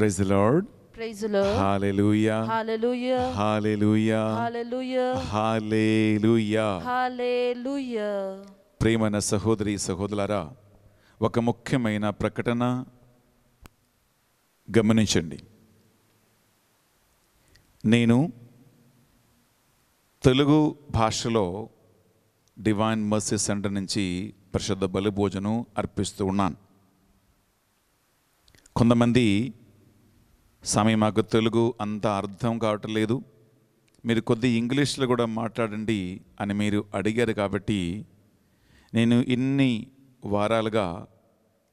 Praise Lord praise Lord hallelujah hallelujah hallelujah hallelujah hallelujah hallelujah ప్రేమన సహోదరి సహోదరులారా ఒక ముఖ్యమైన ప్రకటన గమనించండి నేను తెలుగు భాషలో డివైన్ మర్సీ సెంటర్ నుంచి పరిశుద్ధ బలిభోజనం అర్పిస్తూ ఉన్నాను కొంతమంది స్వామి మాకు తెలుగు అంత అర్థం కావట్లేదు మీరు కొద్ది ఇంగ్లీష్లో కూడా మాట్లాడండి అని మీరు అడిగారు కాబట్టి నేను ఇన్ని వారాలుగా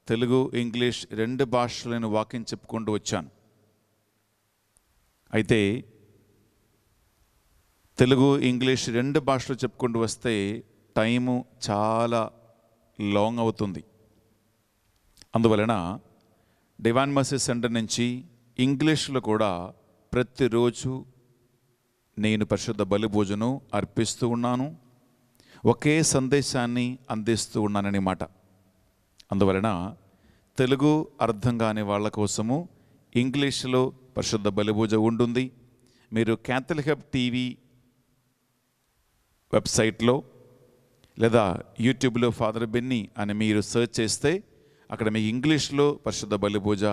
తెలుగు ఇంగ్లీష్ రెండు భాషలను వాకింగ్ చెప్పుకుంటూ వచ్చాను అయితే తెలుగు ఇంగ్లీష్ రెండు భాషలు చెప్పుకుంటూ వస్తే టైము చాలా లాంగ్ అవుతుంది అందువలన డివాన్ మసీస్ సెంటర్ నుంచి ఇంగ్లీష్లో కూడా ప్రతిరోజు నేను పరిశుద్ధ బలి భోజనం అర్పిస్తూ ఉన్నాను ఒకే సందేశాన్ని అందిస్తూ ఉన్నానని మాట అందువలన తెలుగు అర్థం కాని వాళ్ళ కోసము ఇంగ్లీష్లో పరిశుద్ధ బలిభూజ ఉంటుంది మీరు క్యాథలిక్ హెబ్ టీవీ వెబ్సైట్లో లేదా యూట్యూబ్లో ఫాదర్ బెన్నీ అని మీరు సెర్చ్ చేస్తే అక్కడ మీ ఇంగ్లీష్లో పరిశుద్ధ బలిభూజ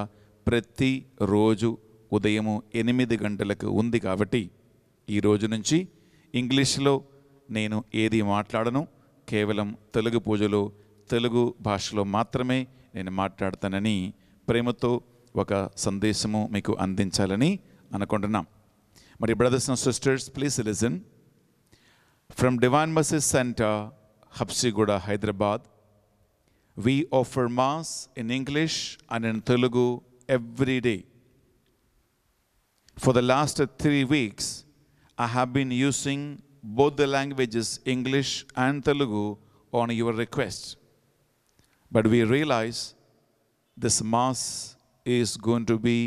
ప్రతిరోజు ఉదయము ఎనిమిది గంటలకు ఉంది కాబట్టి ఈ రోజు నుంచి ఇంగ్లీష్లో నేను ఏది మాట్లాడను కేవలం తెలుగు పూజలో తెలుగు భాషలో మాత్రమే నేను మాట్లాడతానని ప్రేమతో ఒక సందేశము మీకు అందించాలని అనుకుంటున్నాం మరి brothers and sisters please listen from Divine Mercy's Centre Habsiguda Hyderabad we offer mass in English and in Telugu every day. For the last three weeks, I have been using both the languages, English and Telugu, on your request. But we realize this Mass is going to be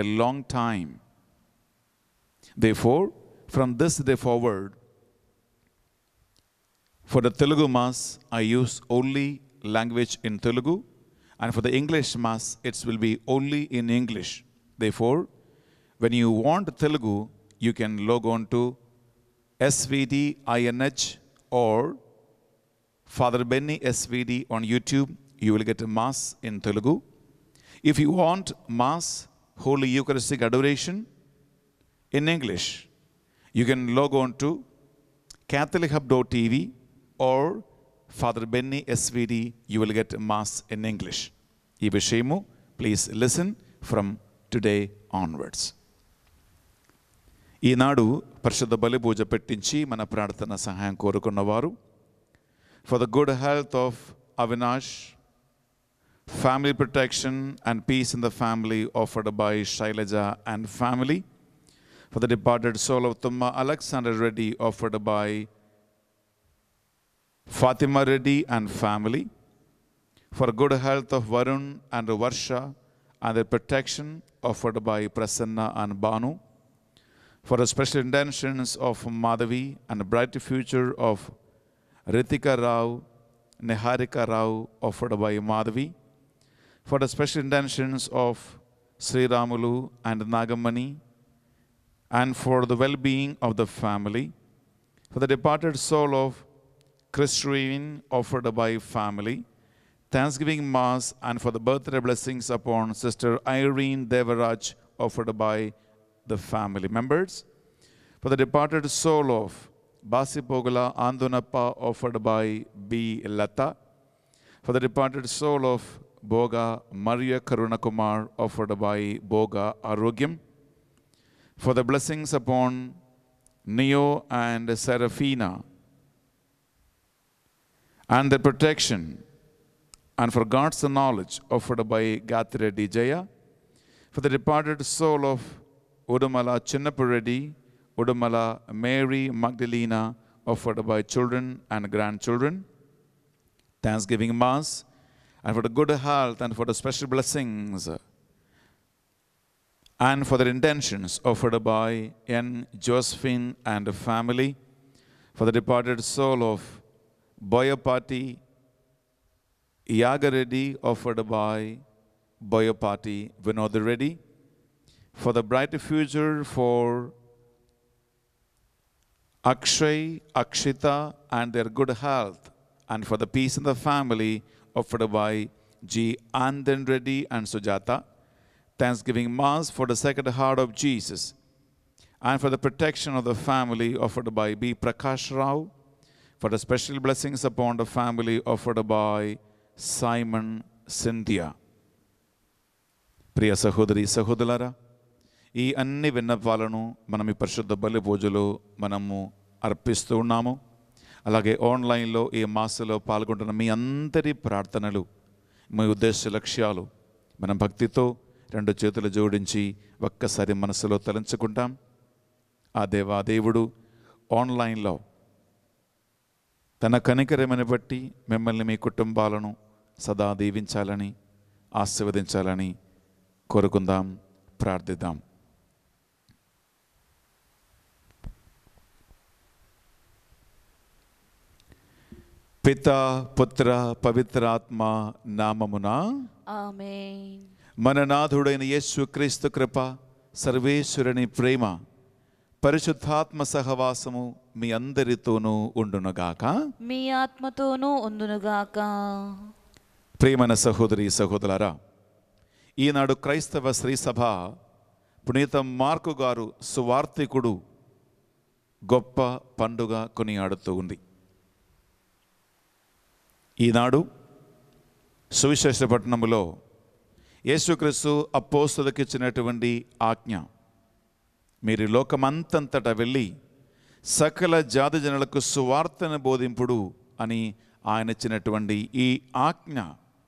a long time. Therefore, from this day forward, for the Telugu Mass, I use only language in Telugu and for the English Mass, it will be only in English. Therefore, when you want Telugu, you can log on to SVDINH or Father Benny SVD on YouTube. You will get a Mass in Telugu. If you want Mass, Holy Eucharistic Adoration in English, you can log on to catholichub.tv or Father Benny SVD, you will get Mass in English. Ibishemu, please listen from today onwards. Inadu, Parshad Balibuja Petinchi, Manapratana Sahan Korukunavaru, for the good health of Avinash, family protection and peace in the family offered by Shailaja and family, for the departed soul of Tumma Alexander ready offered by Fatima Reddy and family, for good health of Varun and Varsha and the protection offered by Prasanna and Banu, for the special intentions of Madhavi and the bright future of Ritika Rao, Neharika Rao offered by Madhavi, for the special intentions of Sri Ramulu and Nagamani, and for the well-being of the family, for the departed soul of Christuine offered by family, Thanksgiving Mass, and for the birthday blessings upon Sister Irene Devaraj offered by the family members. For the departed soul of Basipogala Andunappa offered by B. Lata. For the departed soul of Boga Maria Kumar offered by Boga Arugim, For the blessings upon Neo and Seraphina and their protection, and for God's knowledge offered by Gathreddy Jaya, for the departed soul of Udamala Chinnapureddy, Udamala Mary Magdalena, offered by children and grandchildren, Thanksgiving Mass, and for the good health and for the special blessings, and for their intentions offered by N. Josephine and family, for the departed soul of Boyapati, Yaga Reddy offered by Boyapati Vinod Reddy for the brighter future for Akshay, Akshita and their good health and for the peace in the family offered by G. Andan Reddy and Sujata. Thanksgiving Mass for the Sacred Heart of Jesus and for the protection of the family offered by B. Prakash Rao for the special blessings upon the family offered by Simon Cynthia ప్రియ సహోదరి సహోదరులారా ఈ అన్ని విన్నపాలను మనం ఈ పరిశుద్ధ బలి పూజలు మనము అర్పిస్తూ ఉన్నాము అలాగే ఆన్లైన్లో ఈ మాసలో పాల్గొంటున్న మీ అందరి ప్రార్థనలు మీ ఉద్దేశ లక్ష్యాలు మన భక్తితో రెండు చేతులు జోడించి ఒక్కసారి మనసులో తలంచుకుంటాం ఆ దేవా దేవుడు ఆన్లైన్లో తన కనికరమని బట్టి మిమ్మల్ని మీ కుటుంబాలను సదా దీవించాలని ఆశీర్వదించాలని కోరుకుందాం ప్రార్థిద్దాం పిత పుత్ర పవిత్రాత్మ నామమున మన నాథుడైన యేసు క్రీస్తు కృప సర్వేశ్వరుని ప్రేమ పరిశుద్ధాత్మ సహవాసము మీ అందరితోనూ ఉండునుగాక మీ ఆత్మతోనూ ఉండునుగాక ప్రేమన సహోదరి సహోదరారా ఈనాడు క్రైస్తవ సభ పునీత మార్కు గారు సువార్థికుడు గొప్ప పండుగ కొనియాడుతూ ఉంది ఈనాడు సువిశేషపట్నములో యేసుక్రీస్తు అపోస్తులకిచ్చినటువంటి ఆజ్ఞ మీరు లోకమంతంతటా వెళ్ళి సకల జాతి జనులకు సువార్తను బోధింపుడు అని ఆయన ఇచ్చినటువంటి ఈ ఆజ్ఞ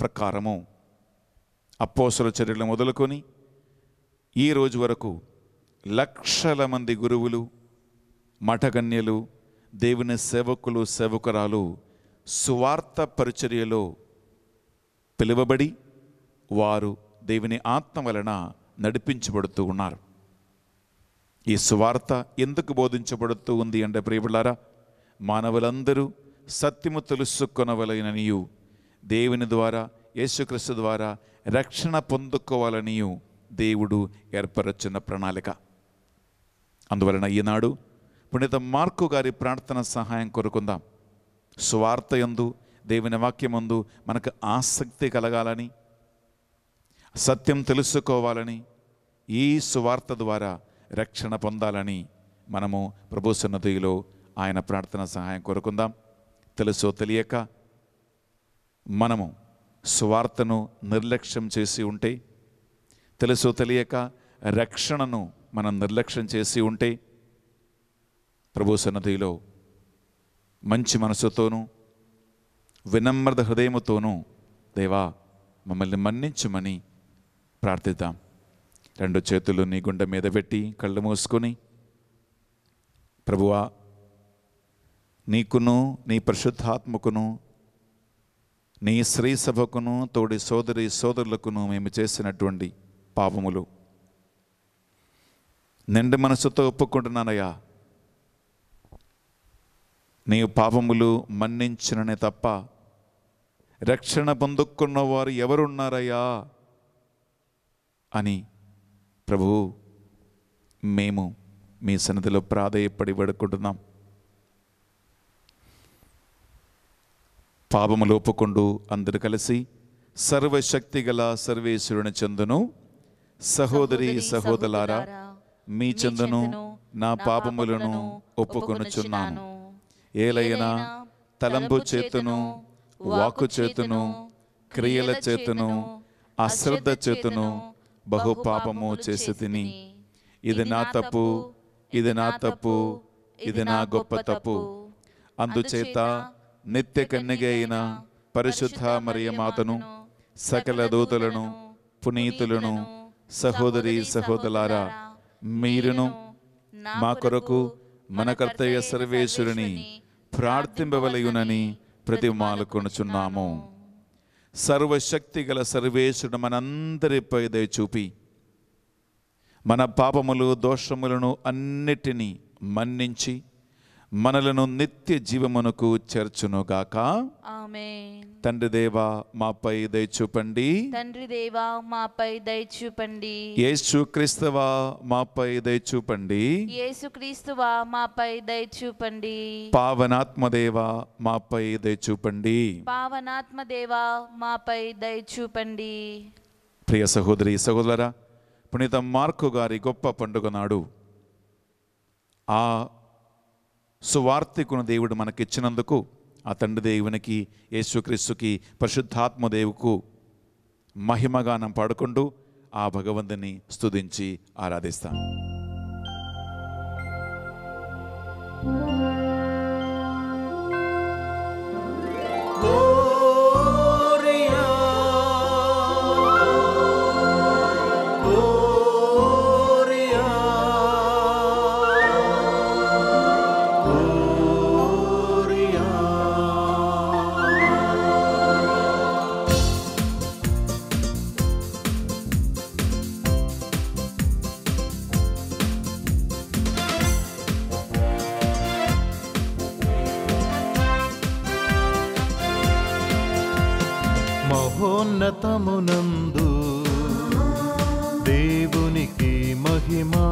ప్రకారము అప్పోసల చర్యలు మొదలుకొని ఈ రోజు వరకు లక్షల మంది గురువులు మఠగన్యలు దేవుని సేవకులు సేవకురాలు సువార్త పరిచర్యలో పిలువబడి వారు దేవుని ఆత్మ వలన నడిపించబడుతూ ఉన్నారు ఈ సువార్త ఎందుకు బోధించబడుతూ ఉంది అంటే ప్రియబులారా మానవులందరూ సత్యము తెలుసుకొనవలననియు దేవుని ద్వారా యేసుక్రీస్తు ద్వారా రక్షణ పొందుకోవాలనియు దేవుడు ఏర్పరచిన ప్రణాళిక అందువలన ఈనాడు పుణిత మార్కు గారి ప్రార్థన సహాయం కోరుకుందాం సువార్త ఎందు దేవుని వాక్యమందు మనకు ఆసక్తి కలగాలని సత్యం తెలుసుకోవాలని ఈ సువార్త ద్వారా రక్షణ పొందాలని మనము ప్రభు సన్నతిలో ఆయన ప్రార్థన సహాయం కోరుకుందాం తెలుసో తెలియక మనము స్వార్థను నిర్లక్ష్యం చేసి ఉంటే తెలుసో తెలియక రక్షణను మనం నిర్లక్ష్యం చేసి ఉంటే ప్రభు సన్నతిలో మంచి మనసుతోనూ వినమ్రత హృదయముతోనూ దేవా మమ్మల్ని మన్నించుమని ప్రార్థిద్దాం రెండు చేతులు నీ గుండె మీద పెట్టి కళ్ళు మూసుకొని ప్రభువా నీకును నీ పరిశుద్ధాత్మకును నీ స్త్రీ సభకును తోడి సోదరి సోదరులకును మేము చేసినటువంటి పాపములు నిండు మనసుతో ఒప్పుకుంటున్నానయ్యా నీ పాపములు మన్నించిననే తప్ప రక్షణ పొందుకున్న వారు ఎవరున్నారయ్యా అని ప్రభు మేము మీ సన్నిధిలో ప్రాధేయపడి వేడుకుంటున్నాం పాపము లోపుకుంటూ అందరు కలిసి సర్వశక్తి గల సర్వేశ్వరుని చెందును సహోదరి సహోదరారా మీ చెందును నా పాపములను ఒప్పుకొనుచున్నాను ఏలైనా తలంపు చేతును వాకు చేతును క్రియల చేతును అశ్రద్ధ చేతును బహు పాపము చేసేదిని ఇది నా తప్పు ఇది నా తప్పు ఇది నా గొప్ప తప్పు అందుచేత నిత్య కన్యగైన పరిశుద్ధ మరియమాతను సకల దూతలను పునీతులను సహోదరి సహోదరారా మీరును మా కొరకు మన కర్తయ్య సర్వేశ్వరుని ప్రార్థింపవలయునని మాలు కొనుచున్నాము సర్వశక్తి గల సర్వేశ్వరుడు మనందరిపై దయచూపి చూపి మన పాపములు దోషములను అన్నిటినీ మన్నించి మనలను నిత్య జీవమునకు చేర్చునుగాక తండ్రి దేవా మాపై దయచూపండి చూపండి తండ్రి దేవా మాపై దయచూపండి చూపండి యేసు క్రీస్తువా మాపై దయచూపండి చూపండి యేసు క్రీస్తువా మాపై దయచూపండి చూపండి పావనాత్మ దేవా మాపై దయచూపండి చూపండి పావనాత్మ దేవా మాపై దయచూపండి చూపండి ప్రియ సహోదరి సహోదరా పునీత మార్కు గారి గొప్ప పండుగ నాడు ఆ సువార్తికున దేవుడు మనకిచ్చినందుకు ఆ తండ్రి దేవునికి యేసుక్రీస్తుకి పరిశుద్ధాత్మదేవుకు మహిమగానం పాడుకుంటూ ఆ భగవంతుని స్తుతించి ఆరాధిస్తాం మహోన్నతమునందు దేవునికి మహిమా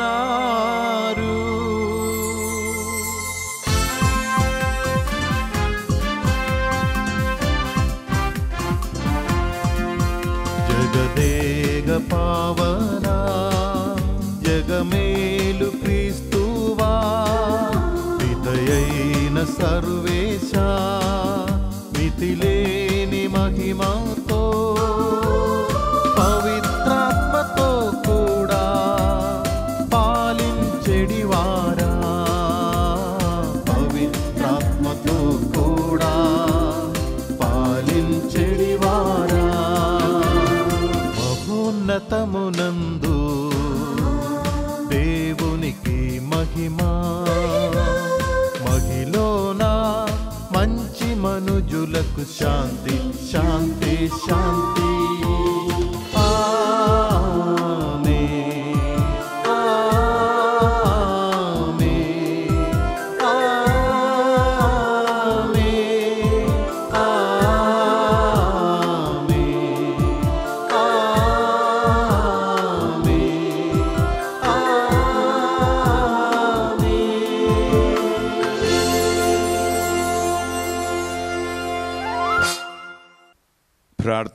ఉన్నారు జగదేగ పావనా జగమేలు క్రీస్తువా పితయైన సర్వేశా మితిలే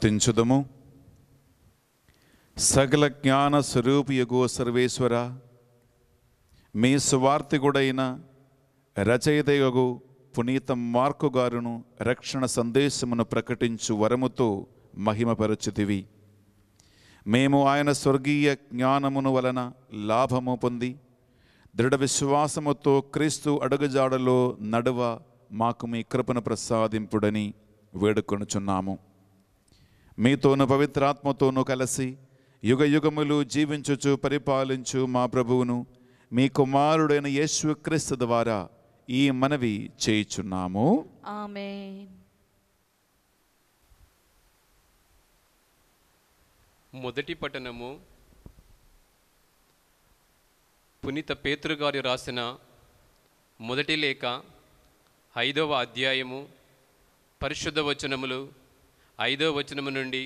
స్థుతించుదము సగల జ్ఞాన స్వరూపియగో సర్వేశ్వర మీ స్వార్థికుడైన రచయితయగు పునీత మార్కు గారును రక్షణ సందేశమును ప్రకటించు వరముతో మహిమపరచుతివి మేము ఆయన స్వర్గీయ జ్ఞానమును వలన లాభము పొంది దృఢ విశ్వాసముతో క్రీస్తు అడుగుజాడలో నడువ మాకు మీ కృపను ప్రసాదింపుడని వేడుకొనుచున్నాము మీతోను పవిత్రాత్మతోనూ కలిసి యుగ యుగములు జీవించుచు పరిపాలించు మా ప్రభువును మీ కుమారుడైన యేసుక్రీస్తు ద్వారా ఈ మనవి చేయుచున్నాము మొదటి పట్టణము పునీత పేతృగారు రాసిన మొదటి లేఖ ఐదవ అధ్యాయము పరిశుద్ధ వచనములు ఐదో వచనం నుండి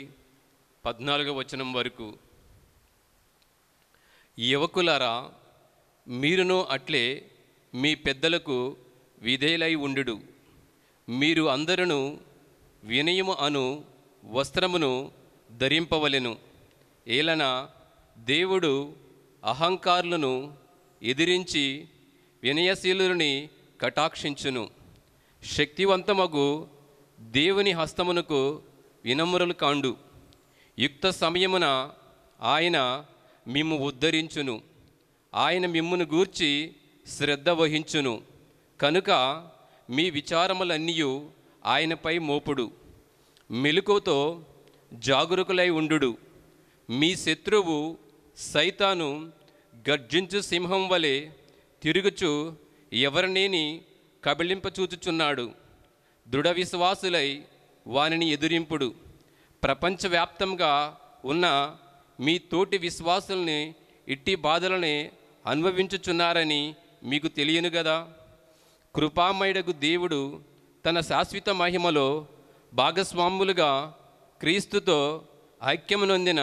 పద్నాలుగో వచనం వరకు యువకులరా మీరును అట్లే మీ పెద్దలకు విధేయులై ఉండు మీరు అందరూ వినయము అను వస్త్రమును ధరింపవలెను ఏలన దేవుడు అహంకారులను ఎదిరించి వినయశీలుని కటాక్షించును శక్తివంతమగు దేవుని హస్తమునకు వినమ్రులు కాండు యుక్త సమయమున ఆయన మిమ్ము ఉద్ధరించును ఆయన మిమ్మును గూర్చి శ్రద్ధ వహించును కనుక మీ విచారములన్నీ ఆయనపై మోపుడు మెలుకుతో జాగరూకులై ఉండు మీ శత్రువు సైతాను గర్జించు సింహం వలె తిరుగుచు ఎవరినేని కబళింపచూచుచున్నాడు దృఢ విశ్వాసులై వానిని ఎదురింపుడు ప్రపంచవ్యాప్తంగా ఉన్న మీ తోటి విశ్వాసుల్ని ఇట్టి బాధలని అనుభవించుచున్నారని మీకు తెలియను కదా కృపామయుడకు దేవుడు తన శాశ్వత మహిమలో భాగస్వాములుగా క్రీస్తుతో ఐక్యం నొందిన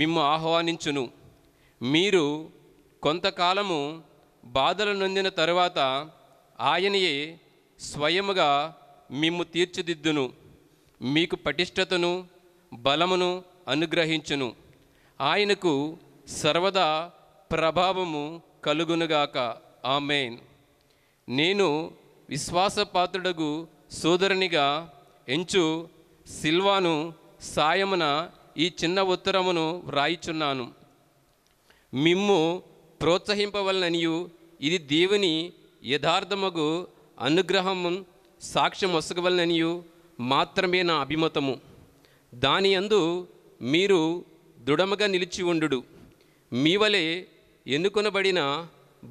మిమ్ము ఆహ్వానించును మీరు కొంతకాలము బాధలు నొందిన తరువాత ఆయనయే స్వయముగా మిమ్ము తీర్చిదిద్దును మీకు పటిష్టతను బలమును అనుగ్రహించును ఆయనకు సర్వదా ప్రభావము కలుగునుగాక ఆమెన్ నేను విశ్వాసపాత్రుడుగు సోదరునిగా ఎంచు సిల్వాను సాయమున ఈ చిన్న ఉత్తరమును వ్రాయిచున్నాను మిమ్ము ప్రోత్సహింపవలననియు ఇది దేవుని యథార్థముగు అనుగ్రహము సాక్ష్యం వసగవలననియు మాత్రమే నా అభిమతము దాని అందు మీరు దృఢముగా నిలిచి ఉండు మీ వలె ఎన్నుకొనబడిన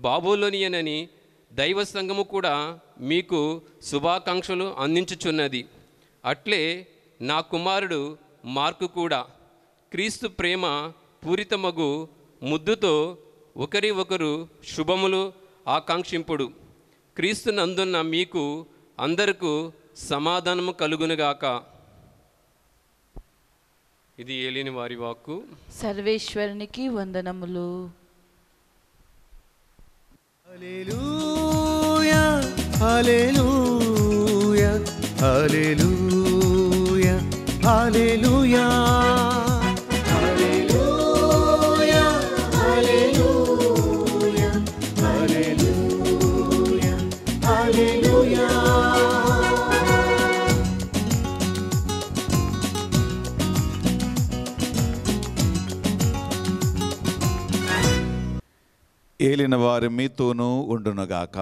బాబోలోనియనని దైవ సంఘము కూడా మీకు శుభాకాంక్షలు అందించుచున్నది అట్లే నా కుమారుడు మార్కు కూడా క్రీస్తు ప్రేమ పూరితమగు ముద్దుతో ఒకరి ఒకరు శుభములు ఆకాంక్షింపుడు క్రీస్తునందున్న మీకు అందరకు సమాధానము కలుగునుగాక ఇది ఏలిని వారి వాక్కు సర్వేశ్వరునికి వందనములు హల్లెలూయా హల్లెలూయా హల్లెలూయా ఏలిన వారి మీతోనూ ఉండునుగాక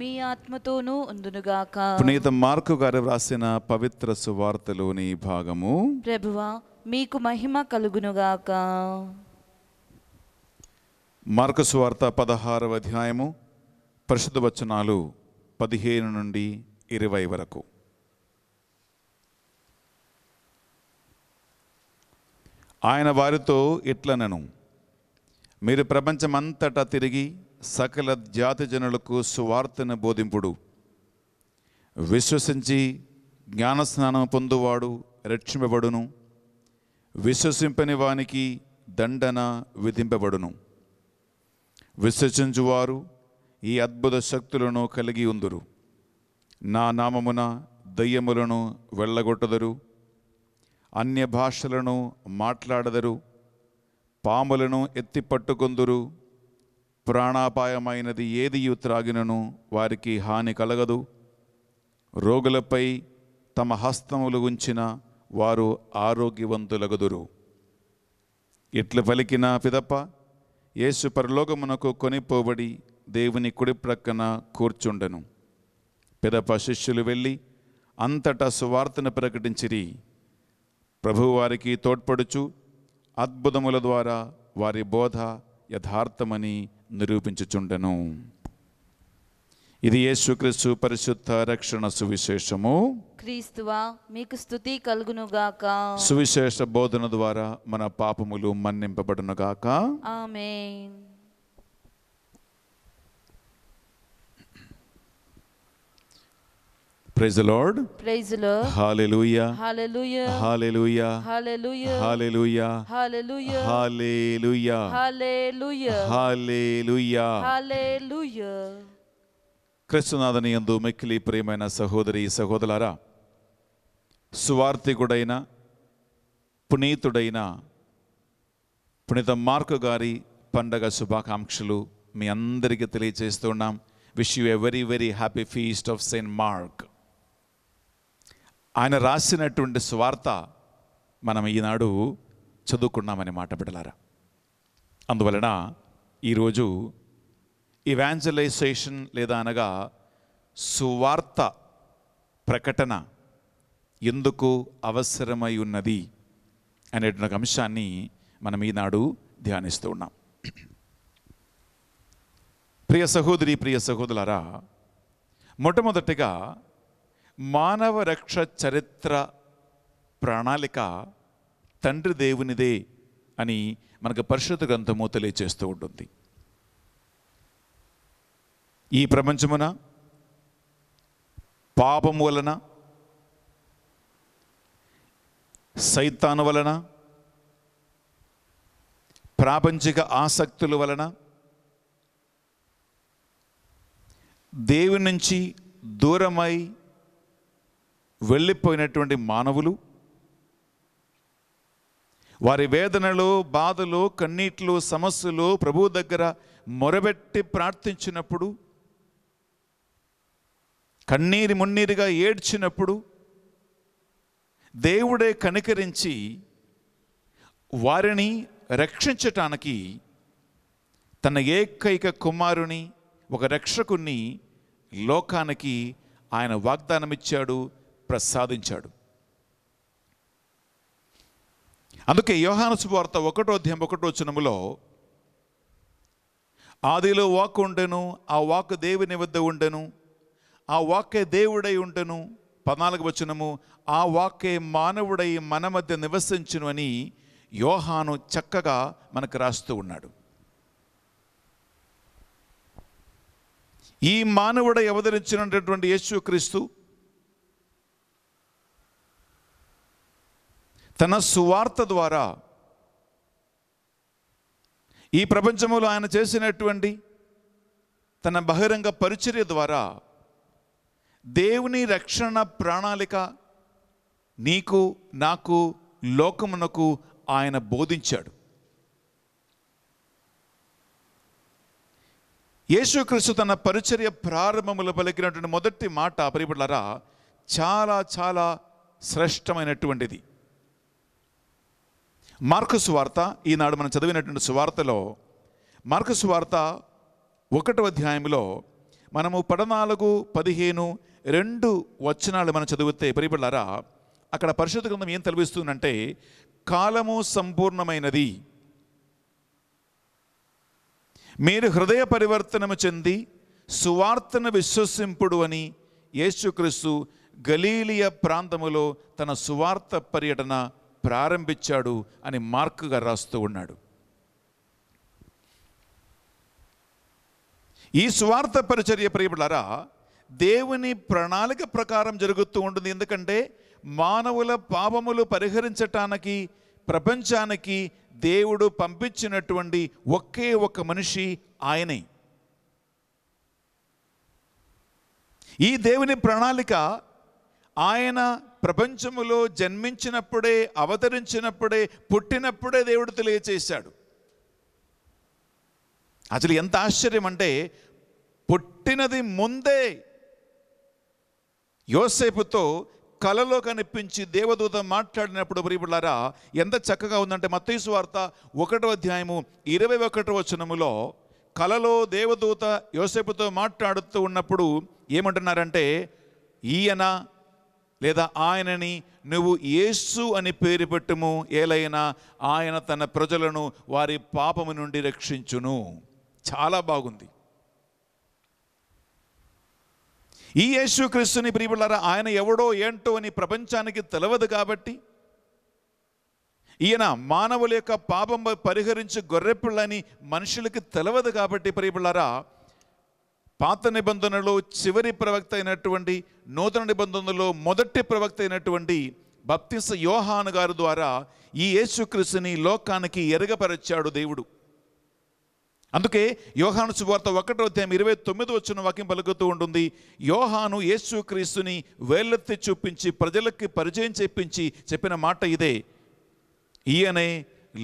మీ ఆత్మతోనూ ఉండునుగాక పునీత మార్కు గారు వ్రాసిన పవిత్ర సువార్తలోని భాగము ప్రభువా మీకు మహిమ కలుగునుగాక మార్కు సువార్త పదహారవ అధ్యాయము పరిశుద్ధ వచనాలు పదిహేను నుండి ఇరవై వరకు ఆయన వారితో ఇట్లనను మీరు ప్రపంచమంతటా తిరిగి సకల జాతి జనులకు సువార్తను బోధింపుడు విశ్వసించి జ్ఞానస్నానం పొందువాడు రక్షింపబడును విశ్వసింపని వానికి దండన విధింపబడును విశ్వసించువారు ఈ అద్భుత శక్తులను కలిగి ఉందురు నా నామమున దయ్యములను వెళ్ళగొట్టదరు అన్య భాషలను మాట్లాడదరు పాములను ఎత్తి పట్టుకుందురు ప్రాణాపాయమైనది ఏదియు త్రాగినను వారికి హాని కలగదు రోగులపై తమ హస్తములు ఉంచిన వారు ఆరోగ్యవంతులగదురు ఎట్లు పలికిన పిదప్ప యేసు పరలోకమునకు కొనిపోబడి దేవుని కుడి ప్రక్కన కూర్చుండెను పిదప శిష్యులు వెళ్ళి అంతటా సువార్తను ప్రకటించిరి ప్రభువారికి తోడ్పడుచు అద్భుతముల ద్వారా వారి బోధ యథార్థమని నిరూపించుచుండెను ఇది యేసుక్రీస్తు పరిశుద్ధ రక్షణ సువిశేషము క్రీస్తువా మీకు స్థుతి కలుగునుగాక సువిశేష బోధన ద్వారా మన పాపములు మన్నింపబడునుగాక ఆమె praise Lord praise Lord hallelujah hallelujah hallelujah hallelujah hallelujah hallelujah hallelujah hallelujah hallelujah hallelujah క్రీస్తునాథని యందు మిక్కిలి ప్రియమైన సహోదరి సహోదరులారా సువార్థికుడైన పునీతుడైన పునీత మార్కు గారి పండగ శుభాకాంక్షలు మీ అందరికీ తెలియజేస్తున్నాం wish you a very very happy feast of Saint Mark ఆయన రాసినటువంటి స్వార్త మనం ఈనాడు చదువుకున్నామని మాట బిడలారా అందువలన ఈరోజు ఇవాంజలైజేషన్ లేదా అనగా సువార్త ప్రకటన ఎందుకు అవసరమై ఉన్నది అనేటువంటి అంశాన్ని మనం ఈనాడు ధ్యానిస్తూ ఉన్నాం ప్రియ సహోదరి ప్రియ సహోదరులారా మొట్టమొదటిగా మానవ రక్ష చరిత్ర ప్రణాళిక తండ్రి దేవునిదే అని మనకు పరిశుద్ధ గ్రంథము తెలియచేస్తూ ఉంటుంది ఈ ప్రపంచమున పాపం వలన సైతాను వలన ప్రాపంచిక ఆసక్తుల వలన దేవుని నుంచి దూరమై వెళ్ళిపోయినటువంటి మానవులు వారి వేదనలు బాధలు కన్నీట్లు సమస్యలు ప్రభు దగ్గర మొరబెట్టి ప్రార్థించినప్పుడు కన్నీరు మున్నీరుగా ఏడ్చినప్పుడు దేవుడే కనికరించి వారిని రక్షించటానికి తన ఏకైక కుమారుని ఒక రక్షకుణ్ణి లోకానికి ఆయన వాగ్దానం ఇచ్చాడు ప్రసాదించాడు అందుకే యోహానసువార్త ఒకటో అధ్యాయం ఒకటో వచనములో ఆదిలో వాక్ ఉండెను ఆ వాక్ దేవుని వద్ద ఉండెను ఆ వాకే దేవుడై ఉండెను పద్నాలుగు వచనము ఆ వాకే మానవుడై మన మధ్య నివసించును అని యోహాను చక్కగా మనకు రాస్తూ ఉన్నాడు ఈ మానవుడై అవతరించినటువంటి యేసుక్రీస్తు తన సువార్త ద్వారా ఈ ప్రపంచంలో ఆయన చేసినటువంటి తన బహిరంగ పరిచర్య ద్వారా దేవుని రక్షణ ప్రణాళిక నీకు నాకు లోకమునకు ఆయన బోధించాడు యేసుక్రీస్తు తన పరిచర్య ప్రారంభములు పలికినటువంటి మొదటి మాట పరిపడలరా చాలా చాలా శ్రేష్టమైనటువంటిది మార్కు సువార్త ఈనాడు మనం చదివినటువంటి సువార్తలో మార్కు సువార్త ఒకటవ అధ్యాయంలో మనము పడనాలుగు పదిహేను రెండు వచనాలు మనం చదివితే పరిపడారా అక్కడ పరిశుద్ధ గ్రంథం ఏం తెలిపిస్తుందంటే కాలము సంపూర్ణమైనది మీరు హృదయ పరివర్తనము చెంది సువార్తను విశ్వసింపుడు అని యేసుక్రీస్తు గలీలియ ప్రాంతములో తన సువార్త పర్యటన ప్రారంభించాడు అని మార్కుగా రాస్తూ ఉన్నాడు ఈ స్వార్థ పరిచర్య ప్రియులారా దేవుని ప్రణాళిక ప్రకారం జరుగుతూ ఉంటుంది ఎందుకంటే మానవుల పాపములు పరిహరించటానికి ప్రపంచానికి దేవుడు పంపించినటువంటి ఒకే ఒక మనిషి ఆయనే ఈ దేవుని ప్రణాళిక ఆయన ప్రపంచములో జన్మించినప్పుడే అవతరించినప్పుడే పుట్టినప్పుడే దేవుడు తెలియచేశాడు అసలు ఎంత ఆశ్చర్యం అంటే పుట్టినది ముందే యోసేపుతో కలలో కనిపించి దేవదూత మాట్లాడినప్పుడు ప్రియులారా ఎంత చక్కగా ఉందంటే మత్తీసు వార్త ఒకటో అధ్యాయము ఇరవై ఒకటో వచనములో కలలో దేవదూత యోసేపుతో మాట్లాడుతూ ఉన్నప్పుడు ఏమంటున్నారంటే ఈయన లేదా ఆయనని నువ్వు యేసు అని పేరు పెట్టుము ఏలైనా ఆయన తన ప్రజలను వారి పాపము నుండి రక్షించును చాలా బాగుంది ఈ యేసు క్రీస్తుని ప్రియులారా ఆయన ఎవడో ఏంటో అని ప్రపంచానికి తెలవదు కాబట్టి ఈయన మానవుల యొక్క పాపం పరిహరించి గొర్రెపిళ్ళని మనుషులకి తెలవదు కాబట్టి ప్రియులారా పాత నిబంధనలో చివరి ప్రవక్త అయినటువంటి నూతన నిబంధనలో మొదటి ప్రవక్త అయినటువంటి బప్తిస యోహాన్ గారు ద్వారా ఈ యేసుక్రీస్తుని లోకానికి ఎరగపరచాడు దేవుడు అందుకే యోహాను శుభార్త ఒకటో అధ్యాయం ఇరవై తొమ్మిది వచ్చిన వాక్యం పలుకుతూ ఉంటుంది యోహాను యేసుక్రీస్తుని వేలెత్తి చూపించి ప్రజలకి పరిచయం చెప్పించి చెప్పిన మాట ఇదే ఈయనే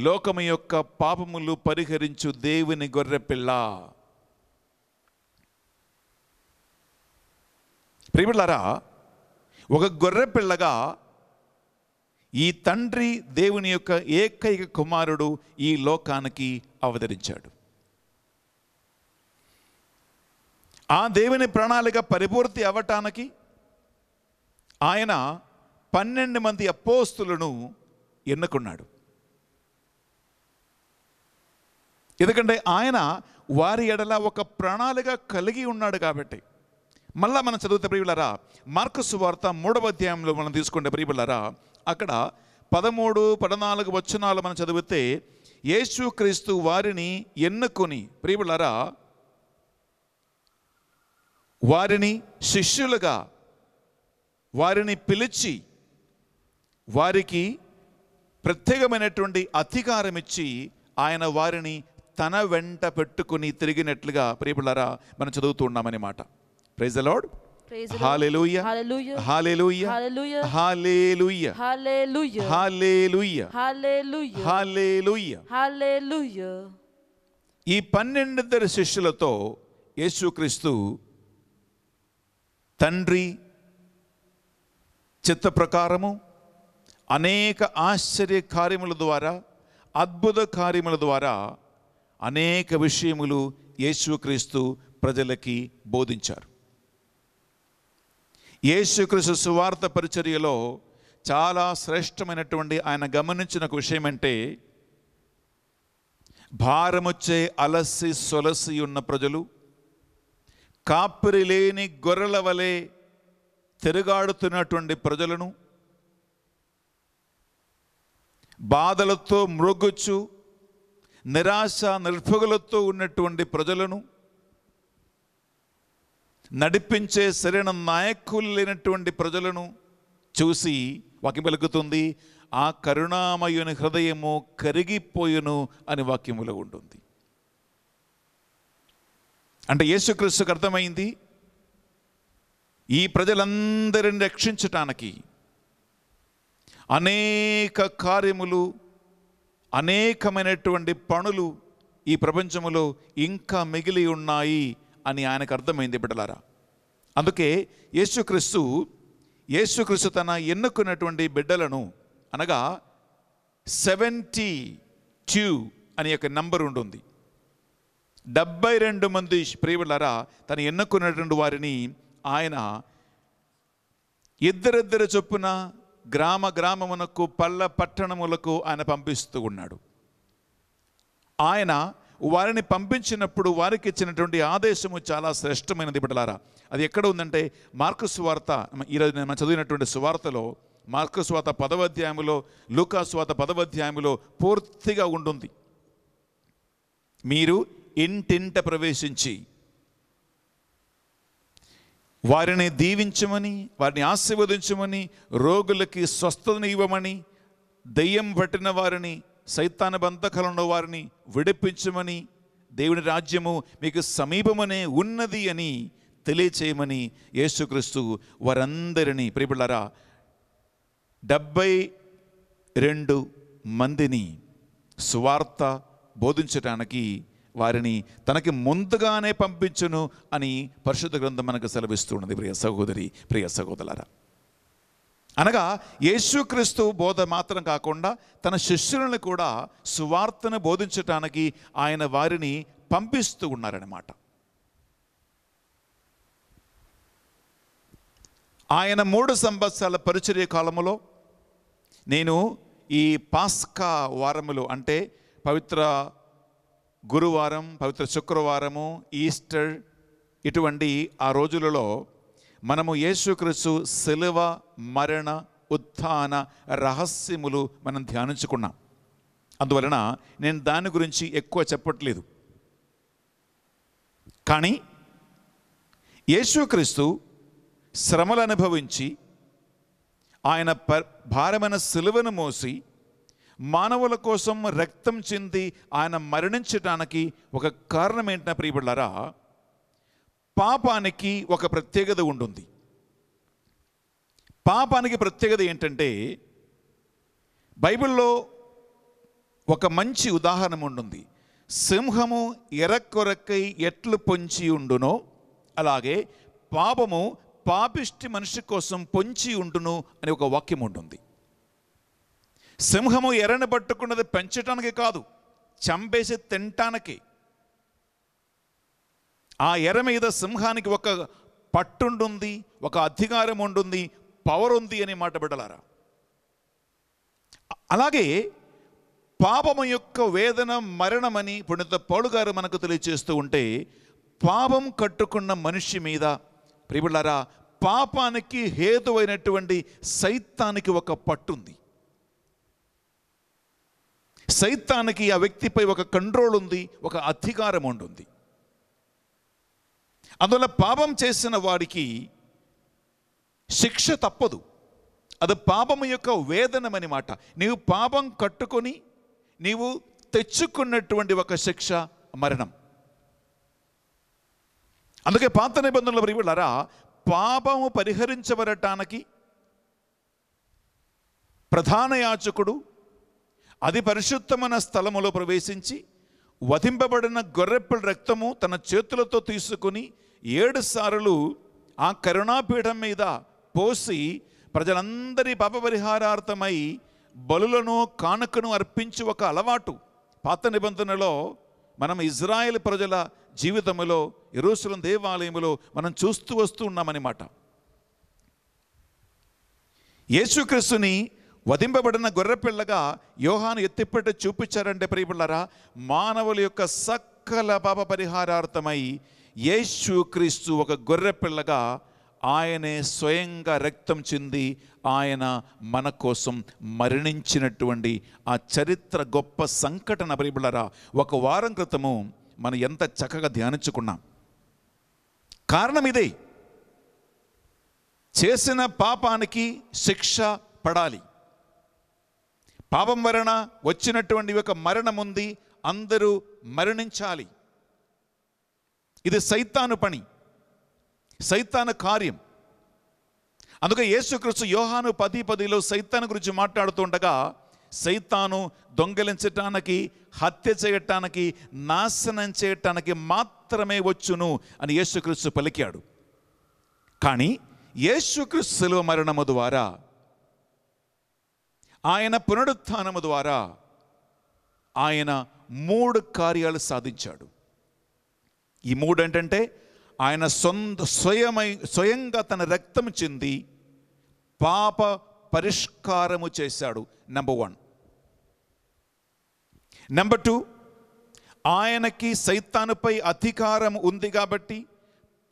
లోకము యొక్క పాపములు పరిహరించు దేవుని పిల్ల ప్రియులారా ఒక గొర్రె పిల్లగా ఈ తండ్రి దేవుని యొక్క ఏకైక కుమారుడు ఈ లోకానికి అవతరించాడు ఆ దేవుని ప్రణాళిక పరిపూర్తి అవ్వటానికి ఆయన పన్నెండు మంది అపోస్తులను ఎన్నుకున్నాడు ఎందుకంటే ఆయన వారి ఎడల ఒక ప్రణాళిక కలిగి ఉన్నాడు కాబట్టి మళ్ళా మనం చదివితే ప్రియులరా మార్కసు వార్త మూడవ అధ్యాయంలో మనం తీసుకుంటే ప్రియులరా అక్కడ పదమూడు పదనాలుగు వచనాలు మనం చదివితే యేసు క్రీస్తు వారిని ఎన్నుకొని ప్రియులరా వారిని శిష్యులుగా వారిని పిలిచి వారికి ప్రత్యేకమైనటువంటి అధికారం ఇచ్చి ఆయన వారిని తన వెంట పెట్టుకుని తిరిగినట్లుగా ప్రియపులారా మనం చదువుతూ ఉన్నామన్నమాట ప్రైజ్ లార్డ్ ఈ పన్నెండిద్దరు శిష్యులతో యేసుక్రీస్తు తండ్రి చిత్త ప్రకారము అనేక ఆశ్చర్య కార్యముల ద్వారా అద్భుత కార్యముల ద్వారా అనేక విషయములు యేసుక్రీస్తు ప్రజలకి బోధించారు యేసుక్రీస్తు సువార్త పరిచర్యలో చాలా శ్రేష్టమైనటువంటి ఆయన గమనించిన ఒక విషయం అంటే భారముచ్చే అలసి సొలసి ఉన్న ప్రజలు కాపిరి లేని గొర్రెల వలె తిరుగాడుతున్నటువంటి ప్రజలను బాధలతో మృగుచు నిరాశ నిర్భగులతో ఉన్నటువంటి ప్రజలను నడిపించే సరైన నాయకులు లేనటువంటి ప్రజలను చూసి వాక్యం వెలుగుతుంది ఆ కరుణామయుని హృదయము కరిగిపోయును అని వాక్యములో ఉంటుంది అంటే యేసుక్రీస్తుకు అర్థమైంది ఈ ప్రజలందరిని రక్షించటానికి అనేక కార్యములు అనేకమైనటువంటి పనులు ఈ ప్రపంచములో ఇంకా మిగిలి ఉన్నాయి అని ఆయనకు అర్థమైంది బిడ్డలారా అందుకే యేసుక్రీస్తు యేసుక్రీస్తు తన ఎన్నుకున్నటువంటి బిడ్డలను అనగా సెవెంటీ ట్యూ అనే ఒక నంబర్ ఉంటుంది డెబ్బై రెండు మంది ప్రియులరా తను ఎన్నుకున్నటువంటి వారిని ఆయన ఇద్దరిద్దరు చొప్పున గ్రామ గ్రామమునకు పల్ల పట్టణములకు ఆయన పంపిస్తూ ఉన్నాడు ఆయన వారిని పంపించినప్పుడు వారికి ఇచ్చినటువంటి ఆదేశము చాలా శ్రేష్టమైనది బిడ్డలారా అది ఎక్కడ ఉందంటే మార్కు సువార్త ఈరోజు నేను చదివినటువంటి సువార్తలో మార్కు స్వాత పదవాధ్యాయంలో లూకా స్వాత పదవాధ్యాయంలో పూర్తిగా ఉంటుంది మీరు ఇంటింట ప్రవేశించి వారిని దీవించమని వారిని ఆశీర్వదించమని రోగులకి స్వస్థతను ఇవ్వమని దెయ్యం పట్టిన వారిని సైతాన ఉన్న వారిని విడిపించమని దేవుని రాజ్యము మీకు సమీపమనే ఉన్నది అని తెలియచేయమని యేసుక్రీస్తు వారందరినీ ప్రియపిల్లరా డెబ్బై రెండు మందిని స్వార్థ బోధించటానికి వారిని తనకి ముందుగానే పంపించును అని పరిశుద్ధ గ్రంథం మనకు సెలవిస్తున్నది ప్రియ సహోదరి ప్రియ సహోదరులారా అనగా యేసుక్రీస్తు బోధ మాత్రం కాకుండా తన శిష్యులను కూడా సువార్తను బోధించటానికి ఆయన వారిని పంపిస్తూ ఉన్నారన్నమాట ఆయన మూడు సంవత్సరాల పరిచర్య కాలములో నేను ఈ పాస్కా వారములు అంటే పవిత్ర గురువారం పవిత్ర శుక్రవారము ఈస్టర్ ఇటువంటి ఆ రోజులలో మనము యేసుక్రీస్తు శిలువ మరణ ఉత్థాన రహస్యములు మనం ధ్యానించుకున్నాం అందువలన నేను దాని గురించి ఎక్కువ చెప్పట్లేదు కానీ యేసుక్రీస్తు శ్రమలు అనుభవించి ఆయన భారమైన సిలువను మోసి మానవుల కోసం రక్తం చెంది ఆయన మరణించడానికి ఒక కారణం ఏంటన్నా ప్రియపడ్డారా పాపానికి ఒక ప్రత్యేకత ఉంటుంది పాపానికి ప్రత్యేకత ఏంటంటే బైబిల్లో ఒక మంచి ఉదాహరణ ఉంటుంది సింహము ఎరక్కొరక్కై ఎట్లు పొంచి ఉండునో అలాగే పాపము పాపిష్టి మనిషి కోసం పొంచి ఉండును అని ఒక వాక్యం ఉంటుంది సింహము ఎర్రని పట్టుకున్నది పెంచటానికి కాదు చంపేసి తినటానికే ఆ ఎర మీద సింహానికి ఒక పట్టుండుంది ఒక అధికారం ఉంటుంది పవర్ ఉంది అనే మాట పెట్టలారా అలాగే పాపము యొక్క వేదన మరణమని పౌలు గారు మనకు తెలియచేస్తూ ఉంటే పాపం కట్టుకున్న మనిషి మీద ప్రిబిళ్ళారా పాపానికి హేతువైనటువంటి సైతానికి ఒక పట్టుంది సైతానికి ఆ వ్యక్తిపై ఒక కంట్రోల్ ఉంది ఒక అధికారం ఉంటుంది అందువల్ల పాపం చేసిన వాడికి శిక్ష తప్పదు అది పాపం యొక్క వేదనమని మాట నీవు పాపం కట్టుకొని నీవు తెచ్చుకున్నటువంటి ఒక శిక్ష మరణం అందుకే పాత నిబంధనల ప్రియులరా పాపము పరిహరించబడటానికి ప్రధాన యాచకుడు అది పరిశుద్ధమైన స్థలములో ప్రవేశించి వధింపబడిన గొర్రెప్పల రక్తము తన చేతులతో తీసుకుని ఏడు సార్లు ఆ కరుణాపీఠం మీద పోసి ప్రజలందరి పాపపరిహారార్థమై బలులను కానుకను అర్పించి ఒక అలవాటు పాత నిబంధనలో మనం ఇజ్రాయెల్ ప్రజల జీవితంలో ఎరుసలం దేవాలయంలో మనం చూస్తూ వస్తూ ఉన్నామన్నమాట యేసుక్రీస్తుని వధింపబడిన గొర్రెపిల్లగా యోహాను ఎత్తిపెట్టి చూపించారంటే ప్రియపిల్లరా మానవుల యొక్క సకల పాప పరిహారార్థమై క్రీస్తు ఒక గొర్రె పిల్లగా ఆయనే స్వయంగా రక్తం చెంది ఆయన మన కోసం మరణించినటువంటి ఆ చరిత్ర గొప్ప సంకటన పరిబులరా ఒక వారం క్రితము మనం ఎంత చక్కగా ధ్యానించుకున్నాం కారణం ఇదే చేసిన పాపానికి శిక్ష పడాలి పాపం వలన వచ్చినటువంటి ఒక మరణం ఉంది అందరూ మరణించాలి ఇది సైతాను పని సైతాను కార్యం అందుకే యేసుక్రీస్తు యోహాను పది పదిలో సైతాను గురించి మాట్లాడుతుండగా సైతాను దొంగలించటానికి హత్య చేయటానికి నాశనం చేయటానికి మాత్రమే వచ్చును అని యేసుక్రీస్తు పలికాడు కానీ యేసుక్రీస్తు సెలవు మరణము ద్వారా ఆయన పునరుత్నము ద్వారా ఆయన మూడు కార్యాలు సాధించాడు ఈ మూడు ఏంటంటే ఆయన సొంత స్వయమై స్వయంగా తన రక్తం చెంది పాప పరిష్కారము చేశాడు నెంబర్ వన్ నెంబర్ టూ ఆయనకి సైతానుపై అధికారం ఉంది కాబట్టి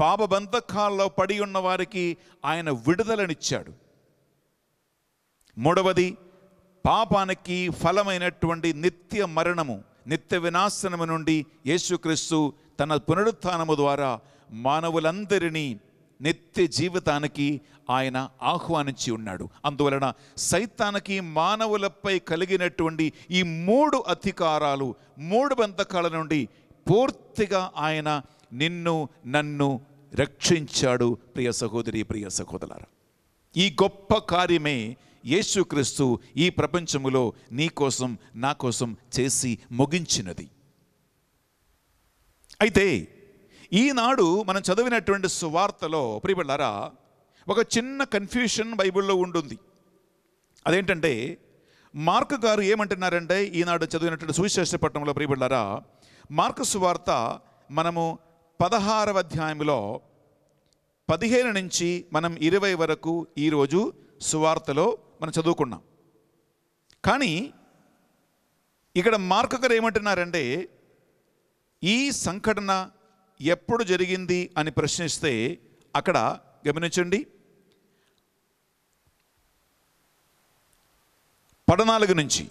పాప బంధకాల్లో పడి ఉన్న వారికి ఆయన విడుదలనిచ్చాడు మూడవది పాపానికి ఫలమైనటువంటి నిత్య మరణము నిత్య వినాశనము నుండి యేసుక్రీస్తు తన పునరుత్నము ద్వారా మానవులందరినీ నిత్య జీవితానికి ఆయన ఆహ్వానించి ఉన్నాడు అందువలన సైతానికి మానవులపై కలిగినటువంటి ఈ మూడు అధికారాలు మూడు బంధకాల నుండి పూర్తిగా ఆయన నిన్ను నన్ను రక్షించాడు ప్రియ సహోదరి ప్రియ సహోదరులారా ఈ గొప్ప కార్యమే యేసుక్రీస్తు ఈ ప్రపంచములో నీ కోసం నా కోసం చేసి ముగించినది అయితే ఈనాడు మనం చదివినటువంటి సువార్తలో ప్రియబళ్ళారా ఒక చిన్న కన్ఫ్యూషన్ బైబిల్లో ఉంటుంది అదేంటంటే మార్క్ గారు ఏమంటున్నారంటే ఈనాడు చదివినటువంటి పట్టణంలో ప్రియబళ్ళారా మార్క్ సువార్త మనము పదహారవ అధ్యాయంలో పదిహేను నుంచి మనం ఇరవై వరకు ఈరోజు సువార్తలో మనం చదువుకున్నాం కానీ ఇక్కడ మార్క్ గారు ఏమంటున్నారంటే ఈ సంఘటన ఎప్పుడు జరిగింది అని ప్రశ్నిస్తే అక్కడ గమనించండి పడనాలుగు నుంచి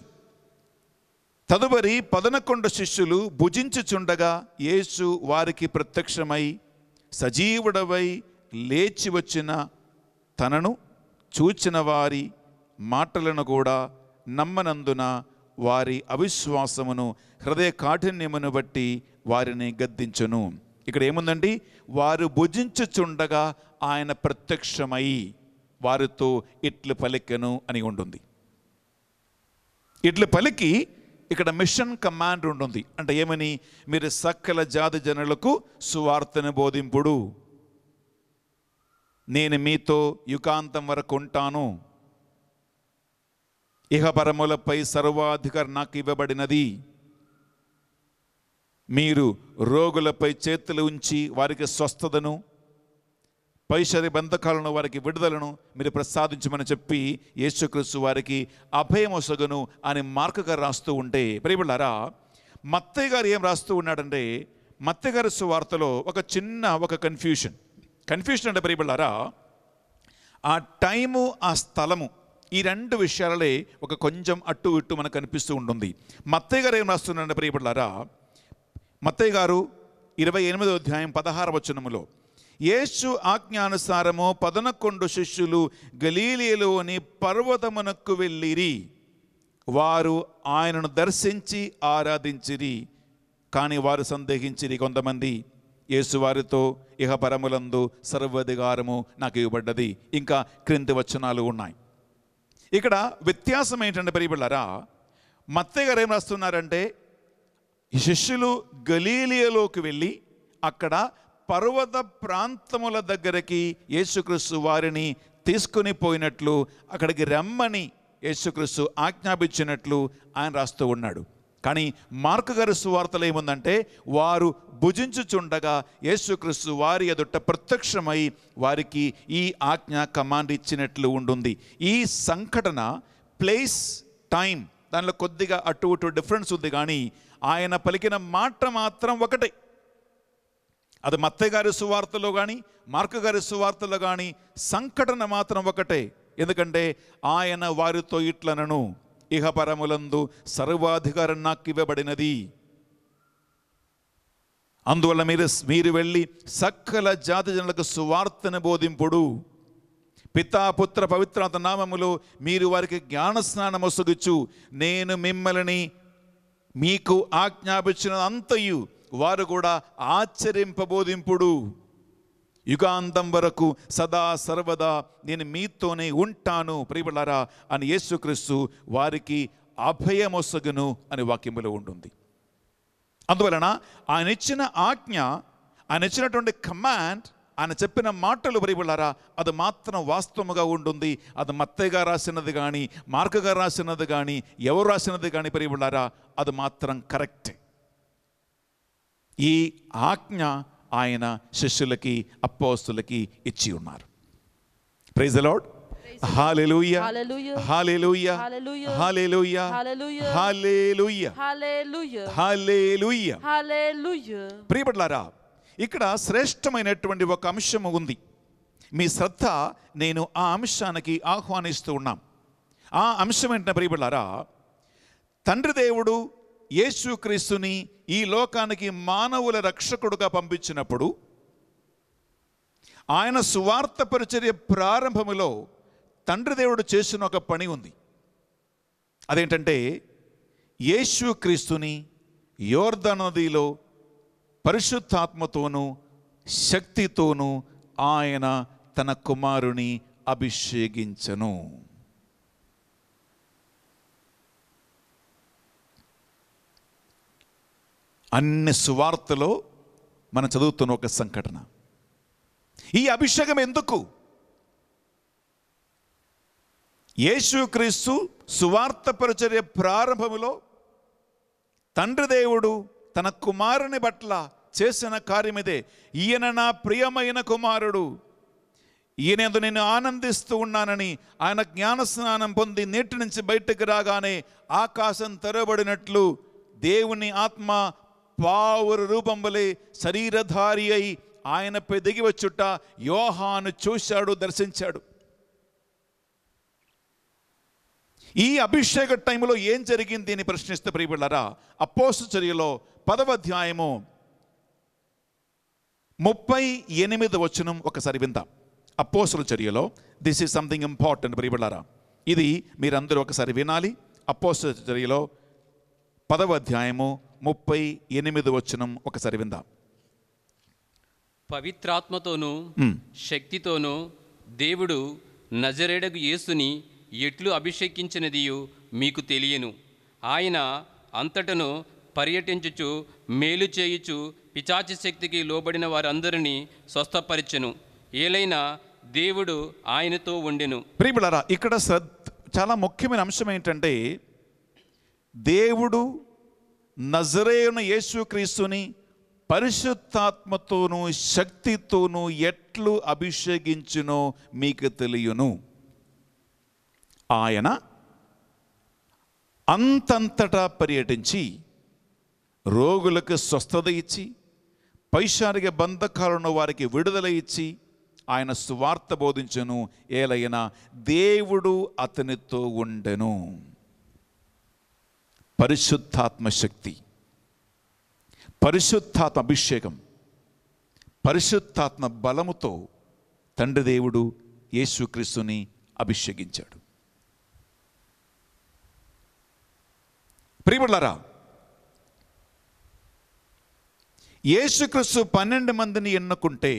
తదుపరి పదనకొండ శిష్యులు భుజించుచుండగా యేసు వారికి ప్రత్యక్షమై సజీవుడవై లేచి వచ్చిన తనను చూచిన వారి మాటలను కూడా నమ్మనందున వారి అవిశ్వాసమును హృదయ కాఠిన్యమును బట్టి వారిని గద్దించును ఇక్కడ ఏముందండి వారు భుజించుచుండగా ఆయన ప్రత్యక్షమై వారితో ఇట్లు పలికెను అని ఉంటుంది ఇట్లు పలికి ఇక్కడ మిషన్ కమాండ్ ఉంటుంది అంటే ఏమని మీరు సకల జాతి జనులకు సువార్తను బోధింపుడు నేను మీతో యుగాంతం వరకు ఉంటాను ఇహపరములపై సర్వాధికారం నాకు ఇవ్వబడినది మీరు రోగులపై చేతులు ఉంచి వారికి స్వస్థతను పైశరి బంధకాలను వారికి విడుదలను మీరు ప్రసాదించమని చెప్పి యేసుక్రీస్తు వారికి అభయమొసగను అని మార్కుగా రాస్తూ ఉంటే ప్రియబిళ్ళారా మత్తయ్య గారు ఏం రాస్తూ ఉన్నాడంటే మత్తయ్య గారి సువార్తలో ఒక చిన్న ఒక కన్ఫ్యూషన్ కన్ఫ్యూషన్ అంటే ప్రియబిళ్ళారా ఆ టైము ఆ స్థలము ఈ రెండు విషయాలే ఒక కొంచెం అట్టు ఇట్టు మనకు కనిపిస్తూ ఉంటుంది మత్తయ్య గారు ఏం రాస్తున్నారంటే ప్రియపడ్లారా మత్తయ్య గారు ఇరవై ఎనిమిదో అధ్యాయం పదహార వచనములో యేసు ఆజ్ఞానుసారము పదనకొండు శిష్యులు గలీలియలోని పర్వతమునకు వెళ్ళిరి వారు ఆయనను దర్శించి ఆరాధించిరి కానీ వారు సందేహించిరి కొంతమంది యేసువారితో ఇహపరములందు సర్వాధికారము నాకు ఇవ్వబడ్డది ఇంకా క్రింది వచనాలు ఉన్నాయి ఇక్కడ వ్యత్యాసం ఏంటంటే పరిబిళ్ళారా మత్తయ్య గారు ఏం రాస్తున్నారంటే శిష్యులు గలీలియలోకి వెళ్ళి అక్కడ పర్వత ప్రాంతముల దగ్గరికి యేసుక్రీస్తు వారిని తీసుకుని పోయినట్లు అక్కడికి రమ్మని యేసుక్రీస్తు ఆజ్ఞాపించినట్లు ఆయన రాస్తూ ఉన్నాడు కానీ మార్కు గారి సువార్తలు ఏముందంటే వారు భుజించుచుండగా యేసుక్రీస్తు వారి ఎదుట ప్రత్యక్షమై వారికి ఈ ఆజ్ఞ కమాండ్ ఇచ్చినట్లు ఉంటుంది ఈ సంఘటన ప్లేస్ టైం దానిలో కొద్దిగా అటు ఇటు డిఫరెన్స్ ఉంది కానీ ఆయన పలికిన మాట మాత్రం ఒకటే అది మత్తయ్య గారి సువార్తలో కానీ మార్కు గారి సువార్తలో కానీ సంఘటన మాత్రం ఒకటే ఎందుకంటే ఆయన వారితో ఇట్లనను ఇహపరములందు సర్వాధికారం నాకు ఇవ్వబడినది అందువల్ల మీరు మీరు వెళ్ళి సకల జాతి జనులకు సువార్తను బోధింపుడు పితాపుత్ర పవిత్రాత నామములో మీరు వారికి జ్ఞానస్నానం వసగుచ్చు నేను మిమ్మల్ని మీకు ఆజ్ఞాపించిన అంతయు వారు కూడా ఆశ్చర్యింపబోధింపుడు యుగాంతం వరకు సదా సర్వదా నేను మీతోనే ఉంటాను ప్రియబడారా అని యేసుక్రీస్తు వారికి అభయమొసగును అనే వాక్యములో ఉంటుంది అందువలన ఆయన ఇచ్చిన ఆజ్ఞ ఆయన ఇచ్చినటువంటి కమాండ్ ఆయన చెప్పిన మాటలు పరిపడారా అది మాత్రం వాస్తవముగా ఉంటుంది అది మత్తయ్యగా రాసినది కానీ మార్కగా రాసినది కానీ ఎవరు రాసినది కానీ బరిబులారా అది మాత్రం కరెక్టే ఈ ఆజ్ఞ ఆయన శిష్యులకి అప్పోస్తులకి ఇచ్చి ఉన్నారు ప్రైజ్ లాడ్ హాలెలూయ ప్రియపడ్లారా ఇక్కడ శ్రేష్టమైనటువంటి ఒక అంశము ఉంది మీ శ్రద్ధ నేను ఆ అంశానికి ఆహ్వానిస్తూ ఉన్నాం ఆ అంశం ఏంటంటే ప్రియపడ్లారా తండ్రి దేవుడు యేసుక్రీస్తుని ఈ లోకానికి మానవుల రక్షకుడుగా పంపించినప్పుడు ఆయన సువార్త పరిచర్య ప్రారంభములో తండ్రి దేవుడు చేసిన ఒక పని ఉంది అదేంటంటే యేసుక్రీస్తుని యోర్ధనదిలో పరిశుద్ధాత్మతోనూ శక్తితోనూ ఆయన తన కుమారుని అభిషేకించను అన్ని సువార్తలో మనం చదువుతున్న ఒక సంఘటన ఈ అభిషేకం ఎందుకు యేసుక్రీస్తు సువార్త పరిచర్య ప్రారంభములో తండ్రి దేవుడు తన కుమారుని పట్ల చేసిన కార్యమిదే ఈయన నా ప్రియమైన కుమారుడు ఈయనేదో నేను ఆనందిస్తూ ఉన్నానని ఆయన జ్ఞానస్నానం పొంది నీటి నుంచి బయటకు రాగానే ఆకాశం తెరబడినట్లు దేవుని ఆత్మ పావుర రూపంబలే శరీరధారి అయి ఆయనపై దిగి వచ్చుట యోహాను చూశాడు దర్శించాడు ఈ అభిషేక టైంలో ఏం జరిగింది అని ప్రశ్నిస్తే ప్రియబిళ్ళరా అపోస్తు చర్యలో పదవ అధ్యాయము ముప్పై ఎనిమిది వచనం ఒకసారి విందాం అపోసుల చర్యలో దిస్ ఈజ్ సంథింగ్ ఇంపార్టెంట్ ప్రియబిళ్ళారా ఇది మీరందరూ ఒకసారి వినాలి అప్పోసుల చర్యలో పదవ అధ్యాయము ముప్పై ఎనిమిది వచనం ఒకసారి విందాం పవిత్రాత్మతోనూ శక్తితోనూ దేవుడు నజరేడగు యేసుని ఎట్లు అభిషేకించినది మీకు తెలియను ఆయన అంతటను పర్యటించుచు మేలు చేయుచు పిచాచి శక్తికి లోబడిన వారందరినీ స్వస్థపరిచెను ఏలైనా దేవుడు ఆయనతో ఉండెను ప్రియబిడారా ఇక్కడ చాలా ముఖ్యమైన అంశం ఏంటంటే దేవుడు నజరేయున యేసుక్రీస్తుని పరిశుద్ధాత్మతోనూ శక్తితోనూ ఎట్లు అభిషేకించునో మీకు తెలియను ఆయన అంతంతటా పర్యటించి రోగులకు స్వస్థత ఇచ్చి పైశారిక బంధకాలను వారికి విడుదల ఇచ్చి ఆయన సువార్త బోధించను ఏలైనా దేవుడు అతనితో ఉండెను పరిశుద్ధాత్మ శక్తి పరిశుద్ధాత్మ అభిషేకం పరిశుద్ధాత్మ బలముతో తండ్రి దేవుడు యేసుక్రీస్తుని అభిషేకించాడు ప్రియబుళ్ళారా యేసుక్రీస్తు పన్నెండు మందిని ఎన్నుకుంటే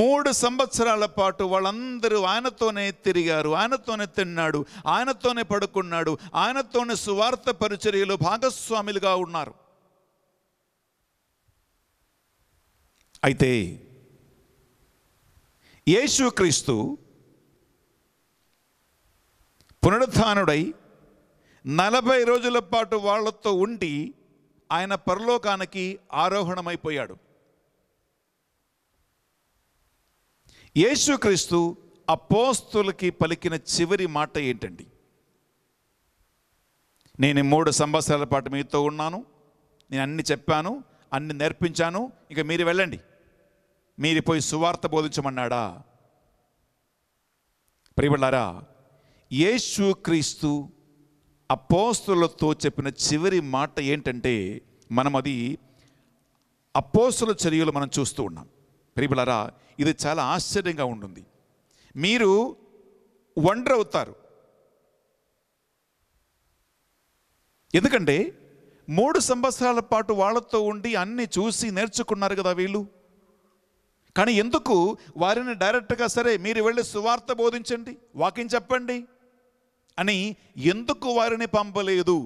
మూడు సంవత్సరాల పాటు వాళ్ళందరూ ఆయనతోనే తిరిగారు ఆయనతోనే తిన్నాడు ఆయనతోనే పడుకున్నాడు ఆయనతోనే సువార్త పరిచర్యలో భాగస్వాములుగా ఉన్నారు అయితే యేసుక్రీస్తు పునరుత్డై నలభై రోజుల పాటు వాళ్ళతో ఉండి ఆయన పరలోకానికి ఆరోహణమైపోయాడు యేసుక్రీస్తు అపోస్తులకి పలికిన చివరి మాట ఏంటండి నేను మూడు సంవత్సరాల పాటు మీతో ఉన్నాను నేను అన్ని చెప్పాను అన్ని నేర్పించాను ఇక మీరు వెళ్ళండి మీరు పోయి సువార్త బోధించమన్నాడా యేసు క్రీస్తు అపోస్తులతో చెప్పిన చివరి మాట ఏంటంటే మనం అది అపోస్తుల చర్యలు మనం చూస్తూ ఉన్నాం ప్రియులరా ఇది చాలా ఆశ్చర్యంగా ఉంటుంది మీరు వండర్ అవుతారు ఎందుకంటే మూడు సంవత్సరాల పాటు వాళ్ళతో ఉండి అన్ని చూసి నేర్చుకున్నారు కదా వీళ్ళు కానీ ఎందుకు వారిని డైరెక్ట్గా సరే మీరు వెళ్ళి సువార్త బోధించండి వాకింగ్ చెప్పండి అని ఎందుకు వారిని పంపలేదు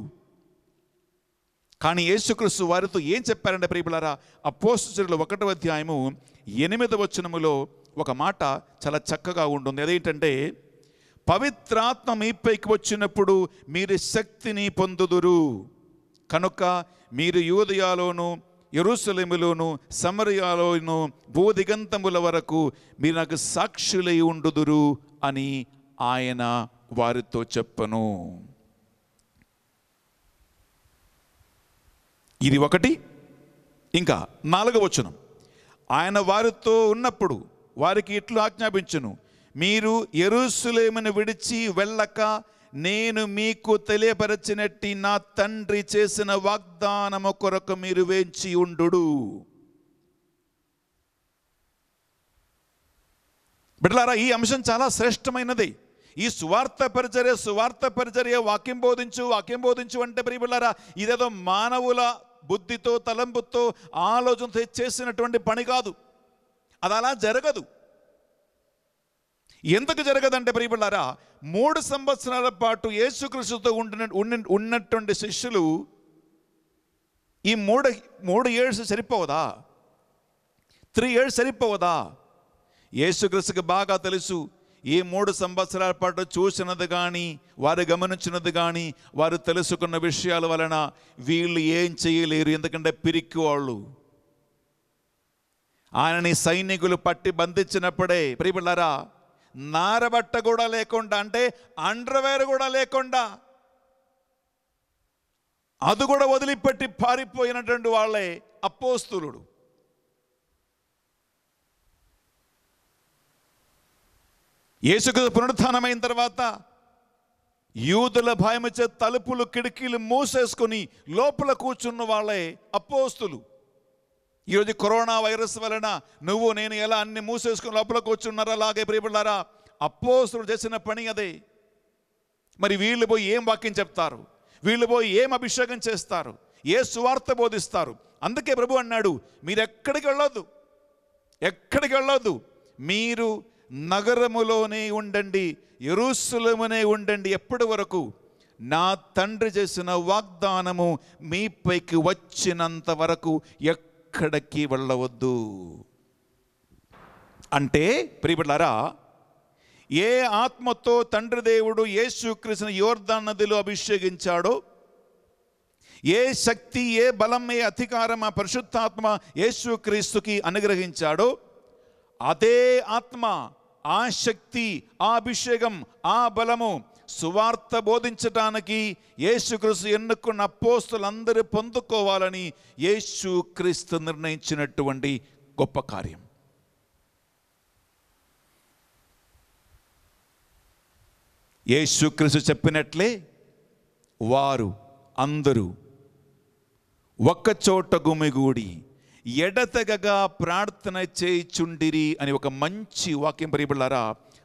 కానీ యేసుక్రీస్తు వారితో ఏం చెప్పారంటే ప్రియులారా అపోస్తులు ఒకటి అధ్యాయము ఎనిమిది వచనములో ఒక మాట చాలా చక్కగా ఉంటుంది అదేంటంటే పవిత్రాత్మ పైకి వచ్చినప్పుడు మీరు శక్తిని పొందుదురు కనుక మీరు యూదయాలోను ఎరుసలిములోను సమరయాలోను భూదిగంతముల వరకు మీరు నాకు సాక్షులై ఉండుదురు అని ఆయన వారితో చెప్పను ఇది ఒకటి ఇంకా నాలుగవ వచనం ఆయన వారితో ఉన్నప్పుడు వారికి ఇట్లు ఆజ్ఞాపించును మీరు ఎరుసులేమును విడిచి వెళ్ళక నేను మీకు తెలియపరచినట్టి నా తండ్రి చేసిన వాగ్దానము కొరకు మీరు వేంచి ఉండు బిడ్డలారా ఈ అంశం చాలా శ్రేష్టమైనది ఈ సువార్త పరిచర్య సువార్త పరిచర్య వాక్యం బోధించు వాక్యం బోధించు అంటే ప్రియబిళ్ళారా ఇదేదో మానవుల బుద్ధితో తలంపుతో ఆలోచనతో చేసినటువంటి పని కాదు అది అలా జరగదు ఎందుకు జరగదంటే ప్రియపడారా మూడు సంవత్సరాల పాటు యేసుకృష్ణతో ఉండిన ఉన్నటువంటి శిష్యులు ఈ మూడు మూడు ఏడ్స్ సరిపోవదా త్రీ ఇయర్స్ సరిపోవదా యేసుకృష్ణకి బాగా తెలుసు ఈ మూడు సంవత్సరాల పాటు చూసినది కానీ వారు గమనించినది కానీ వారు తెలుసుకున్న విషయాల వలన వీళ్ళు ఏం చేయలేరు ఎందుకంటే పిరికి వాళ్ళు ఆయనని సైనికులు పట్టి బంధించినప్పుడే ప్రియబిళ్ళరా నారబట్ట కూడా లేకుండా అంటే అండర్వేర్ కూడా లేకుండా అది కూడా వదిలిపెట్టి పారిపోయినటువంటి వాళ్ళే అపోస్తులుడు యేసుకు పునరుత్నమైన తర్వాత యూదుల భయం చే తలుపులు కిటికీలు మూసేసుకొని లోపల కూర్చున్న వాళ్ళే అపోస్తులు ఈరోజు కరోనా వైరస్ వలన నువ్వు నేను ఎలా అన్ని మూసేసుకుని లోపల కూర్చున్నారా అలాగే ప్రియపడ్డారా అపోస్తులు చేసిన పని అదే మరి వీళ్ళు పోయి ఏం వాక్యం చెప్తారు వీళ్ళు పోయి ఏం అభిషేకం చేస్తారు ఏ సువార్త బోధిస్తారు అందుకే ప్రభు అన్నాడు మీరు ఎక్కడికి వెళ్ళొద్దు ఎక్కడికి వెళ్ళొద్దు మీరు నగరములోనే ఉండండి ఎరుసలమునే ఉండండి ఎప్పటి వరకు నా తండ్రి చేసిన వాగ్దానము మీపైకి వచ్చినంత వరకు ఎక్కడికి వెళ్ళవద్దు అంటే ప్రియబిళ్ళారా ఏ ఆత్మతో తండ్రి దేవుడు యేసుకృష్ణ యోర్ధాన్ నదిలో అభిషేకించాడో ఏ శక్తి ఏ బలం ఏ అధికారం ఆ పరిశుద్ధాత్మ యేసుక్రీస్తుకి అనుగ్రహించాడో అదే ఆత్మ ఆ శక్తి ఆ అభిషేకం ఆ బలము సువార్త బోధించటానికి యేసుక్రీస్తు ఎన్నుకున్న అపోస్తులందరూ పొందుకోవాలని యేసుక్రీస్తు నిర్ణయించినటువంటి గొప్ప కార్యం యేసుక్రీస్తు చెప్పినట్లే వారు అందరూ ఒక్కచోట గుమిగూడి ఎడతెగగా ప్రార్థన చేయిచుండిరి అని ఒక మంచి వాక్యం పరిపడారా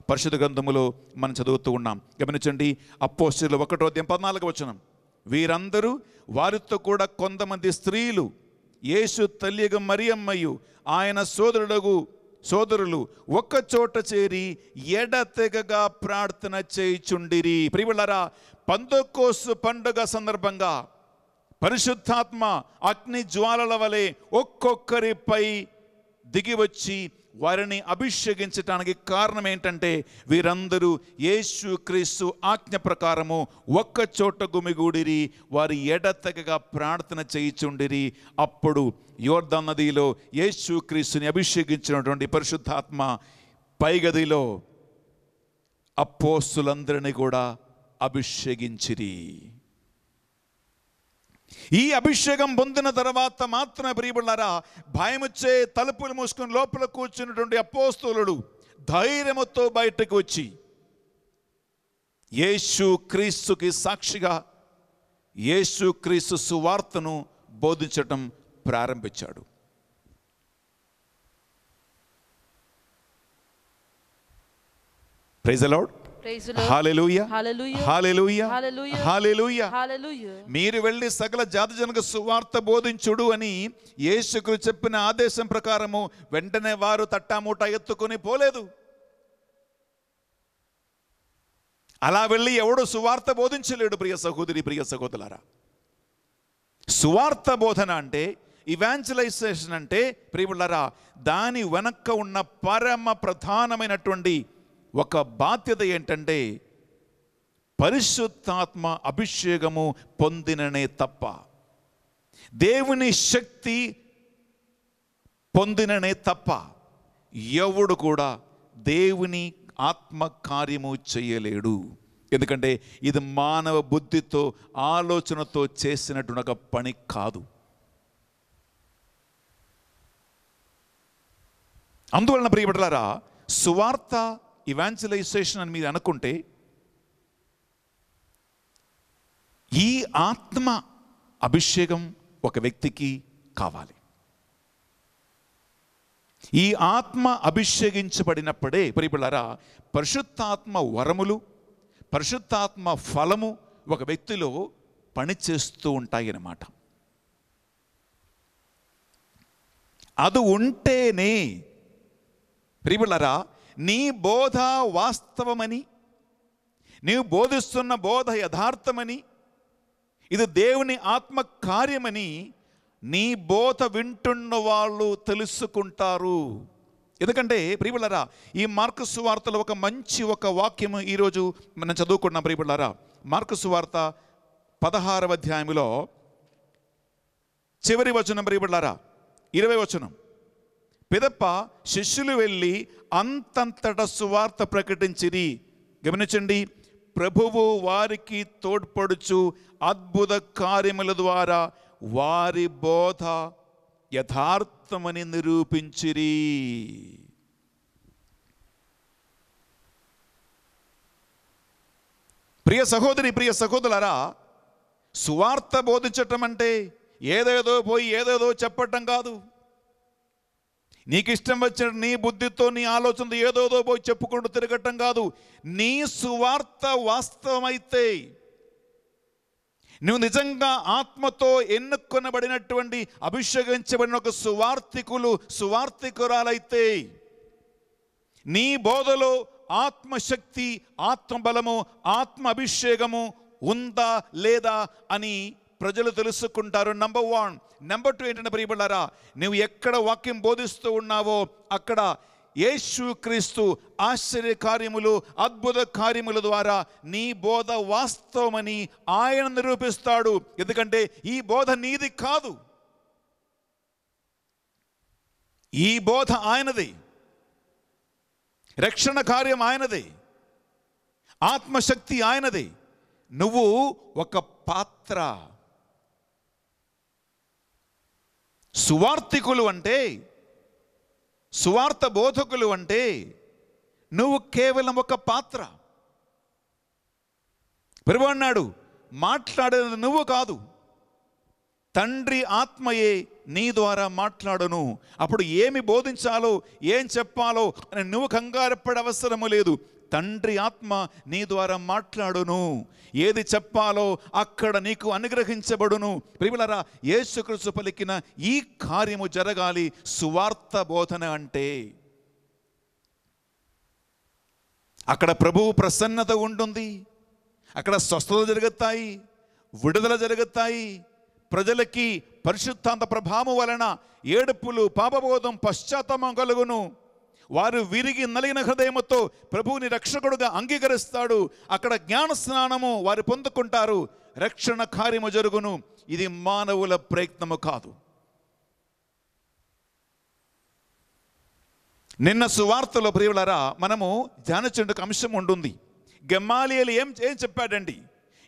పరిశుద్ధ గ్రంథములో మనం చదువుతూ ఉన్నాం గమనించండి అప్పోస్టులు ఒకటో అధ్యాయం పద్నాలుగు వచ్చనం వీరందరూ వారితో కూడా కొంతమంది స్త్రీలు యేసు తల్లిగ మరియమ్మయు ఆయన సోదరుడగు సోదరులు ఒక్క చోట చేరి ఎడతెగగా ప్రార్థన చేయిచుండిరి ప్రియులరా పందకోసు పండుగ సందర్భంగా పరిశుద్ధాత్మ అగ్ని జ్వాలల వలె ఒక్కొక్కరిపై దిగివచ్చి వారిని అభిషేకించటానికి కారణం ఏంటంటే వీరందరూ యేసు క్రీస్తు ఆజ్ఞ ప్రకారము ఒక్క చోట గుమిగూడిరి వారి ఎడతెగగా ప్రార్థన చేయిచుండిరి అప్పుడు యోర్ధ నదిలో యేసు క్రీస్తుని అభిషేకించినటువంటి పరిశుద్ధాత్మ పైగదిలో అప్పోస్తులందరినీ కూడా అభిషేకించిరి ఈ అభిషేకం పొందిన తర్వాత మాత్రమే ప్రియబుళ్ళారా భయమొచ్చే తలుపులు మూసుకుని లోపల కూర్చున్నటువంటి అపోస్తులుడు ధైర్యముతో బయటకు వచ్చి యేసు క్రీస్తుకి సాక్షిగా యేసు క్రీస్తు సువార్తను బోధించటం ప్రారంభించాడు ప్రైజ్ అలౌడ్ మీరు వెళ్ళి సకల జాతి జనకు సువార్త బోధించుడు అని యేసుకు చెప్పిన ఆదేశం ప్రకారము వెంటనే వారు తట్టామూట ఎత్తుకొని పోలేదు అలా వెళ్ళి ఎవడు సువార్త బోధించలేడు ప్రియ సహోదరి ప్రియ సహోదరులారా సువార్త బోధన అంటే ఇవాంజలైజేషన్ అంటే ప్రియులారా దాని వెనక్క ఉన్న పరమ ప్రధానమైనటువంటి ఒక బాధ్యత ఏంటంటే పరిశుద్ధాత్మ అభిషేకము పొందిననే తప్ప దేవుని శక్తి పొందిననే తప్ప ఎవడు కూడా దేవుని ఆత్మ కార్యము చేయలేడు ఎందుకంటే ఇది మానవ బుద్ధితో ఆలోచనతో చేసినటువంటి ఒక పని కాదు అందువలన ప్రియపడలారా సువార్త ఇవాన్సిలైజేషన్ అని మీరు అనుకుంటే ఈ ఆత్మ అభిషేకం ఒక వ్యక్తికి కావాలి ఈ ఆత్మ అభిషేకించబడినప్పుడే పరిపిల్లరా పరిశుద్ధాత్మ వరములు పరిశుద్ధాత్మ ఫలము ఒక వ్యక్తిలో పనిచేస్తూ ఉంటాయి అన్నమాట అది ఉంటేనే పరిపిల్లరా నీ బోధ వాస్తవమని నీవు బోధిస్తున్న బోధ యథార్థమని ఇది దేవుని ఆత్మ కార్యమని నీ బోధ వింటున్న వాళ్ళు తెలుసుకుంటారు ఎందుకంటే ప్రియులరా ఈ మార్కసు వార్తలో ఒక మంచి ఒక వాక్యం ఈరోజు మనం చదువుకున్నాం ప్రియులరా మార్కసు వార్త పదహారవ అధ్యాయంలో చివరి వచనం ప్రియులరా ఇరవై వచనం పిదప శిష్యులు వెళ్ళి అంతంతట సువార్త ప్రకటించిరి గమనించండి ప్రభువు వారికి తోడ్పడుచు అద్భుత కార్యముల ద్వారా వారి బోధ యథార్థమని నిరూపించిరి ప్రియ సహోదరి ప్రియ సహోదరులరా సువార్త బోధించటం అంటే ఏదేదో పోయి ఏదేదో చెప్పటం కాదు నీకు ఇష్టం వచ్చిన నీ బుద్ధితో నీ ఆలోచనతో ఏదోదో పోయి చెప్పుకుంటూ తిరగటం కాదు నీ సువార్త వాస్తవమైతే నువ్వు నిజంగా ఆత్మతో ఎన్నుకొనబడినటువంటి అభిషేకించబడిన ఒక సువార్థికులు సువార్థికురాలైతే నీ బోధలో ఆత్మశక్తి ఆత్మబలము ఆత్మ అభిషేకము ఉందా లేదా అని ప్రజలు తెలుసుకుంటారు నంబర్ వన్ నెంబర్ టూ ఏంటంటే ప్రియబడ్డారా నువ్వు ఎక్కడ వాక్యం బోధిస్తూ ఉన్నావో అక్కడ క్రీస్తు ఆశ్చర్య కార్యములు అద్భుత కార్యముల ద్వారా నీ బోధ వాస్తవమని ఆయన నిరూపిస్తాడు ఎందుకంటే ఈ బోధ నీది కాదు ఈ బోధ ఆయనది రక్షణ కార్యం ఆయనది ఆత్మశక్తి ఆయనది నువ్వు ఒక పాత్ర సువార్థికులు అంటే సువార్త బోధకులు అంటే నువ్వు కేవలం ఒక పాత్ర పెరువన్నాడు మాట్లాడేది నువ్వు కాదు తండ్రి ఆత్మయే నీ ద్వారా మాట్లాడను అప్పుడు ఏమి బోధించాలో ఏం చెప్పాలో అని నువ్వు కంగారపడే అవసరము లేదు తండ్రి ఆత్మ నీ ద్వారా మాట్లాడును ఏది చెప్పాలో అక్కడ నీకు అనుగ్రహించబడును ప్రిమిలరా యేసుకృసు పలికిన ఈ కార్యము జరగాలి సువార్త బోధన అంటే అక్కడ ప్రభువు ప్రసన్నత ఉంటుంది అక్కడ స్వస్థత జరుగుతాయి విడుదల జరుగుతాయి ప్రజలకి పరిశుద్ధాంత ప్రభావం వలన ఏడుపులు పాపబోధం పశ్చాత్తాపం కలుగును వారు విరిగి నలిగిన హృదయముతో ప్రభువుని రక్షకుడుగా అంగీకరిస్తాడు అక్కడ జ్ఞాన స్నానము వారు పొందుకుంటారు రక్షణ కార్యము జరుగును ఇది మానవుల ప్రయత్నము కాదు నిన్న సువార్తలో ప్రియులరా మనము ధ్యానచండుకు అంశం ఉంటుంది గెమ్మాలియలు ఏం ఏం చెప్పాడండి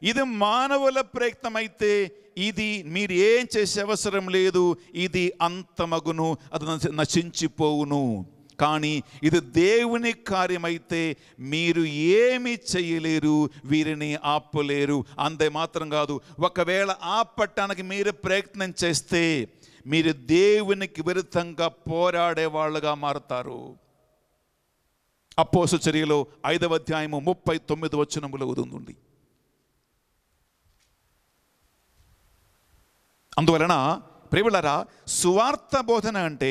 ఇది మానవుల ప్రయత్నమైతే ఇది మీరు ఏం చేసే అవసరం లేదు ఇది అంతమగును అది నశించిపోవును కానీ ఇది దేవుని కార్యమైతే మీరు ఏమి చేయలేరు వీరిని ఆపలేరు అందే మాత్రం కాదు ఒకవేళ ఆపట్టడానికి మీరు ప్రయత్నం చేస్తే మీరు దేవునికి విరుద్ధంగా పోరాడే వాళ్ళుగా మారుతారు అప్పోసు చర్యలో ఐదవ అధ్యాయము ముప్పై తొమ్మిది వచ్చినములు ఉంది అందువలన ప్రేమలరా సువార్త బోధన అంటే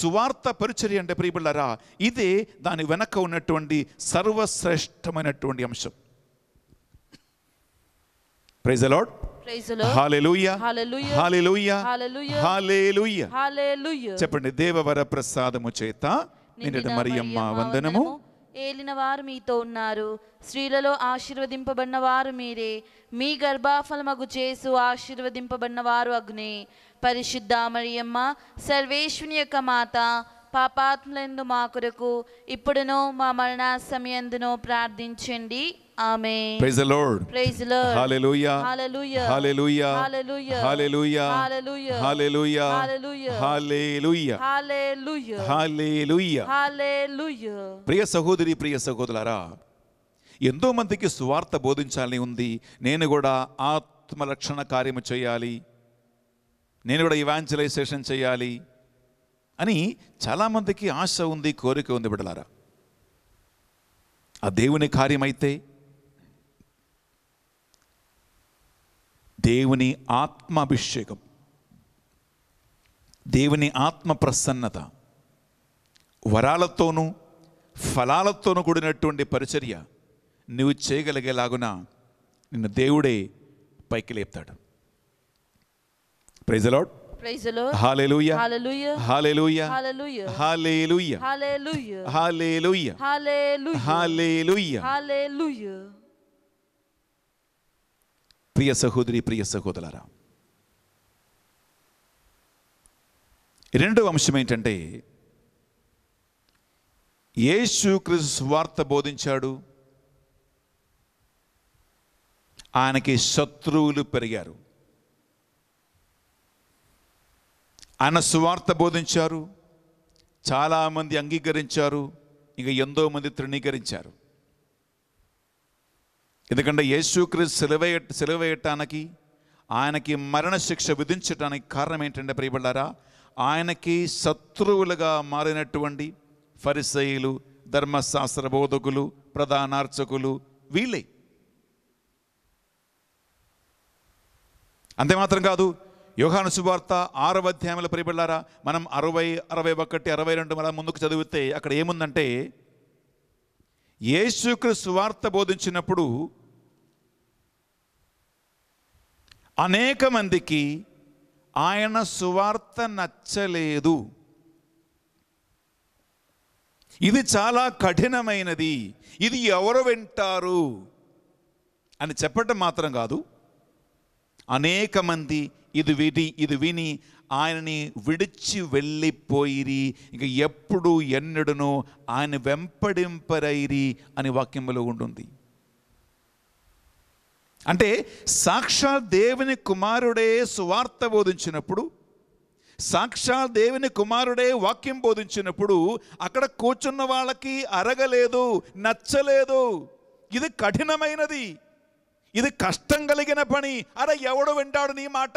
సువార్త పరిచర్య అంటే ప్రియబిళ్ళరా ఇదే దాని వెనక ఉన్నటువంటి సర్వశ్రేష్టమైనటువంటి అంశం ప్రైజ్ అలాడ్ చెప్పండి దేవవర ప్రసాదము చేత మరియమ్మ వందనము ఏలిన వారు మీతో ఉన్నారు స్త్రీలలో ఆశీర్వదింపబడిన వారు మీరే మీ గర్భాఫలమగు చేసు ఆశీర్వదింపబడిన వారు అగ్నే పరిశుద్ధ మరియమ్మ సర్వేశ్వని యొక్క మాత పాపాత్మలందు మా కొరకు ఇప్పుడునో మా మరణ సమయందునో ప్రార్థించండి ఆమె ప్రియ సహోదరి ప్రియ సహోదరులారా ఎంతో మందికి సువార్త బోధించాలని ఉంది నేను కూడా ఆత్మ లక్షణ కార్యము చేయాలి నేను కూడా ఇవాంచలైజేషన్ చేయాలి అని చాలామందికి ఆశ ఉంది కోరిక ఉంది బిడలారా ఆ దేవుని కార్యమైతే దేవుని ఆత్మాభిషేకం దేవుని ఆత్మ ప్రసన్నత వరాలతోనూ ఫలాలతోనూ కూడినటువంటి పరిచర్య నువ్వు చేయగలిగేలాగున నిన్ను దేవుడే పైకి లేపుతాడు ప్రైజ్ ప్రియ సహోదరి ప్రియ సహోదరులారా రెండవ అంశం ఏంటంటే యేసుక్రీస్తు స్వార్థ బోధించాడు ఆయనకి శత్రువులు పెరిగారు ఆయన సువార్త బోధించారు చాలామంది అంగీకరించారు ఇక ఎంతో మంది తృణీకరించారు ఎందుకంటే యేసుక్రీస్తు సెలవేయ సెలవేయటానికి ఆయనకి మరణశిక్ష విధించడానికి కారణం ఏంటంటే ప్రియబడ్డారా ఆయనకి శత్రువులుగా మారినటువంటి ఫరిసయులు ధర్మశాస్త్ర బోధకులు ప్రధానార్చకులు వీళ్ళే అంతే మాత్రం కాదు యోహాను శుభార్త ఆరవ అధ్యాయంలో పరిబడ్డారా మనం అరవై అరవై ఒకటి అరవై రెండు మన ముందుకు చదివితే అక్కడ ఏముందంటే యేసుకు సువార్త బోధించినప్పుడు అనేక మందికి ఆయన సువార్త నచ్చలేదు ఇది చాలా కఠినమైనది ఇది ఎవరు వింటారు అని చెప్పటం మాత్రం కాదు అనేక మంది ఇది విని ఇది విని ఆయనని విడిచి వెళ్ళిపోయిరి ఇక ఎప్పుడు ఎన్నడనో ఆయన వెంపడింపరైరి అని వాక్యంలో ఉంటుంది అంటే సాక్షాత్ దేవుని కుమారుడే సువార్త బోధించినప్పుడు సాక్షాత్ దేవుని కుమారుడే వాక్యం బోధించినప్పుడు అక్కడ కూర్చున్న వాళ్ళకి అరగలేదు నచ్చలేదు ఇది కఠినమైనది ఇది కష్టం కలిగిన పని అరే ఎవడు వింటాడు నీ మాట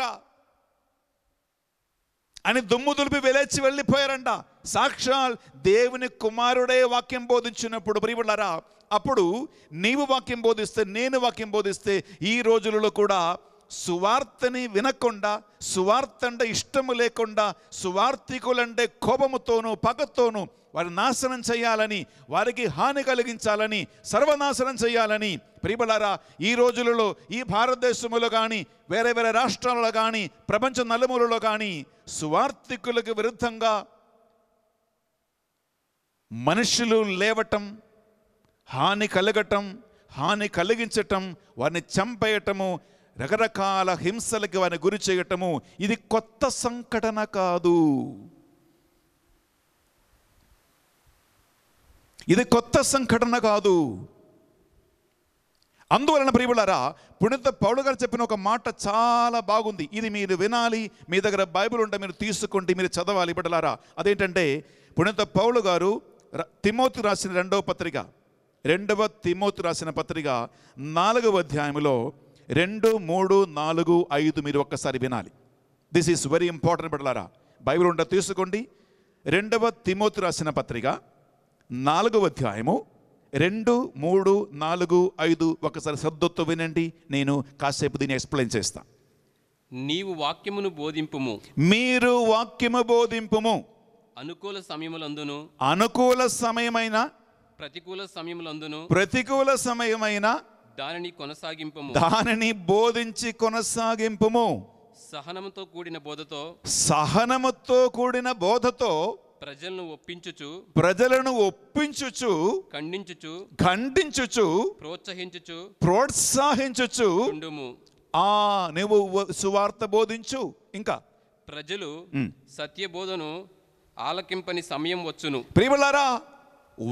అని దుమ్ము దులిపి వెలేచి వెళ్ళిపోయారంట సాక్షాల్ దేవుని కుమారుడే వాక్యం బోధించినప్పుడు ప్రియులరా అప్పుడు నీవు వాక్యం బోధిస్తే నేను వాక్యం బోధిస్తే ఈ రోజులలో కూడా సువార్తని వినకుండా సువార్త అంటే ఇష్టము లేకుండా సువార్థికులంటే కోపముతోనూ పగతోనూ వారిని నాశనం చేయాలని వారికి హాని కలిగించాలని సర్వనాశనం చేయాలని ప్రిబలరా ఈ రోజులలో ఈ భారతదేశంలో కానీ వేరే వేరే రాష్ట్రాలలో కానీ ప్రపంచ నలుమూలలో కానీ సువార్థికులకు విరుద్ధంగా మనుషులు లేవటం హాని కలగటం హాని కలిగించటం వారిని చంపేయటము రకరకాల హింసలకి వారిని గురి చేయటము ఇది కొత్త సంఘటన కాదు ఇది కొత్త సంఘటన కాదు అందువలన ప్రియులారా పుణిత పౌడు గారు చెప్పిన ఒక మాట చాలా బాగుంది ఇది మీరు వినాలి మీ దగ్గర బైబిల్ ఉంటే మీరు తీసుకోండి మీరు చదవాలి బిడ్డలారా అదేంటంటే పుణిత పౌలు గారు తిమోతి రాసిన రెండవ పత్రిక రెండవ తిమోతి రాసిన పత్రిక నాలుగవ అధ్యాయంలో రెండు మూడు నాలుగు ఐదు మీరు ఒక్కసారి వినాలి దిస్ ఈస్ వెరీ ఇంపార్టెంట్ బిడ్డలారా బైబిల్ ఉంటే తీసుకోండి రెండవ తిమోతి రాసిన పత్రిక నాలుగవ అధ్యాయము రెండు మూడు నాలుగు ఐదు ఒకసారి శ్రద్ధతో వినండి నేను కాసేపు దీన్ని ఎక్స్ప్లెయిన్ చేస్తా నీవు వాక్యమును బోధింపుము మీరు వాక్యము బోధింపుము అనుకూల సమయములందును అనుకూల సమయమైన ప్రతికూల సమయములందును ప్రతికూల సమయమైన దానిని కొనసాగింపు దానిని బోధించి కొనసాగింపుము సహనముతో కూడిన బోధతో సహనముతో కూడిన బోధతో ప్రజలను ఒప్పించుచు ప్రజలను ఒప్పించుచు ఖండించుచు ఖండించుచు ప్రోత్సహించుచు ప్రోత్సహించుచు ఆ నువ్వు సువార్త బోధించు ఇంకా ప్రజలు బోధను ఆలకింపని సమయం వచ్చును ప్రియులారా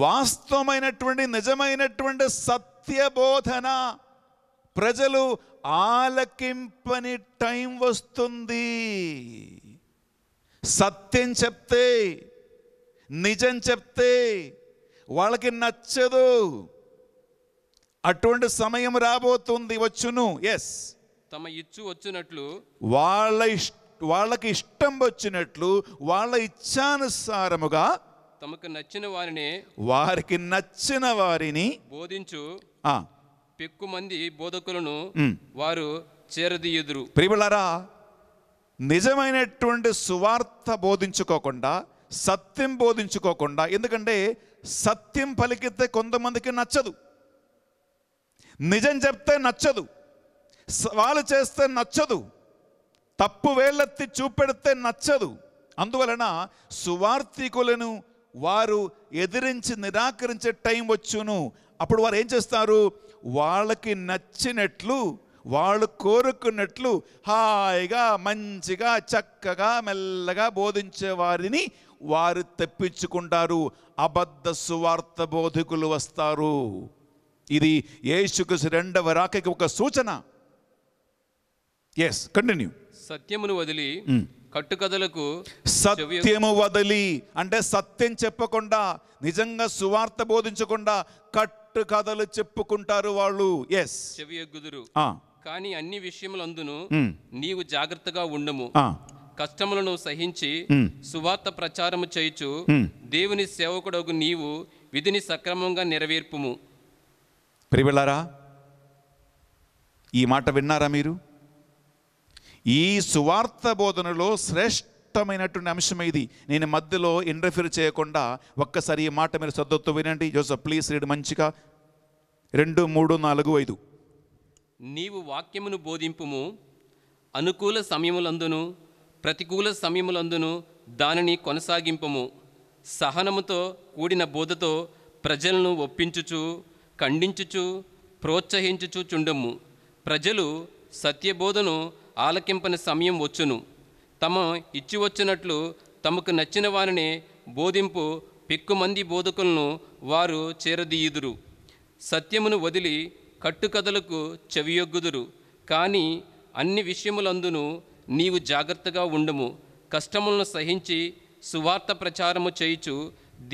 వాస్తవమైనటువంటి నిజమైనటువంటి సత్య బోధన ప్రజలు ఆలకింపని టైం వస్తుంది సత్యం చెప్తే నిజం చెప్తే వాళ్ళకి నచ్చదు అటువంటి సమయం రాబోతుంది వచ్చును ఎస్ తమ ఇచ్చు వచ్చినట్లు వాళ్ళ ఇష్ట వాళ్ళకి ఇష్టం వచ్చినట్లు వాళ్ళ ఇచ్చానుసారముగా తమకు నచ్చిన వారిని వారికి నచ్చిన వారిని బోధించు పెక్కు మంది బోధకులను వారు చేరదీయుదురు ప్రిబులరా నిజమైనటువంటి సువార్త బోధించుకోకుండా సత్యం బోధించుకోకుండా ఎందుకంటే సత్యం పలికితే కొంతమందికి నచ్చదు నిజం చెప్తే నచ్చదు సవాలు చేస్తే నచ్చదు తప్పు వేళ్ళెత్తి చూపెడితే నచ్చదు అందువలన సువార్థికులను వారు ఎదిరించి నిరాకరించే టైం వచ్చును అప్పుడు వారు ఏం చేస్తారు వాళ్ళకి నచ్చినట్లు వాళ్ళు కోరుకున్నట్లు హాయిగా మంచిగా చక్కగా మెల్లగా బోధించే వారిని వారు తెప్పించుకుంటారు అబద్ధ సువార్త బోధకులు వస్తారు ఇది యేసుకు రెండవ రాకకి ఒక సూచన ఎస్ కంటిన్యూ సత్యమును వదిలి hmm. కట్టుకథలకు సత్యము వదిలి అంటే సత్యం చెప్పకుండా నిజంగా సువార్త బోధించకుండా కట్టు కథలు చెప్పుకుంటారు వాళ్ళు ఎస్ చెవి ఎగ్గుదురు కానీ అన్ని విషయములందును hmm. నీవు జాగ్రత్తగా ఉండము కష్టములను సహించి సువార్త ప్రచారము చేయుచు దేవుని సేవకుడు నీవు విధిని సక్రమంగా నెరవేర్పుము ప్రియులారా ఈ మాట విన్నారా మీరు ఈ సువార్త బోధనలో శ్రేష్టమైనటువంటి అంశం ఇది నేను మధ్యలో ఇంటర్ఫీర్ చేయకుండా ఒక్కసారి ఈ మాట మీరు శ్రద్ధతో వినండి జోసఫ్ ప్లీజ్ రీడ్ మంచిగా రెండు మూడు నాలుగు ఐదు నీవు వాక్యమును బోధింపుము అనుకూల సమయములందును ప్రతికూల సమయములందును దానిని కొనసాగింపము సహనముతో కూడిన బోధతో ప్రజలను ఒప్పించుచు ఖండించుచు ప్రోత్సహించుచు చుండము ప్రజలు సత్యబోధను ఆలకింపని సమయం వచ్చును తమ ఇచ్చి వచ్చినట్లు తమకు నచ్చిన వారిని బోధింపు పెక్కుమంది బోధకులను వారు చేరదీయుదురు సత్యమును వదిలి కట్టుకథలకు చెవియొగ్గుదురు కానీ అన్ని విషయములందును నీవు జాగ్రత్తగా ఉండుము కష్టములను సహించి సువార్త ప్రచారము చేయుచు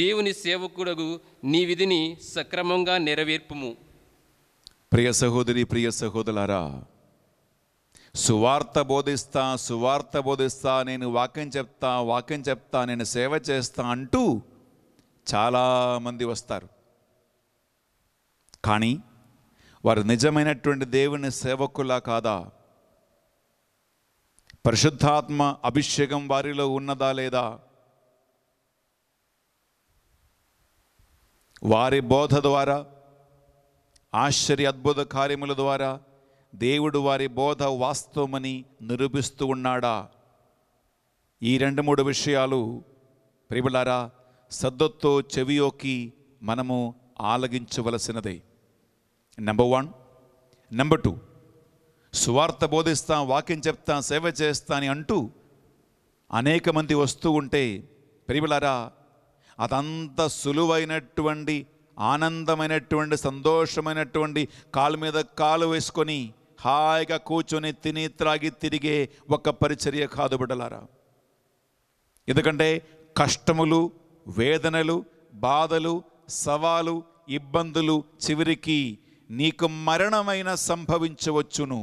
దేవుని సేవకుడగు నీ విధిని సక్రమంగా నెరవేర్పుము ప్రియ సహోదరి ప్రియ సహోదరులారా సువార్త బోధిస్తా సువార్త బోధిస్తా నేను వాక్యం చెప్తా వాక్యం చెప్తా నేను సేవ చేస్తా అంటూ చాలామంది వస్తారు కానీ వారు నిజమైనటువంటి దేవుని సేవకులా కాదా పరిశుద్ధాత్మ అభిషేకం వారిలో ఉన్నదా లేదా వారి బోధ ద్వారా ఆశ్చర్య అద్భుత కార్యముల ద్వారా దేవుడు వారి బోధ వాస్తవమని నిరూపిస్తూ ఉన్నాడా ఈ రెండు మూడు విషయాలు ప్రిబులారా సద్దొత్తో చెవియోకి మనము ఆలగించవలసినదే నెంబర్ వన్ నెంబర్ టూ సువార్త బోధిస్తాం వాక్యం చెప్తాం సేవ చేస్తా అని అంటూ అనేక మంది వస్తూ ఉంటే ప్రియులారా అదంత సులువైనటువంటి ఆనందమైనటువంటి సంతోషమైనటువంటి కాలు మీద కాలు వేసుకొని హాయిగా కూర్చొని తిని త్రాగి తిరిగే ఒక పరిచర్య కాదు బిడ్డలారా ఎందుకంటే కష్టములు వేదనలు బాధలు సవాలు ఇబ్బందులు చివరికి నీకు మరణమైన సంభవించవచ్చును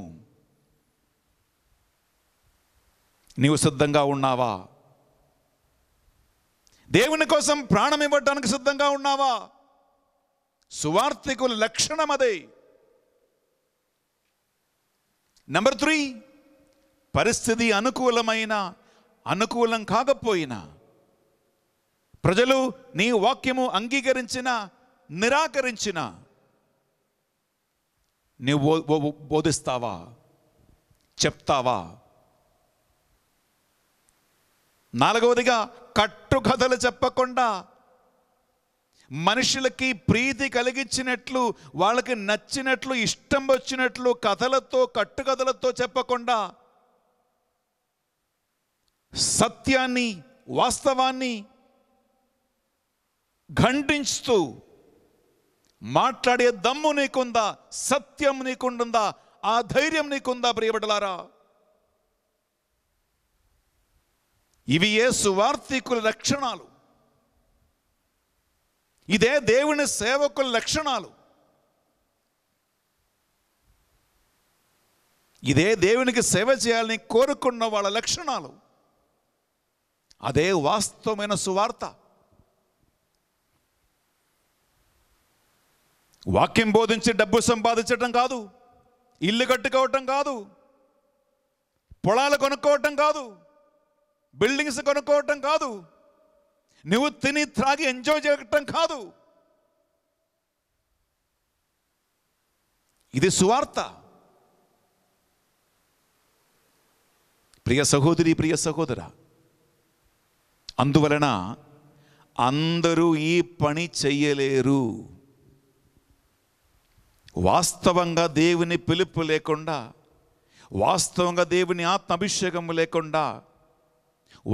నీవు సిద్ధంగా ఉన్నావా దేవుని కోసం ప్రాణం ఇవ్వడానికి సిద్ధంగా ఉన్నావా సువార్థికుల లక్షణం అదే నెంబర్ త్రీ పరిస్థితి అనుకూలమైన అనుకూలం కాకపోయినా ప్రజలు నీ వాక్యము అంగీకరించిన నిరాకరించిన నీవు బోధిస్తావా చెప్తావా నాలుగవదిగా కట్టుకథలు చెప్పకుండా మనుషులకి ప్రీతి కలిగించినట్లు వాళ్ళకి నచ్చినట్లు ఇష్టం వచ్చినట్లు కథలతో కట్టుకథలతో చెప్పకుండా సత్యాన్ని వాస్తవాన్ని ఖండించుతూ మాట్లాడే దమ్ము నీకుందా సత్యం నీకుంటుందా ఆ ధైర్యం నీకుందా ప్రియబడలారా ఇవి ఏ సువార్థికుల లక్షణాలు ఇదే దేవుని సేవకుల లక్షణాలు ఇదే దేవునికి సేవ చేయాలని కోరుకున్న వాళ్ళ లక్షణాలు అదే వాస్తవమైన సువార్త వాక్యం బోధించి డబ్బు సంపాదించటం కాదు ఇల్లు కట్టుకోవటం కాదు పొలాలు కొనుక్కోవటం కాదు బిల్డింగ్స్ కొనుక్కోవటం కాదు నువ్వు తిని త్రాగి ఎంజాయ్ చేయటం కాదు ఇది సువార్త ప్రియ సహోదరి ప్రియ సహోదర అందువలన అందరూ ఈ పని చెయ్యలేరు వాస్తవంగా దేవుని పిలుపు లేకుండా వాస్తవంగా దేవుని ఆత్మ అభిషేకం లేకుండా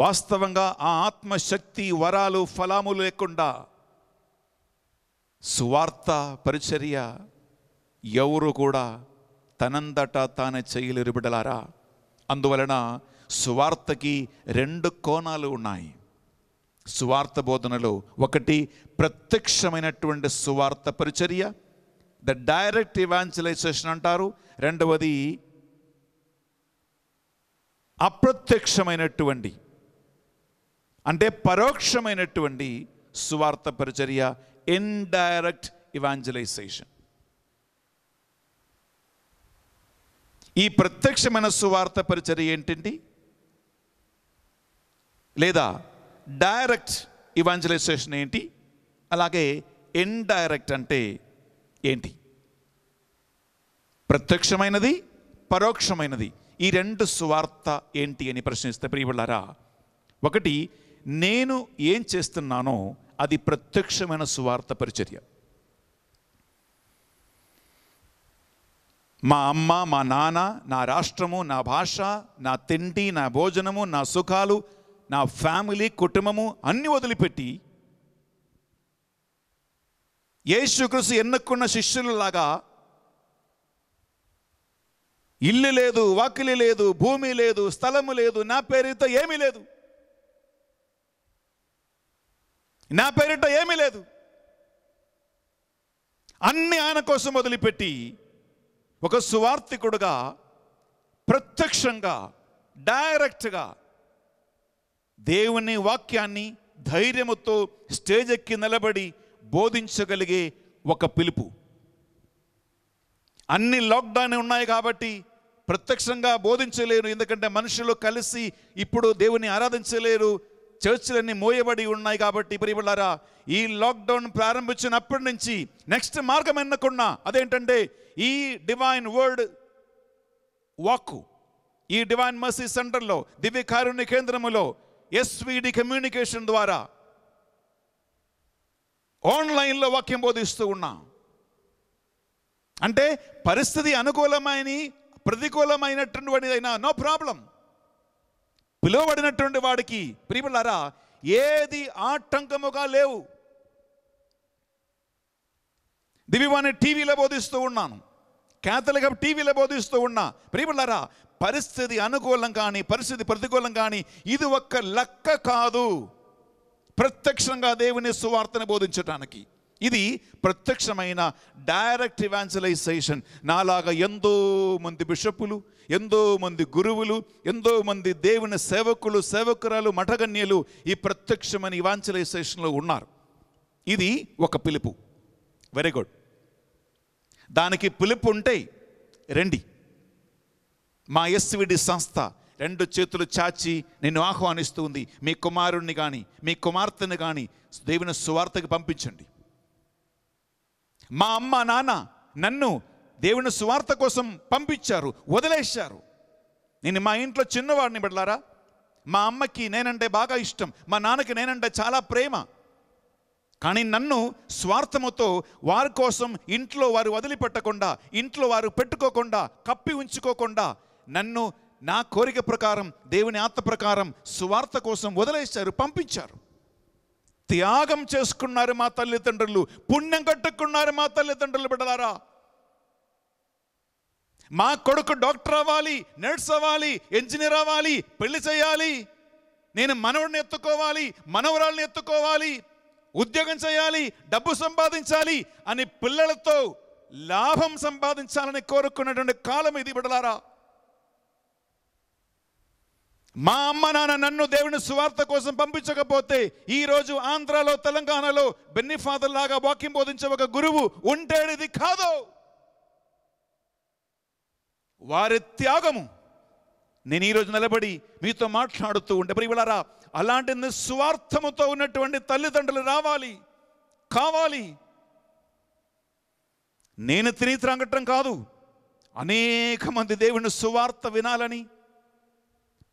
వాస్తవంగా ఆ ఆత్మశక్తి వరాలు ఫలాము లేకుండా సువార్త పరిచర్య ఎవరు కూడా తనందట తానే చేయలేరు బిడ్డలారా అందువలన సువార్తకి రెండు కోణాలు ఉన్నాయి సువార్త బోధనలో ఒకటి ప్రత్యక్షమైనటువంటి సువార్త పరిచర్య ద డైరెక్ట్ ఇవాన్సిలైజేషన్ అంటారు రెండవది అప్రత్యక్షమైనటువంటి అంటే పరోక్షమైనటువంటి సువార్త పరిచర్య ఇన్డైరెక్ట్ ఇవాంజలైజేషన్ ఈ ప్రత్యక్షమైన సువార్త పరిచర్య ఏంటండి లేదా డైరెక్ట్ ఇవాంజలైజేషన్ ఏంటి అలాగే ఇన్డైరెక్ట్ అంటే ఏంటి ప్రత్యక్షమైనది పరోక్షమైనది ఈ రెండు సువార్త ఏంటి అని ప్రశ్నిస్తే ప్రియుళ్ళారా ఒకటి నేను ఏం చేస్తున్నానో అది ప్రత్యక్షమైన సువార్త పరిచర్య మా అమ్మ మా నాన్న నా రాష్ట్రము నా భాష నా తిండి నా భోజనము నా సుఖాలు నా ఫ్యామిలీ కుటుంబము అన్ని వదిలిపెట్టి యేసుక్రీస్తు ఎన్నుకున్న శిష్యులలాగా ఇల్లు లేదు వాకిలి లేదు భూమి లేదు స్థలము లేదు నా పేరుతో ఏమీ లేదు నా పేరిట ఏమీ లేదు అన్ని ఆయన కోసం వదిలిపెట్టి ఒక సువార్థికుడుగా ప్రత్యక్షంగా డైరెక్ట్గా దేవుని వాక్యాన్ని ధైర్యముతో స్టేజ్ ఎక్కి నిలబడి బోధించగలిగే ఒక పిలుపు అన్ని లాక్డౌన్ ఉన్నాయి కాబట్టి ప్రత్యక్షంగా బోధించలేరు ఎందుకంటే మనుషులు కలిసి ఇప్పుడు దేవుని ఆరాధించలేరు చర్చిలన్నీ మోయబడి ఉన్నాయి కాబట్టి ప్రియబులారా ఈ లాక్డౌన్ ప్రారంభించినప్పటి నుంచి నెక్స్ట్ మార్గం ఎన్నుకున్నా అదేంటంటే ఈ డివైన్ వర్డ్ వాక్ ఈ డివైన్ మసీ సెంటర్లో దివ్య కారుణ్య కేంద్రములో ఎస్విడి కమ్యూనికేషన్ ద్వారా ఆన్లైన్లో వాక్యం బోధిస్తూ ఉన్నా అంటే పరిస్థితి అనుకూలమైన ప్రతికూలమైనటువంటిదైనా నో ప్రాబ్లం పిలువబడినటువంటి వాడికి ప్రియులారా ఏది ఆటంకముగా లేవు దివివాణి టీవీలో బోధిస్తూ ఉన్నాను కేతలిగా టీవీలో బోధిస్తూ ఉన్నా ప్రియులారా పరిస్థితి అనుకూలం కానీ పరిస్థితి ప్రతికూలం కానీ ఇది ఒక్క లక్క కాదు ప్రత్యక్షంగా దేవుని సువార్తను బోధించటానికి ఇది ప్రత్యక్షమైన డైరెక్ట్ ఇవాన్సలైజేషన్ నాలాగా ఎంతో మంది బిషపులు ఎంతో మంది గురువులు ఎంతో మంది దేవుని సేవకులు సేవకురాలు మఠగన్యలు ఈ ప్రత్యక్షమైన ఇవాన్సలైజేషన్లో ఉన్నారు ఇది ఒక పిలుపు వెరీ గుడ్ దానికి పిలుపు ఉంటే రండి మా ఎస్విడి సంస్థ రెండు చేతులు చాచి నేను ఆహ్వానిస్తుంది మీ కుమారుణ్ణి కానీ మీ కుమార్తెని కానీ దేవుని సువార్తకి పంపించండి మా అమ్మ నాన్న నన్ను దేవుని స్వార్థ కోసం పంపించారు వదిలేశారు నేను మా ఇంట్లో చిన్నవాడిని పెడలారా మా అమ్మకి నేనంటే బాగా ఇష్టం మా నాన్నకి నేనంటే చాలా ప్రేమ కానీ నన్ను స్వార్థముతో వారి కోసం ఇంట్లో వారు వదిలిపెట్టకుండా ఇంట్లో వారు పెట్టుకోకుండా కప్పి ఉంచుకోకుండా నన్ను నా కోరిక ప్రకారం దేవుని ఆత్మ ప్రకారం స్వార్థ కోసం వదిలేశారు పంపించారు త్యాగం చేసుకున్నారు మా తల్లిదండ్రులు పుణ్యం కట్టుకున్నారు మా తల్లిదండ్రులు బిడ్డలారా మా కొడుకు డాక్టర్ అవ్వాలి నర్స్ అవ్వాలి ఇంజనీర్ అవ్వాలి పెళ్లి చేయాలి నేను మనవుడిని ఎత్తుకోవాలి మనవరాలను ఎత్తుకోవాలి ఉద్యోగం చేయాలి డబ్బు సంపాదించాలి అని పిల్లలతో లాభం సంపాదించాలని కోరుకున్నటువంటి కాలం ఇది బిడలారా మా అమ్మ నాన్న నన్ను దేవుని సువార్త కోసం పంపించకపోతే ఈరోజు ఆంధ్రాలో తెలంగాణలో బెన్ని ఫాదర్ లాగా వాక్యం బోధించే ఒక గురువు ఉంటేది కాదు వారి త్యాగము నేను ఈరోజు నిలబడి మీతో మాట్లాడుతూ ఉంటే ప్రియులారా అలాంటి నిస్వార్థముతో ఉన్నటువంటి తల్లిదండ్రులు రావాలి కావాలి నేను తిని త్రాగటం కాదు అనేక మంది దేవుని సువార్త వినాలని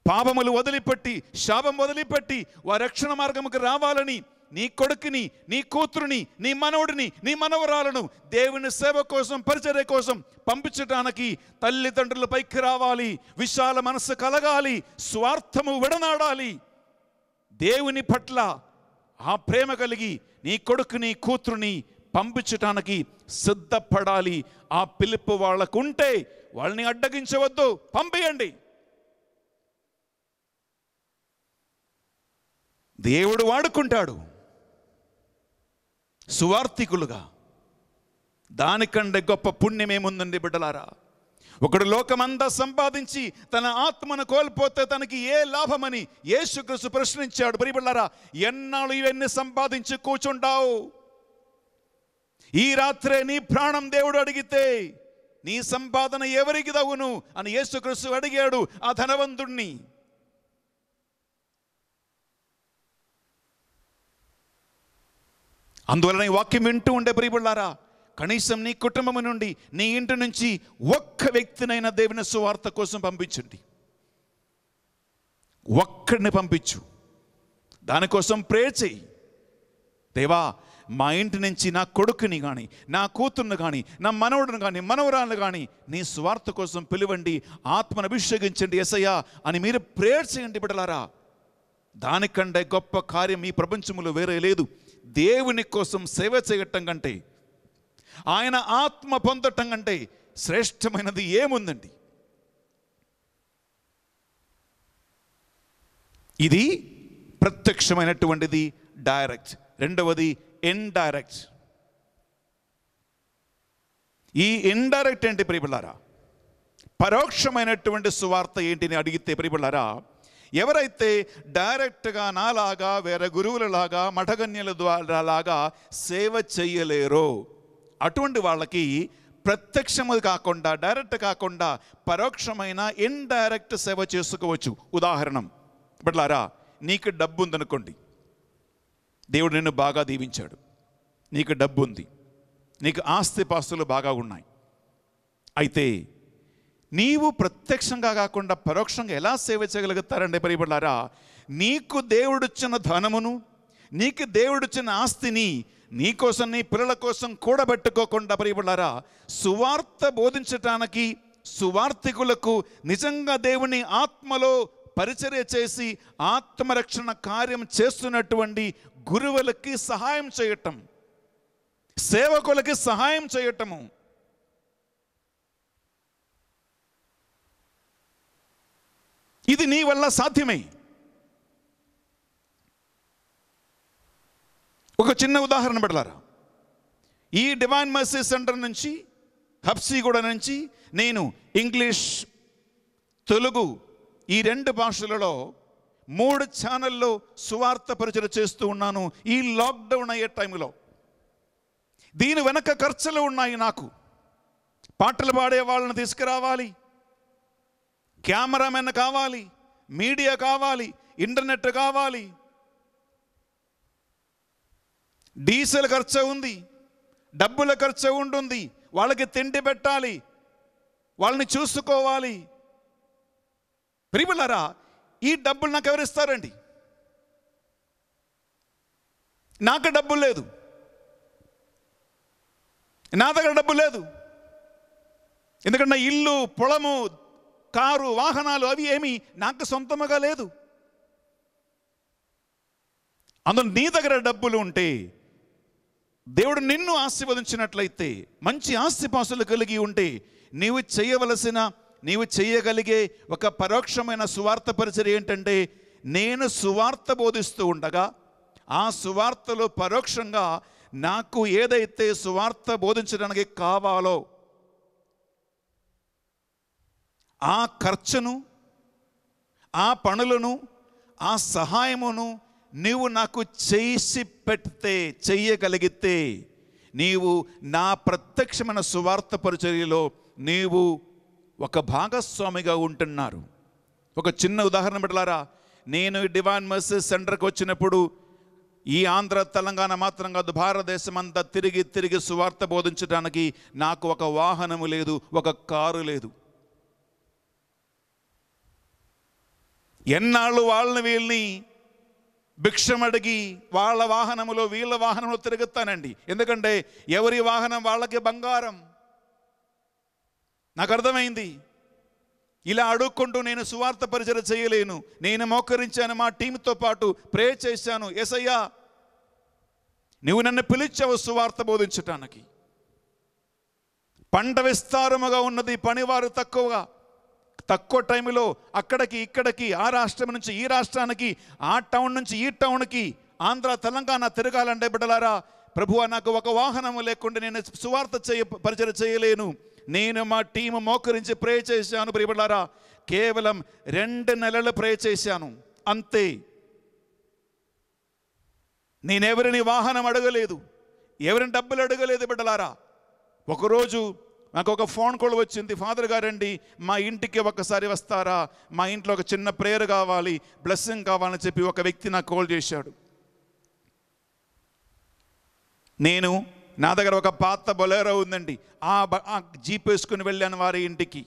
పాపములు వదిలిపెట్టి శాపం వదిలిపెట్టి వారి రక్షణ మార్గముకు రావాలని నీ కొడుకుని నీ కూతురుని నీ మనవుడిని నీ మనవరాలను దేవుని సేవ కోసం పరిచర్య కోసం పంపించడానికి తల్లిదండ్రుల పైకి రావాలి విశాల మనస్సు కలగాలి స్వార్థము విడనాడాలి దేవుని పట్ల ఆ ప్రేమ కలిగి నీ కొడుకుని కూతురుని పంపించటానికి సిద్ధపడాలి ఆ పిలుపు వాళ్ళకుంటే వాళ్ళని అడ్డగించవద్దు పంపేయండి దేవుడు వాడుకుంటాడు సువార్థికులుగా దానికంటే గొప్ప పుణ్యం ఏముందండి బిడ్డలారా ఒకడు లోకమంతా సంపాదించి తన ఆత్మను కోల్పోతే తనకి ఏ లాభమని యేసుక్రీస్తు ప్రశ్నించాడు మరి బిళ్ళారా ఎన్నాళ్ళు ఇవన్నీ సంపాదించి కూర్చుంటావు ఈ రాత్రే నీ ప్రాణం దేవుడు అడిగితే నీ సంపాదన ఎవరికి తగును అని యేసుక్రీస్తు అడిగాడు ఆ ధనవంతుణ్ణి అందువలన ఈ వాక్యం వింటూ ఉండే ప్రియబుళ్ళారా కనీసం నీ కుటుంబం నుండి నీ ఇంటి నుంచి ఒక్క వ్యక్తినైనా దేవుని సువార్త కోసం పంపించండి ఒక్కడిని పంపించు దానికోసం ప్రే చేయి దేవా మా ఇంటి నుంచి నా కొడుకుని కానీ నా కూతుర్ని కానీ నా మనవడిని కానీ మనవరాలను కానీ నీ స్వార్థ కోసం పిలువండి ఆత్మను అభిషేకించండి ఎసయ్యా అని మీరు ప్రేర్ చేయండి బిడలారా దానికంటే గొప్ప కార్యం ఈ ప్రపంచంలో వేరే లేదు దేవుని కోసం సేవ చేయటం కంటే ఆయన ఆత్మ పొందటం కంటే శ్రేష్టమైనది ఏముందండి ఇది ప్రత్యక్షమైనటువంటిది డైరెక్ట్ రెండవది ఇండైరెక్ట్ ఈ ఇండైరెక్ట్ ఏంటి ప్రియబిళ్ళారా పరోక్షమైనటువంటి సువార్త ఏంటిని అడిగితే ప్రియబిళ్ళారా ఎవరైతే డైరెక్ట్గా నాలాగా వేరే గురువులలాగా మఠగన్యుల ద్వారా లాగా సేవ చెయ్యలేరో అటువంటి వాళ్ళకి ప్రత్యక్షము కాకుండా డైరెక్ట్ కాకుండా పరోక్షమైన ఇండైరెక్ట్ సేవ చేసుకోవచ్చు ఉదాహరణ బట్లారా నీకు డబ్బు ఉందనుకోండి దేవుడు నిన్ను బాగా దీవించాడు నీకు డబ్బు ఉంది నీకు ఆస్తిపాస్తులు బాగా ఉన్నాయి అయితే నీవు ప్రత్యక్షంగా కాకుండా పరోక్షంగా ఎలా సేవ చేయగలుగుతారండి పరిపడారా నీకు దేవుడిచ్చిన ధనమును నీకు దేవుడిచ్చిన ఆస్తిని నీ కోసం నీ పిల్లల కోసం కూడబెట్టుకోకుండా పరిపడారా సువార్త బోధించటానికి సువార్థికులకు నిజంగా దేవుని ఆత్మలో పరిచర్య చేసి ఆత్మరక్షణ కార్యం చేస్తున్నటువంటి గురువులకి సహాయం చేయటం సేవకులకి సహాయం చేయటము ఇది నీ వల్ల సాధ్యమే ఒక చిన్న ఉదాహరణ పెడలారా ఈ డివైన్ మర్సీ సెంటర్ నుంచి హబ్సీగూడ నుంచి నేను ఇంగ్లీష్ తెలుగు ఈ రెండు భాషలలో మూడు ఛానల్లో సువార్త పరిచయం చేస్తూ ఉన్నాను ఈ లాక్డౌన్ అయ్యే టైంలో దీని వెనక ఖర్చులు ఉన్నాయి నాకు పాటలు పాడే వాళ్ళని తీసుకురావాలి కెమెరామెన్ కావాలి మీడియా కావాలి ఇంటర్నెట్ కావాలి డీజిల్ ఖర్చు ఉంది డబ్బుల ఖర్చు ఉంటుంది వాళ్ళకి తిండి పెట్టాలి వాళ్ళని చూసుకోవాలి ప్రియులరా ఈ డబ్బులు నాకు ఎవరిస్తారండి నాకు డబ్బులు లేదు నా దగ్గర డబ్బు లేదు ఎందుకంటే ఇల్లు పొలము కారు వాహనాలు అవి ఏమీ నాకు సొంతముగా లేదు అందులో నీ దగ్గర డబ్బులు ఉంటే దేవుడు నిన్ను ఆశీర్వదించినట్లయితే మంచి ఆస్తిపాసులు కలిగి ఉంటే నీవు చేయవలసిన నీవు చేయగలిగే ఒక పరోక్షమైన సువార్త పరిచయం ఏంటంటే నేను సువార్త బోధిస్తూ ఉండగా ఆ సువార్తలో పరోక్షంగా నాకు ఏదైతే సువార్త బోధించడానికి కావాలో ఆ ఖర్చును ఆ పనులను ఆ సహాయమును నీవు నాకు చేసి పెడితే చెయ్యగలిగితే నీవు నా ప్రత్యక్షమైన సువార్త పరిచర్యలో నీవు ఒక భాగస్వామిగా ఉంటున్నారు ఒక చిన్న ఉదాహరణ పెట్టలారా నేను డివాన్ మెసేజ్ సెంటర్కి వచ్చినప్పుడు ఈ ఆంధ్ర తెలంగాణ మాత్రం కాదు భారతదేశం అంతా తిరిగి తిరిగి సువార్త బోధించడానికి నాకు ఒక వాహనము లేదు ఒక కారు లేదు ఎన్నాళ్ళు వాళ్ళని వీళ్ళని భిక్షమడిగి వాళ్ళ వాహనములో వీళ్ళ వాహనంలో తిరుగుతానండి ఎందుకంటే ఎవరి వాహనం వాళ్ళకి బంగారం నాకు అర్థమైంది ఇలా అడుక్కుంటూ నేను సువార్త పరిచయం చేయలేను నేను మోకరించాను మా టీంతో పాటు ప్రే చేశాను ఎసయ్యా నువ్వు నన్ను పిలిచావు సువార్త బోధించటానికి పంట విస్తారముగా ఉన్నది పనివారు తక్కువగా తక్కువ టైంలో అక్కడికి ఇక్కడికి ఆ రాష్ట్రం నుంచి ఈ రాష్ట్రానికి ఆ టౌన్ నుంచి ఈ టౌన్కి ఆంధ్ర తెలంగాణ తిరగాలంటే బిడ్డలారా ప్రభువా నాకు ఒక వాహనం లేకుండా నేను సువార్త చేయ పరిచయం చేయలేను నేను మా టీం మోకరించి ప్రే చేశాను ప్రియబడారా కేవలం రెండు నెలలు ప్రే చేశాను అంతే నేనెవరిని వాహనం అడగలేదు ఎవరిని డబ్బులు అడగలేదు బిడ్డలారా ఒకరోజు నాకు ఒక ఫోన్ కాల్ వచ్చింది ఫాదర్ గారండి మా ఇంటికి ఒకసారి వస్తారా మా ఇంట్లో ఒక చిన్న ప్రేయర్ కావాలి బ్లెస్సింగ్ కావాలని చెప్పి ఒక వ్యక్తి నాకు కాల్ చేశాడు నేను నా దగ్గర ఒక పాత బొలేరో ఉందండి ఆ జీప్ వేసుకుని వెళ్ళాను వారి ఇంటికి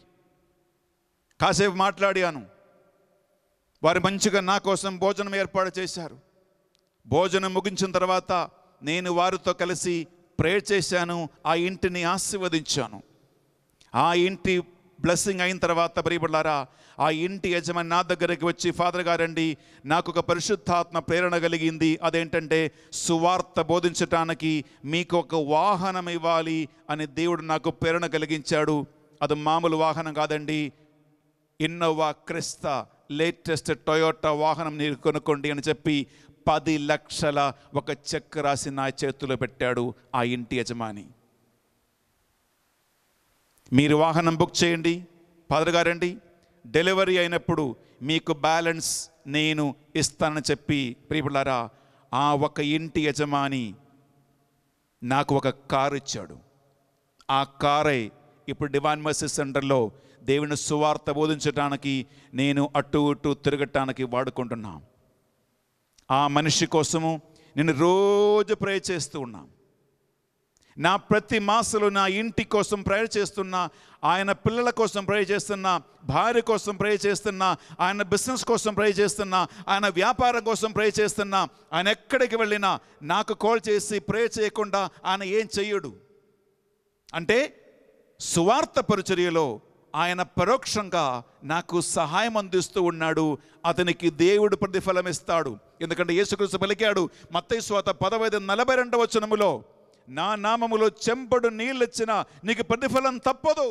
కాసేపు మాట్లాడాను వారు మంచిగా నా కోసం భోజనం ఏర్పాటు చేశారు భోజనం ముగించిన తర్వాత నేను వారితో కలిసి ప్రేయర్ చేశాను ఆ ఇంటిని ఆశీర్వదించాను ఆ ఇంటి బ్లెస్సింగ్ అయిన తర్వాత ప్రియబడ్డారా ఆ ఇంటి యజమాని నా దగ్గరికి వచ్చి ఫాదర్ గారండి నాకు ఒక పరిశుద్ధాత్మ ప్రేరణ కలిగింది అదేంటంటే సువార్త బోధించటానికి మీకు ఒక వాహనం ఇవ్వాలి అని దేవుడు నాకు ప్రేరణ కలిగించాడు అది మామూలు వాహనం కాదండి ఇన్నోవా క్రిస్తా లేటెస్ట్ టొయోటా వాహనం నీరు కొనుక్కోండి అని చెప్పి పది లక్షల ఒక చెక్ రాసి నా చేతిలో పెట్టాడు ఆ ఇంటి యజమాని మీరు వాహనం బుక్ చేయండి ఫాదర్ గారండి డెలివరీ అయినప్పుడు మీకు బ్యాలెన్స్ నేను ఇస్తానని చెప్పి ప్రియపులారా ఆ ఒక ఇంటి యజమాని నాకు ఒక కారు ఇచ్చాడు ఆ కారే ఇప్పుడు డివాన్ మర్సీ సెంటర్లో దేవుని సువార్త బోధించడానికి నేను అటు ఇటు తిరగటానికి వాడుకుంటున్నాం ఆ మనిషి కోసము నేను రోజు ప్రే చేస్తూ ఉన్నాను నా ప్రతి మాసలు నా ఇంటి కోసం ప్రేయర్ చేస్తున్నా ఆయన పిల్లల కోసం ప్రేయర్ చేస్తున్నా భార్య కోసం ప్రేయర్ చేస్తున్నా ఆయన బిజినెస్ కోసం ప్రేయర్ చేస్తున్నా ఆయన వ్యాపారం కోసం ప్రేయర్ చేస్తున్నా ఆయన ఎక్కడికి వెళ్ళినా నాకు కాల్ చేసి ప్రేయర్ చేయకుండా ఆయన ఏం చెయ్యడు అంటే సువార్త పరిచర్యలో ఆయన పరోక్షంగా నాకు సహాయం అందిస్తూ ఉన్నాడు అతనికి దేవుడు ప్రతిఫలం ఇస్తాడు ఎందుకంటే యేసుకృష్ణ పలికాడు మత్తైస్వాత పదవైదు నలభై రెండవ చనములో నా నామములో చెంపడు నీళ్ళిచ్చినా నీకు ప్రతిఫలం తప్పదు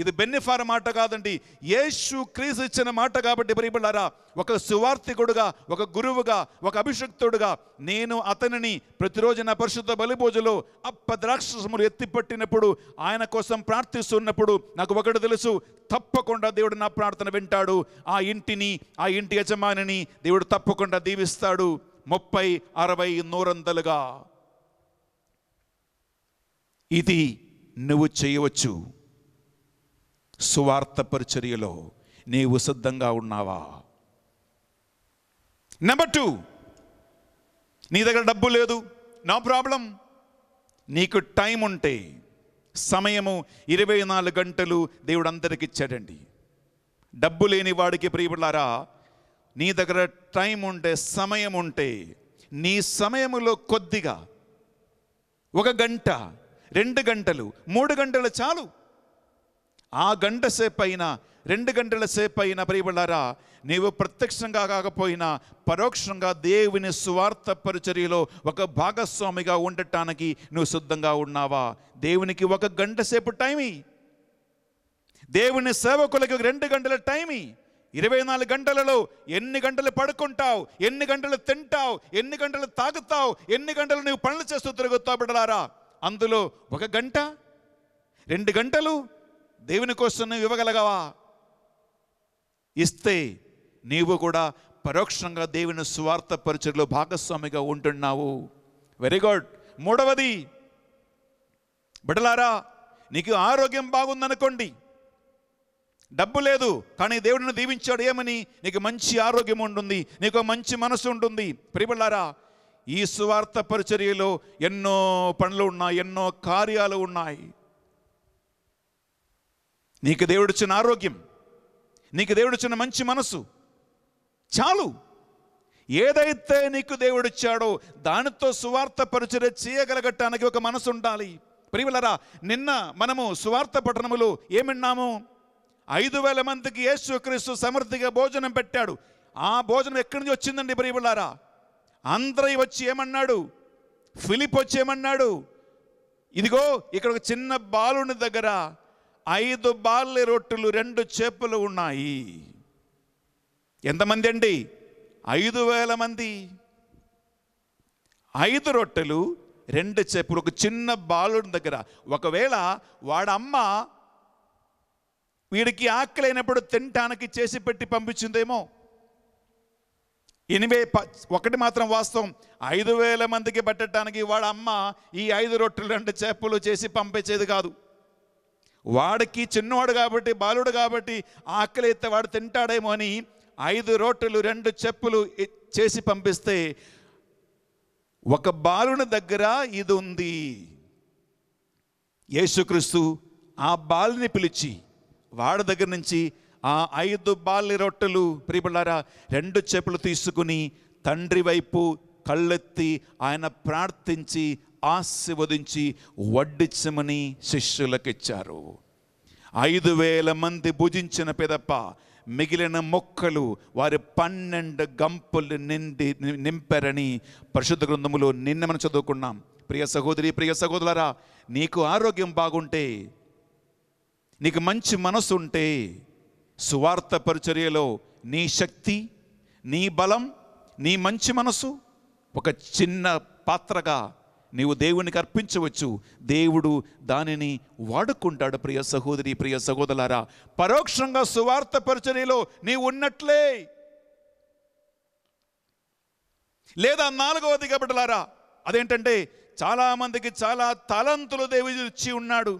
ఇది బెన్నిఫార మాట కాదండి యేసు క్రీసు ఇచ్చిన మాట కాబట్టి బరిబిళ్ళారా ఒక సువార్థికుడుగా ఒక గురువుగా ఒక అభిషక్తుడుగా నేను అతనిని ప్రతిరోజు నా పరిశుద్ధ అప్ప అప్పద్రాక్షసములు ఎత్తిపట్టినప్పుడు ఆయన కోసం ప్రార్థిస్తున్నప్పుడు నాకు ఒకటి తెలుసు తప్పకుండా దేవుడు నా ప్రార్థన వింటాడు ఆ ఇంటిని ఆ ఇంటి యజమానిని దేవుడు తప్పకుండా దీవిస్తాడు ముప్పై అరవై నూరందలుగా ఇది నువ్వు చేయవచ్చు సువార్త పరిచర్యలో నీవు సిద్ధంగా ఉన్నావా నెంబర్ టూ నీ దగ్గర డబ్బు లేదు నో ప్రాబ్లం నీకు టైం ఉంటే సమయము ఇరవై నాలుగు గంటలు దేవుడు అందరికి ఇచ్చాడండి డబ్బు లేని వాడికి ప్రియపడారా నీ దగ్గర టైం ఉంటే సమయం ఉంటే నీ సమయములో కొద్దిగా ఒక గంట రెండు గంటలు మూడు గంటలు చాలు ఆ గంట సేపు అయినా రెండు గంటల సేపు అయినా ప్రియబడారా నీవు ప్రత్యక్షంగా కాకపోయినా పరోక్షంగా దేవుని స్వార్థ పరిచర్యలో ఒక భాగస్వామిగా ఉండటానికి నువ్వు సిద్ధంగా ఉన్నావా దేవునికి ఒక గంట సేపు టైమి దేవుని సేవకులకి రెండు గంటల టైమి ఇరవై నాలుగు గంటలలో ఎన్ని గంటలు పడుకుంటావు ఎన్ని గంటలు తింటావు ఎన్ని గంటలు తాగుతావు ఎన్ని గంటలు నువ్వు పనులు చేస్తూ తిరుగుతావు బిడ్డలారా అందులో ఒక గంట రెండు గంటలు దేవుని కోసం నువ్వు ఇవ్వగలగవా ఇస్తే నీవు కూడా పరోక్షంగా దేవుని స్వార్థ పరిచయలో భాగస్వామిగా ఉంటున్నావు వెరీ గుడ్ మూడవది బిడలారా నీకు ఆరోగ్యం బాగుందనుకోండి డబ్బు లేదు కానీ దేవుడిని దీవించాడు ఏమని నీకు మంచి ఆరోగ్యం ఉంటుంది నీకు మంచి మనసు ఉంటుంది ప్రియబిళ్ళారా ఈ స్వార్థ పరిచర్యలో ఎన్నో పనులు ఉన్నాయి ఎన్నో కార్యాలు ఉన్నాయి నీకు దేవుడిచ్చిన ఆరోగ్యం నీకు దేవుడిచ్చిన మంచి మనసు చాలు ఏదైతే నీకు దేవుడిచ్చాడో దానితో సువార్త పరిచర్య చేయగలగటానికి ఒక మనసు ఉండాలి ప్రియులరా నిన్న మనము సువార్త పఠనములు ఏమిన్నాము ఐదు వేల మందికి యేసుక్రీస్తు సమృద్ధిగా భోజనం పెట్టాడు ఆ భోజనం ఎక్కడి నుంచి వచ్చిందండి ప్రియులారా అంద్రయ్య వచ్చి ఏమన్నాడు ఫిలిప్ వచ్చి ఏమన్నాడు ఇదిగో ఇక్కడ ఒక చిన్న బాలుని దగ్గర ఐదు బాల్య రొట్టెలు రెండు చేపలు ఉన్నాయి ఎంతమంది అండి ఐదు వేల మంది ఐదు రొట్టెలు రెండు చెప్పులు ఒక చిన్న బాలుడి దగ్గర ఒకవేళ వాడమ్మ వీడికి ఆకలి అయినప్పుడు తినటానికి చేసి పెట్టి పంపించిందేమో ఎనిమిది ఒకటి మాత్రం వాస్తవం ఐదు వేల మందికి పట్టడానికి వాడు అమ్మ ఈ ఐదు రొట్టెలు రెండు చేపలు చేసి పంపించేది కాదు వాడికి చిన్నవాడు కాబట్టి బాలుడు కాబట్టి ఆకలి ఎత్తే వాడు తింటాడేమో అని ఐదు రొట్టెలు రెండు చెప్పులు చేసి పంపిస్తే ఒక బాలుని దగ్గర ఇది ఉంది యేసుక్రీస్తు ఆ బాలుని పిలిచి వాడి దగ్గర నుంచి ఆ ఐదు బాల్య రొట్టెలు ప్రియబిళ్ళారా రెండు చెప్పులు తీసుకుని తండ్రి వైపు కళ్ళెత్తి ఆయన ప్రార్థించి ఆశీర్వదించి వడ్డిచ్చమని శిష్యులకిచ్చారు ఐదు వేల మంది భుజించిన పెదప్ప మిగిలిన మొక్కలు వారి పన్నెండు గంపులు నిండి నింపారని పరిశుద్ధ గ్రంథములో నిన్న మనం చదువుకున్నాం ప్రియ సహోదరి ప్రియ సహోదరులరా నీకు ఆరోగ్యం బాగుంటే నీకు మంచి మనసు ఉంటే సువార్త పరిచర్యలో నీ శక్తి నీ బలం నీ మంచి మనసు ఒక చిన్న పాత్రగా నీవు దేవునికి అర్పించవచ్చు దేవుడు దానిని వాడుకుంటాడు ప్రియ సహోదరి ప్రియ సహోదరులారా పరోక్షంగా సువార్త పరిచర్యలో నీ ఉన్నట్లే లేదా నాలుగవది కాబట్టిలారా అదేంటంటే చాలామందికి చాలా తలంతులు దేవుడు ఇచ్చి ఉన్నాడు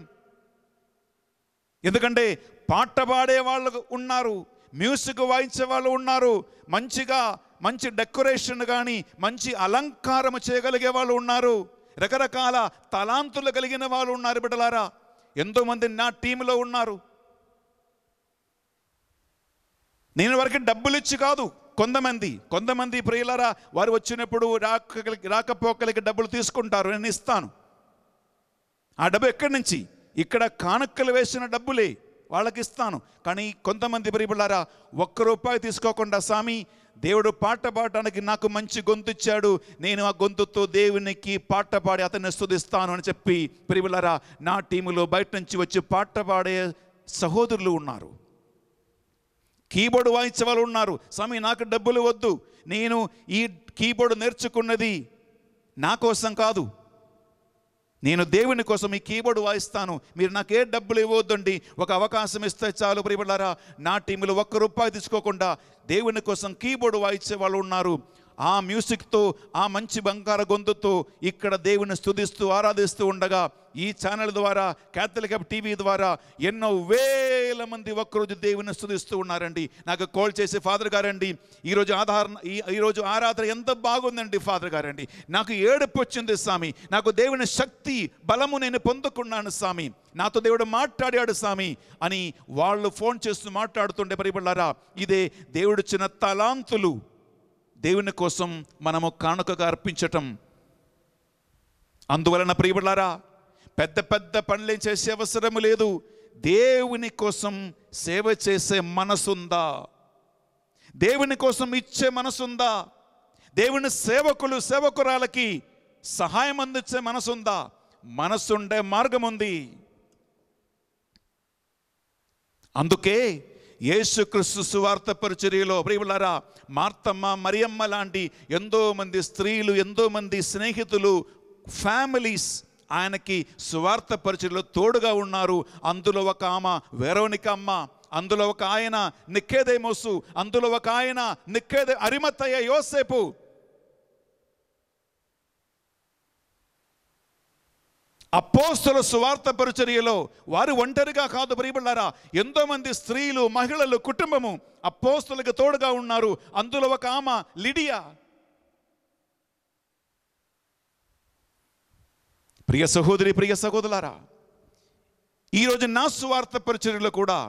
ఎందుకంటే పాట పాడే వాళ్ళు ఉన్నారు మ్యూజిక్ వాయించే వాళ్ళు ఉన్నారు మంచిగా మంచి డెకరేషన్ కానీ మంచి అలంకారం చేయగలిగే వాళ్ళు ఉన్నారు రకరకాల తలాంతులు కలిగిన వాళ్ళు ఉన్నారు బిడ్డలారా ఎంతోమంది నా టీంలో ఉన్నారు నేను వారికి డబ్బులు ఇచ్చి కాదు కొంతమంది కొంతమంది ప్రియులరా వారు వచ్చినప్పుడు రాక రాకపోకలికి డబ్బులు తీసుకుంటారు నేను ఇస్తాను ఆ డబ్బు ఎక్కడి నుంచి ఇక్కడ కానుకలు వేసిన డబ్బులే వాళ్ళకి ఇస్తాను కానీ కొంతమంది పరిపడారా ఒక్క రూపాయి తీసుకోకుండా స్వామి దేవుడు పాట పాడటానికి నాకు మంచి గొంతు ఇచ్చాడు నేను ఆ గొంతుతో దేవునికి పాట పాడి అతన్ని స్తుదిస్తాను అని చెప్పి ప్రియులరా నా టీములో బయట నుంచి వచ్చి పాట పాడే సహోదరులు ఉన్నారు కీబోర్డ్ వాయించే వాళ్ళు ఉన్నారు స్వామి నాకు డబ్బులు వద్దు నేను ఈ కీబోర్డ్ నేర్చుకున్నది నా కోసం కాదు నేను దేవుని కోసం ఈ కీబోర్డ్ వాయిస్తాను మీరు నాకే డబ్బులు ఇవ్వద్దండి ఒక అవకాశం ఇస్తే చాలు ప్రియపడారా నా టీంలో ఒక్క రూపాయి తీసుకోకుండా దేవుని కోసం కీబోర్డ్ వాయించే వాళ్ళు ఉన్నారు ఆ మ్యూజిక్తో ఆ మంచి బంగార గొంతుతో ఇక్కడ దేవుని స్థుతిస్తూ ఆరాధిస్తూ ఉండగా ఈ ఛానల్ ద్వారా క్యాథలిక్ టీవీ ద్వారా ఎన్నో వేల మంది ఒక్కరోజు దేవుని స్థుతిస్తూ ఉన్నారండి నాకు కాల్ చేసి ఫాదర్ గారండి ఈరోజు ఆధారణ ఈరోజు ఆరాధన ఎంత బాగుందండి ఫాదర్ గారండి నాకు ఏడుపు వచ్చింది స్వామి నాకు దేవుని శక్తి బలము నేను పొందుకున్నాను స్వామి నాతో దేవుడు మాట్లాడాడు స్వామి అని వాళ్ళు ఫోన్ చేస్తూ మాట్లాడుతుండే పరిబళ్ళారా ఇదే దేవుడు చిన్న తలాంతులు దేవుని కోసం మనము కానుకగా అర్పించటం అందువలన ప్రియబడారా పెద్ద పెద్ద పనులు చేసే అవసరం లేదు దేవుని కోసం సేవ చేసే మనసుందా దేవుని కోసం ఇచ్చే మనసుందా దేవుని సేవకులు సేవకురాలకి సహాయం అందించే మనసుందా మనసుండే మార్గముంది అందుకే యేసుక్రీస్తు సువార్త పరిచర్యలో ప్రియులారా మార్తమ్మ మరియమ్మ లాంటి ఎంతోమంది స్త్రీలు ఎంతోమంది స్నేహితులు ఫ్యామిలీస్ ఆయనకి సువార్త పరిచర్యలో తోడుగా ఉన్నారు అందులో ఒక ఆమె వేరోనిక అమ్మ అందులో ఒక ఆయన నిక్కేదేమోసు అందులో ఒక ఆయన నిక్కేదే అరిమత్తయ్య యోసేపు అపోస్తుల సువార్త పరిచర్యలో వారు ఒంటరిగా కాదు ప్రియబడ్డారా ఎంతోమంది స్త్రీలు మహిళలు కుటుంబము అపోస్తులకు తోడుగా ఉన్నారు అందులో ఒక ఆమె లిడియా ప్రియ సహోదరి ప్రియ సహోదరులారా ఈరోజు నా స్వార్థ పరిచర్యలో కూడా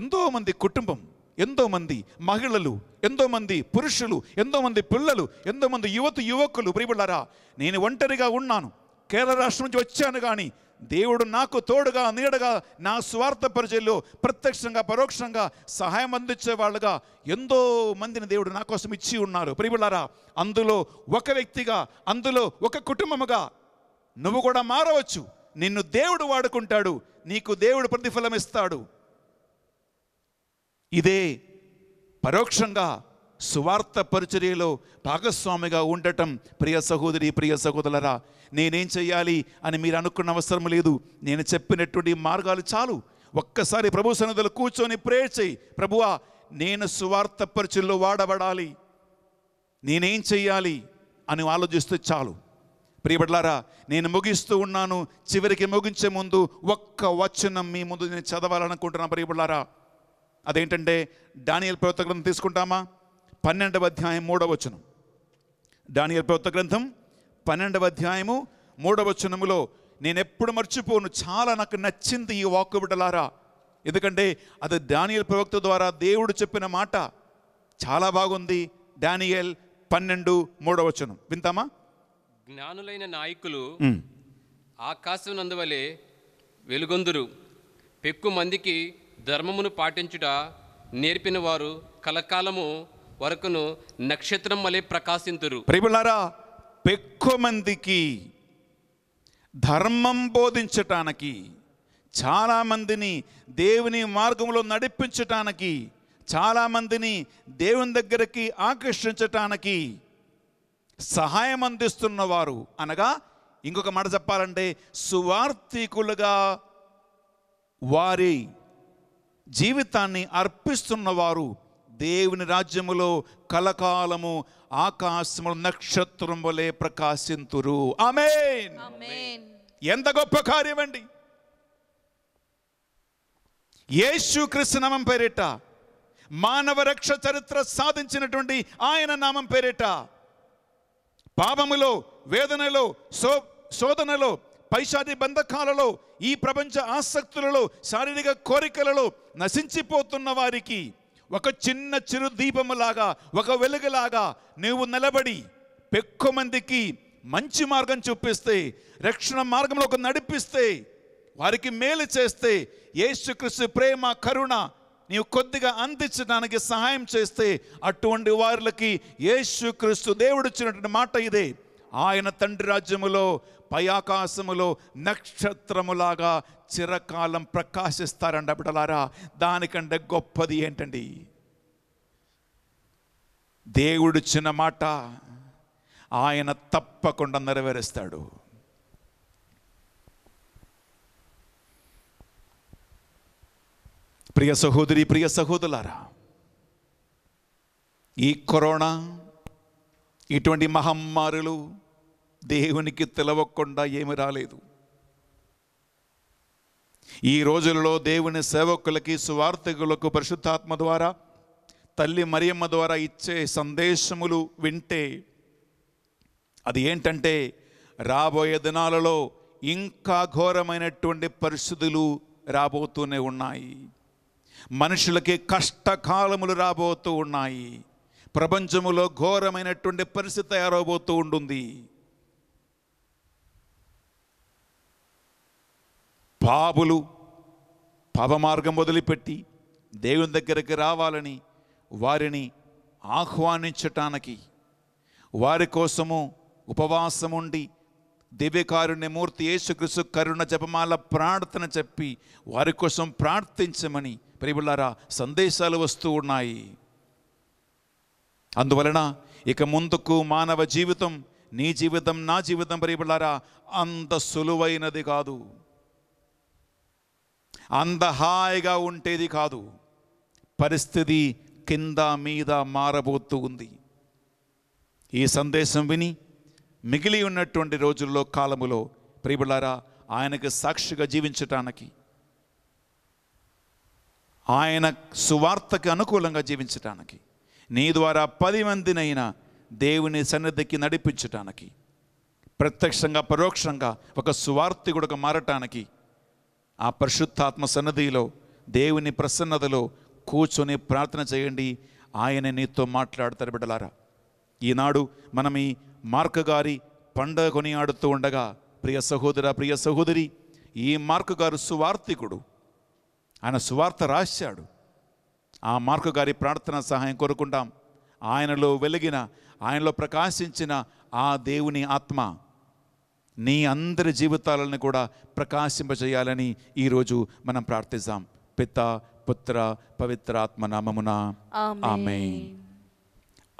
ఎంతోమంది కుటుంబం ఎంతోమంది మహిళలు ఎంతోమంది పురుషులు ఎంతోమంది పిల్లలు ఎంతోమంది యువత యువకులు ప్రియబుళ్ళారా నేను ఒంటరిగా ఉన్నాను కేరళ రాష్ట్రం నుంచి వచ్చాను కానీ దేవుడు నాకు తోడుగా నీడగా నా స్వార్థ పరిచయలో ప్రత్యక్షంగా పరోక్షంగా సహాయం అందించే వాళ్ళుగా ఎంతో మందిని దేవుడు నా కోసం ఇచ్చి ఉన్నారు ప్రియులారా అందులో ఒక వ్యక్తిగా అందులో ఒక కుటుంబముగా నువ్వు కూడా మారవచ్చు నిన్ను దేవుడు వాడుకుంటాడు నీకు దేవుడు ప్రతిఫలం ఇస్తాడు ఇదే పరోక్షంగా సువార్త పరిచర్యలో భాగస్వామిగా ఉండటం ప్రియ సహోదరి ప్రియ సహోదరులరా నేనేం చేయాలి అని మీరు అనుకున్న అవసరం లేదు నేను చెప్పినటువంటి మార్గాలు చాలు ఒక్కసారి ప్రభు సన్నిధులు కూర్చొని ప్రే చేయి ప్రభువా నేను సువార్త పరిచయలో వాడబడాలి నేనేం చెయ్యాలి అని ఆలోచిస్తే చాలు ప్రియబడలారా నేను ముగిస్తూ ఉన్నాను చివరికి ముగించే ముందు ఒక్క వచనం మీ ముందు నేను చదవాలనుకుంటున్నాను ప్రియబడ్లారా అదేంటంటే డానియల్ ప్రవర్తకులను తీసుకుంటామా పన్నెండవ అధ్యాయం మూడవచనం దాని దానియల్ గ్రంథం పన్నెండవ అధ్యాయము మూడవచనములో నేను ఎప్పుడు మర్చిపోను చాలా నాకు నచ్చింది ఈ వాక్కుబిడలారా ఎందుకంటే అది డానియల్ ప్రవక్త ద్వారా దేవుడు చెప్పిన మాట చాలా బాగుంది డానియల్ పన్నెండు మూడవచనం వింతామా జ్ఞానులైన నాయకులు ఆకాశం నందువలే వెలుగొందురు పెక్కు మందికి ధర్మమును పాటించుట నేర్పిన వారు కలకాలము వరకును నక్షత్రం వలె ప్రకాశింతురు ప్రియులారా పెక్కువ మందికి ధర్మం బోధించటానికి చాలామందిని దేవుని మార్గంలో నడిపించటానికి చాలామందిని దేవుని దగ్గరికి ఆకర్షించటానికి సహాయం అందిస్తున్నవారు అనగా ఇంకొక మాట చెప్పాలంటే సువార్థికులుగా వారి జీవితాన్ని అర్పిస్తున్నవారు దేవుని రాజ్యములో కలకాలము ఆకాశములు నక్షత్రం వలె ప్రకాశింతురు ఆమెన్ ఎంత గొప్ప కార్యం అండి యేసు నామం పేరిట మానవ రక్ష చరిత్ర సాధించినటువంటి ఆయన నామం పేరిట పాపములో వేదనలో సో శోధనలో పైశాది బంధకాలలో ఈ ప్రపంచ ఆసక్తులలో శారీరక కోరికలలో నశించిపోతున్న వారికి ఒక చిన్న చిరు దీపములాగా ఒక వెలుగులాగా నువ్వు నిలబడి ఎక్కువ మందికి మంచి మార్గం చూపిస్తే రక్షణ మార్గంలో ఒక నడిపిస్తే వారికి మేలు చేస్తే యేసుక్రీస్తు ప్రేమ కరుణ నీవు కొద్దిగా అందించడానికి సహాయం చేస్తే అటువంటి వారికి యేసుక్రీస్తు ఇచ్చినటువంటి మాట ఇదే ఆయన తండ్రి రాజ్యములో పయాకాశములో నక్షత్రములాగా చిరకాలం ప్రకాశిస్తారంట బిడలారా దానికంటే గొప్పది ఏంటండి దేవుడిచ్చిన మాట ఆయన తప్పకుండా నెరవేరుస్తాడు ప్రియ సహోదరి ప్రియ సహోదరులారా ఈ కరోనా ఇటువంటి మహమ్మారులు దేవునికి తెలవకుండా ఏమి రాలేదు ఈ రోజులలో దేవుని సేవకులకి సువార్థకులకు పరిశుద్ధాత్మ ద్వారా తల్లి మరియమ్మ ద్వారా ఇచ్చే సందేశములు వింటే అది ఏంటంటే రాబోయే దినాలలో ఇంకా ఘోరమైనటువంటి పరిస్థితులు రాబోతూనే ఉన్నాయి మనుషులకి కష్టకాలములు రాబోతూ ఉన్నాయి ప్రపంచములో ఘోరమైనటువంటి పరిస్థితి తయారవబోతూ ఉంటుంది పాపులు పాపమార్గం వదిలిపెట్టి దేవుని దగ్గరికి రావాలని వారిని ఆహ్వానించటానికి వారి కోసము ఉపవాసం ఉండి దివ్యకారుణ్యమూర్తి యేసుక్రీస్తు కరుణ జపమాల ప్రార్థన చెప్పి వారి కోసం ప్రార్థించమని ప్రియులారా సందేశాలు వస్తూ ఉన్నాయి అందువలన ఇక ముందుకు మానవ జీవితం నీ జీవితం నా జీవితం ప్రియులారా అంత సులువైనది కాదు అంత హాయిగా ఉంటేది కాదు పరిస్థితి కింద మీద మారబోతూ ఉంది ఈ సందేశం విని మిగిలి ఉన్నటువంటి రోజుల్లో కాలములో ప్రియులారా ఆయనకు సాక్షిగా జీవించటానికి ఆయన సువార్తకి అనుకూలంగా జీవించటానికి నీ ద్వారా పది మందినైనా దేవుని సన్నిధికి నడిపించటానికి ప్రత్యక్షంగా పరోక్షంగా ఒక కూడా మారటానికి ఆ పరిశుద్ధాత్మ సన్నదిలో దేవుని ప్రసన్నతలో కూర్చొని ప్రార్థన చేయండి ఆయన నీతో మాట్లాడతారు బిడ్డలారా ఈనాడు మనం ఈ మార్కగారి పండగ కొనియాడుతూ ఉండగా ప్రియ సహోదర ప్రియ సహోదరి ఈ మార్కుగారు సువార్థికుడు ఆయన సువార్త రాశాడు ఆ మార్కుగారి ప్రార్థన సహాయం కోరుకుంటాం ఆయనలో వెలిగిన ఆయనలో ప్రకాశించిన ఆ దేవుని ఆత్మ నీ అందరి జీవితాలను కూడా ప్రకాశింపజేయాలని ఈరోజు మనం ప్రార్థిస్తాం పిత పుత్ర పవిత్ర ఆత్మనామమున ఆమె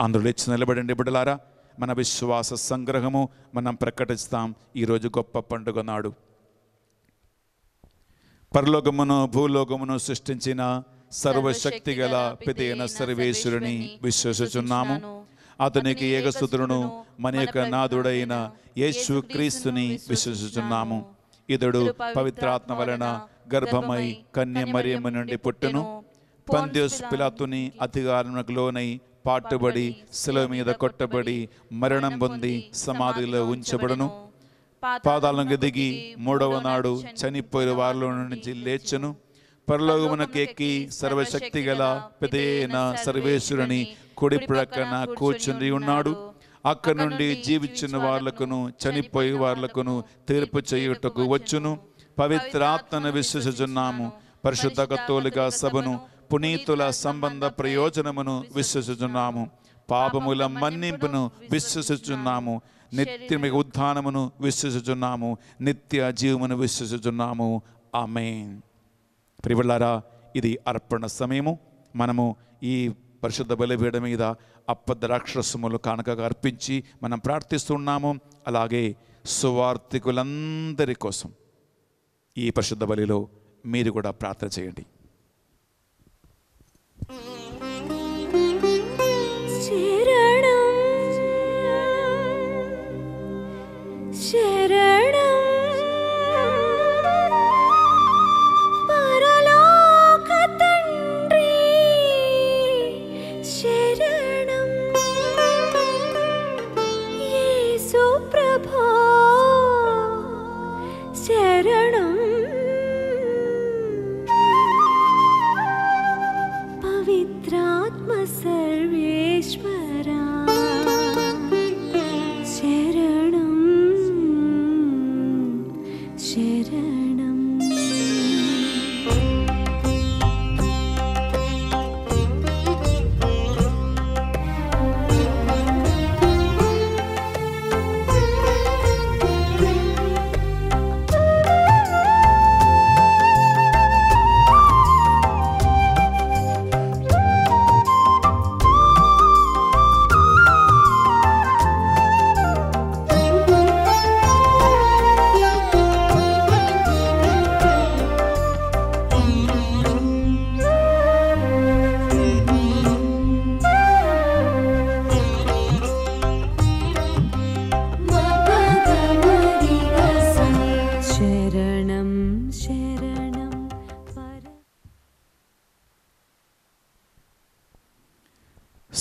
అందరూ లేచి నిలబడండి బిడ్డలారా మన విశ్వాస సంగ్రహము మనం ప్రకటిస్తాం ఈరోజు గొప్ప పండుగ నాడు పరలోకమును భూలోకమును సృష్టించిన సర్వశక్తి గల పితైన సర్వేశ్వరుని విశ్వసిస్తున్నాము అతనికి ఏకసుతులను మన యొక్క నాదుడైన యేసు క్రీస్తుని విశ్వసిస్తున్నాము ఇతడు పవిత్రాత్మ వలన గర్భమై కన్య మరియమ్మ నుండి పుట్టును పంద్యోస్ పిలాతుని అధికారులకు లోనై పాటుబడి శిలవ మీద కొట్టబడి మరణం పొంది సమాధిలో ఉంచబడును పాదాలను దిగి మూడవ నాడు చనిపోయిన వారిలో నుంచి లేచను పరలోకమునకెక్కి సర్వశక్తి గల పెదేన సర్వేశ్వరుని కుడి ప్రక్కన కూర్చుని ఉన్నాడు అక్కడి నుండి జీవించిన వాళ్లకును చనిపోయే వాళ్లకును తీర్పు చేయుటకు వచ్చును పవిత్రాత్మను విశ్వసిస్తున్నాము పరిశుద్ధ కత్తోలిక సభను పునీతుల సంబంధ ప్రయోజనమును విశ్వసిస్తున్నాము పాపముల మన్నింపును విశ్వసిస్తున్నాము నిత్య ఉద్ధానమును విశ్వసిస్తున్నాము నిత్య జీవమును విశ్వసిస్తున్నాము ఆమెన్ ప్రివులారా ఇది అర్పణ సమయము మనము ఈ పరిశుద్ధ బలిపీఠ మీద అప్పద్రాక్షసములు కానుకగా అర్పించి మనం ప్రార్థిస్తున్నాము అలాగే సువార్థికులందరి కోసం ఈ పరిశుద్ధ బలిలో మీరు కూడా ప్రార్థన చేయండి శరణం శరణం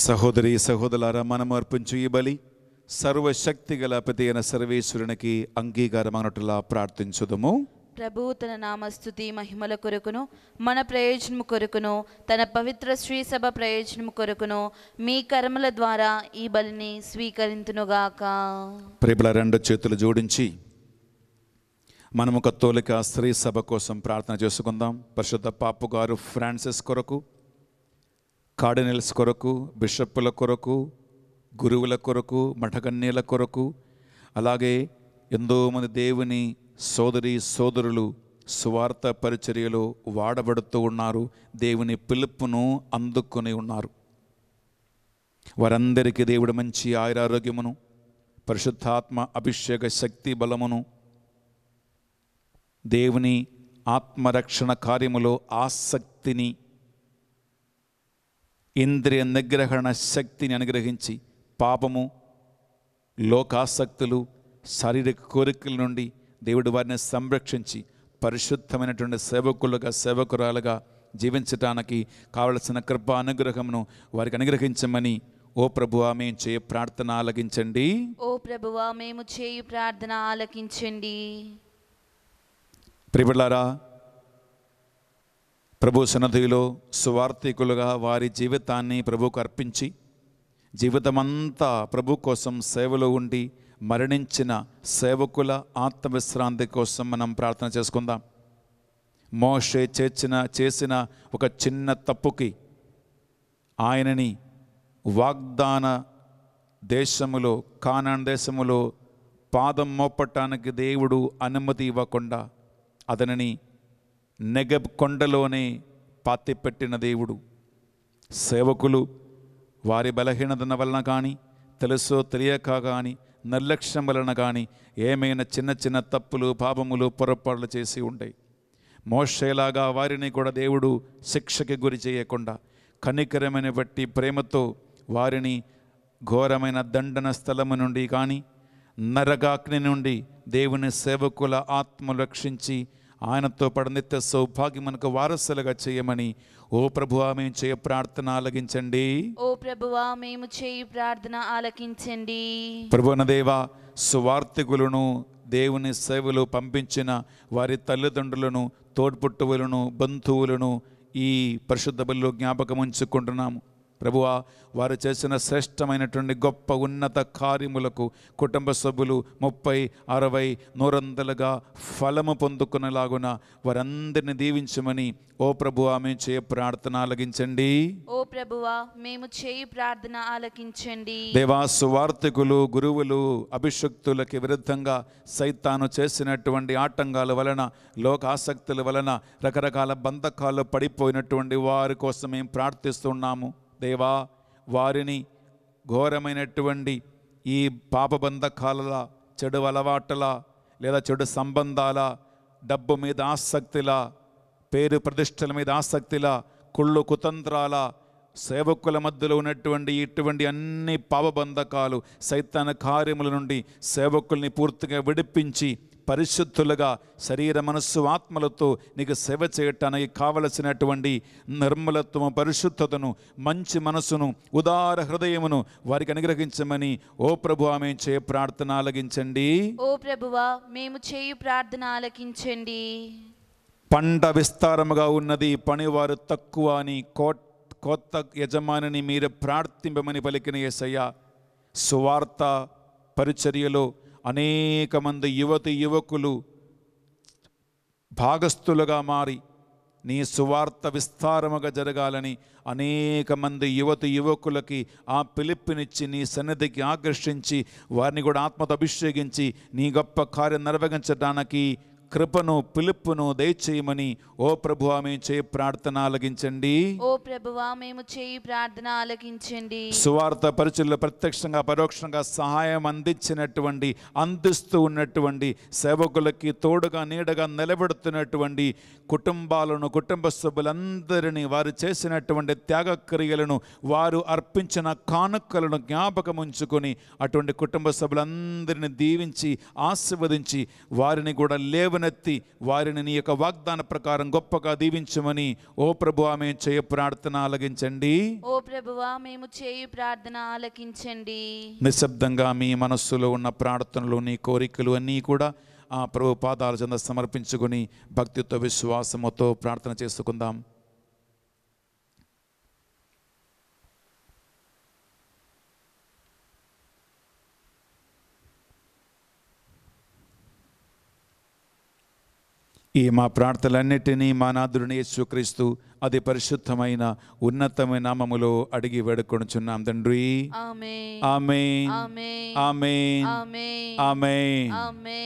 సహోదరి సహోదరులారా మనం అర్పించు ఈ బలి సర్వశక్తి గల పతి అయిన సర్వేశ్వరునికి అంగీకారం అన్నట్లా ప్రార్థించుదము ప్రభు తన నామస్తుతి మహిమల కొరకును మన ప్రయోజనము కొరకును తన పవిత్ర సభ ప్రయోజనము కొరకును మీ కర్మల ద్వారా ఈ బలిని స్వీకరింతునుగాక ప్రభుల రెండు చేతులు జోడించి మనము కత్తోలిక స్త్రీ సభ కోసం ప్రార్థన చేసుకుందాం పరిశుద్ధ పాపు గారు ఫ్రాన్సిస్ కొరకు కార్డినల్స్ కొరకు బిషప్పుల కొరకు గురువుల కొరకు మఠగన్యల కొరకు అలాగే ఎంతోమంది దేవుని సోదరి సోదరులు సువార్త పరిచర్యలో వాడబడుతూ ఉన్నారు దేవుని పిలుపును అందుకొని ఉన్నారు వారందరికీ దేవుడు మంచి ఆయురారోగ్యమును పరిశుద్ధాత్మ అభిషేక శక్తి బలమును దేవుని ఆత్మరక్షణ కార్యములో ఆసక్తిని ఇంద్రియ నిగ్రహణ శక్తిని అనుగ్రహించి పాపము లోకాసక్తులు శారీరక కోరికల నుండి దేవుడు వారిని సంరక్షించి పరిశుద్ధమైనటువంటి సేవకులుగా సేవకురాలుగా జీవించటానికి కావలసిన కృప అనుగ్రహమును వారికి అనుగ్రహించమని ఓ ప్రభువా మేము చేయ ప్రార్థన ఆలకించండి ఓ ప్రభువా మేము చేయు ప్రార్థన ఆలకించండి ప్రిబులారా ప్రభు సన్నతిలో సువార్థికులుగా వారి జీవితాన్ని ప్రభుకు అర్పించి జీవితమంతా ప్రభు కోసం సేవలో ఉండి మరణించిన సేవకుల ఆత్మవిశ్రాంతి కోసం మనం ప్రార్థన చేసుకుందాం మోషే చేర్చిన చేసిన ఒక చిన్న తప్పుకి ఆయనని వాగ్దాన దేశములో కానాన్ దేశములో పాదం మోపటానికి దేవుడు అనుమతి ఇవ్వకుండా అతనిని నెగబ్ కొండలోనే పాతిపెట్టిన దేవుడు సేవకులు వారి బలహీనతన వలన కానీ తెలుసో తెలియక కానీ నిర్లక్ష్యం వలన కానీ ఏమైనా చిన్న చిన్న తప్పులు పాపములు పొరపాట్లు చేసి ఉంటాయి మోషేలాగా వారిని కూడా దేవుడు శిక్షకి గురి చేయకుండా కనికరమైన బట్టి ప్రేమతో వారిని ఘోరమైన దండన స్థలము నుండి కానీ నరగాగ్ని నుండి దేవుని సేవకుల ఆత్మ రక్షించి ఆయనతో పాటు సౌభాగ్యం మనకు వారసులుగా చేయమని ఓ ప్రభువా మేము చేయ ప్రార్థన ఆలకించండి ఓ ప్రభువా మేము చేయి ప్రార్థన ఆలకించండి ప్రభువన దేవ సువార్థికులను దేవుని సేవలు పంపించిన వారి తల్లిదండ్రులను తోడ్పుట్టువులను బంధువులను ఈ పరిశుద్ధ బలిలో జ్ఞాపకం ఉంచుకుంటున్నాము ప్రభువా వారు చేసిన శ్రేష్టమైనటువంటి గొప్ప ఉన్నత కార్యములకు కుటుంబ సభ్యులు ముప్పై అరవై నూరందలుగా ఫలము పొందుకునేలాగున వారందరిని దీవించమని ఓ ప్రభువా మేము చేయ ప్రార్థన ఆలకించండి ఓ ప్రభువా మేము చేయి ప్రార్థన ఆలకించండి దేవాసు వార్తకులు గురువులు అభిషక్తులకి విరుద్ధంగా సైతాను చేసినటువంటి ఆటంకాల వలన లోక ఆసక్తుల వలన రకరకాల బంధకాలు పడిపోయినటువంటి వారి కోసం మేము ప్రార్థిస్తున్నాము దేవా వారిని ఘోరమైనటువంటి ఈ పాపబంధకాలల చెడు అలవాట్ల లేదా చెడు సంబంధాల డబ్బు మీద ఆసక్తిలా పేరు ప్రతిష్టల మీద ఆసక్తిలా కుళ్ళు కుతంత్రాల సేవకుల మధ్యలో ఉన్నటువంటి ఇటువంటి అన్ని పాపబంధకాలు సైతాన కార్యముల నుండి సేవకుల్ని పూర్తిగా విడిపించి పరిశుద్ధులుగా శరీర మనస్సు ఆత్మలతో నీకు సేవ చేయటానికి కావలసినటువంటి నిర్మలత్వము పరిశుద్ధతను మంచి మనసును ఉదార హృదయమును వారికి అనుగ్రహించమని ఓ ప్రభు ఆమె చే ప్రార్థన ఆలగించండి ఓ ప్రభువా మేము చేయు ప్రార్థన ఆలకించండి పంట విస్తారముగా ఉన్నది పనివారు తక్కువ అని కోట్ కొత్త యజమానిని మీరు ప్రార్థింపమని పలికిన ఏసయ్య సువార్త పరిచర్యలో అనేక మంది యువతి యువకులు భాగస్థులుగా మారి నీ సువార్త విస్తారముగా జరగాలని అనేక మంది యువతి యువకులకి ఆ పిలుపునిచ్చి నీ సన్నిధికి ఆకర్షించి వారిని కూడా ఆత్మతో అభిషేకించి నీ గొప్ప కార్యం నిర్వహించడానికి కృపను పిలుపును దయచేయమని ఓ ప్రభువా మేము చేయి ప్రార్థన అలగించండి ఓ ప్రభు మేము చేయి ప్రార్థన అలగించండి సువార్త పరిచయలో ప్రత్యక్షంగా పరోక్షంగా సహాయం అందించినటువంటి అందిస్తూ ఉన్నటువంటి సేవకులకి తోడుగా నీడగా నిలబెడుతున్నటువంటి కుటుంబాలను కుటుంబ సభ్యులందరినీ వారు చేసినటువంటి త్యాగక్రియలను వారు అర్పించిన కానుకలను జ్ఞాపకం ఉంచుకొని అటువంటి కుటుంబ సభ్యులందరినీ దీవించి ఆశీర్వదించి వారిని కూడా లేవ కృపనెత్తి వారిని నీ యొక్క వాగ్దాన ప్రకారం గొప్పగా దీవించమని ఓ ప్రభు మేము చేయ ప్రార్థన ఆలకించండి ఓ ప్రభు మేము చేయు ప్రార్థన ఆలకించండి నిశ్శబ్దంగా మీ మనస్సులో ఉన్న ప్రార్థనలు నీ కోరికలు అన్నీ కూడా ఆ ప్రభు పాదాల చెంద సమర్పించుకొని భక్తితో విశ్వాసముతో ప్రార్థన చేసుకుందాం ఈ మా ప్రార్థనలన్నిటినీ మా నాదుడిని యేసుక్రీస్తు అది పరిశుద్ధమైన ఉన్నతమైన నామములో అడిగి వేడుకొనుచున్నాం తండ్రి ఆమె ఆమె ఆమె ఆమె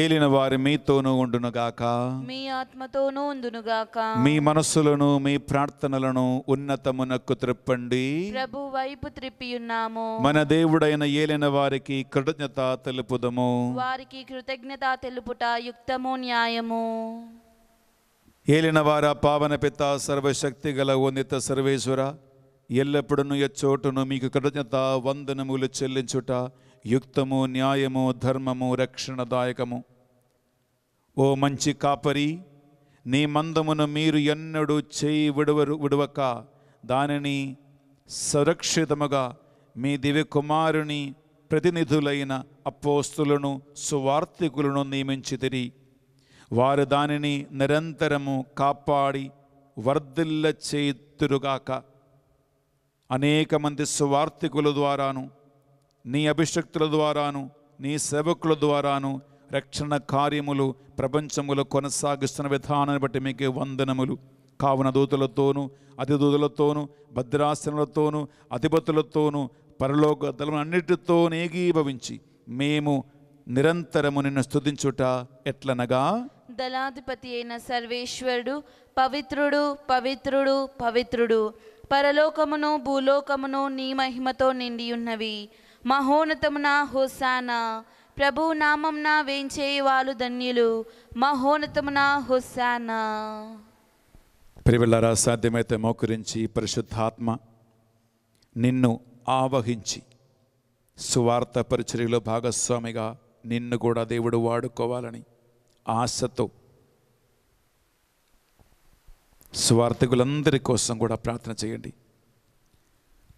ఏలిన వారి మీతోనూ ఉండునుగాక మీ ఆత్మతోనూ ఉండునుగాక మీ మనస్సులను మీ ప్రార్థనలను ఉన్నతమునకు త్రిప్పండి ప్రభు వైపు త్రిప్పి ఉన్నాము మన దేవుడైన ఏలిన వారికి కృతజ్ఞత తెలుపుదము వారికి కృతజ్ఞత తెలుపుట యుక్తము న్యాయము ఏలిన వార పావన పిత సర్వశక్తి గల ఉన్నత సర్వేశ్వర ఎల్లప్పుడూ ఎచ్చోటును మీకు కృతజ్ఞత వందనములు చెల్లించుట యుక్తము న్యాయము ధర్మము రక్షణదాయకము ఓ మంచి కాపరి నీ మందమును మీరు ఎన్నడూ చేయి విడవరు విడవక దానిని సురక్షితముగా మీ దివ్య కుమారుని ప్రతినిధులైన అపోస్తులను సువార్థికులను నియమించితిరి వారు దానిని నిరంతరము కాపాడి వర్ధిల్ల చేతురుగాక అనేక మంది సువార్థికుల ద్వారాను నీ అబిశక్త్రల ద్వారాను నీ సేవకుల ద్వారాను రక్షణ కార్యములు ప్రపంచములో కొనసాగిస్తున్న విధానము बटे మీకు వందనములు కావున దూతలతోను అతి దూతలతోను భద్రాస్థలంతోను అధిపతులతోను పరలోక దలన్నిటితోనేకీ భవించి మేము నిరంతరము నిన్ను స్తుతించుట ఎట్లనగా దలాధిపతియైన సర్వేశ్వరుడు పవిత్రుడు పవిత్రుడు పవిత్రుడు పరలోకమను భూలోకమను నీ మహిమతో నిండియున్నవి మహోన్నతమున హుసానా ప్రభు నామంన వేయించేవాళ్ళు ధన్యులు మహోన్నతమున హుసానా ప్రివిళ్ళారా సాధ్యమైతే మోకరించి పరిశుద్ధాత్మ నిన్ను ఆవహించి సువార్త పరిచర్యలో భాగస్వామిగా నిన్ను కూడా దేవుడు వాడుకోవాలని ఆశతో స్వార్థకులందరి కోసం కూడా ప్రార్థన చేయండి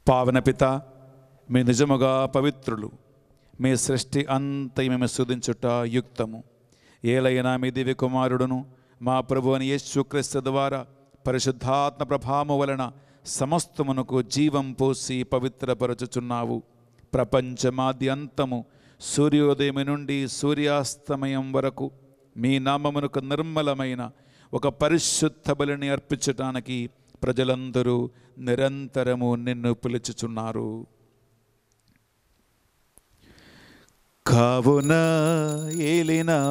పావన పిత మీ నిజముగా పవిత్రులు మీ సృష్టి అంత మేము శుధించుట యుక్తము ఏలైనా మీ దివ్య కుమారుడును మా ప్రభు అని యేసుక్రీస్తు ద్వారా పరిశుద్ధాత్మ ప్రభావము వలన సమస్తమునకు జీవం పోసి పవిత్రపరచుచున్నావు ప్రపంచమాది అంతము సూర్యోదయం నుండి సూర్యాస్తమయం వరకు మీ నామమునకు నిర్మలమైన ఒక పరిశుద్ధ బలిని అర్పించటానికి ప్రజలందరూ నిరంతరము నిన్ను పిలుచుచున్నారు కావున ఏలినవారా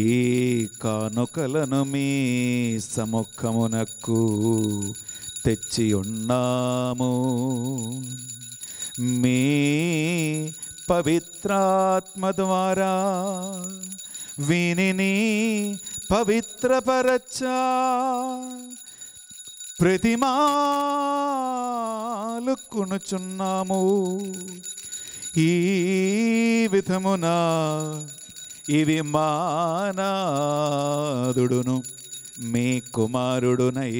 ఈ కానుకలను మీ సముఖమునకు తెచ్చి ఉన్నాము మీ పవిత్రాత్మ ద్వారా వినిని పవిత్రపరచా ప్రతిమాలు కొనుచున్నాము ఈ విధమున ఇవి మానాదుడును మీ కుమారుడునైన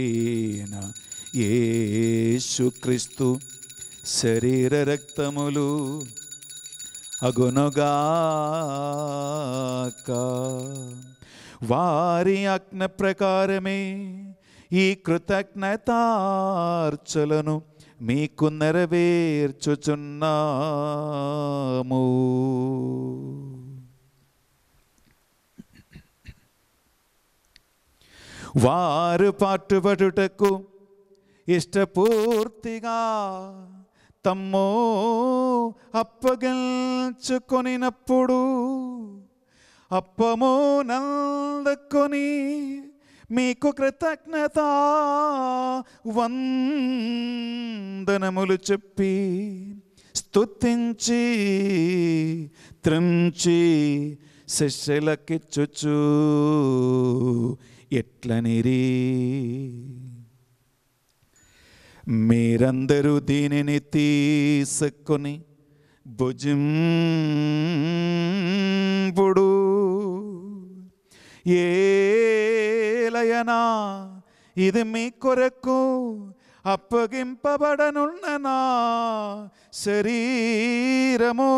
ఏసుక్రీస్తు శరీర రక్తములు అగునుగాక వారి ఆజ్ఞ ప్రకారమే ఈ కృతజ్ఞతార్చలను మీకు నెరవేర్చుచున్నాము వారు పాటుపడుటకు ఇష్టపూర్తిగా తమ్ము అప్పగించుకొనినప్పుడు అప్పము నందుకొని మీకు కృతజ్ఞత వందనములు చెప్పి స్తుతించి త్రంచి శిష్యులకిచ్చుచు ఎట్లనిరి మీరందరూ దీనిని తీసుకొని భుజింపుడు ఏ నిశ్చలయనా ఇది మీ కొరకు అప్పగింపబడనున్ననా శరీరమో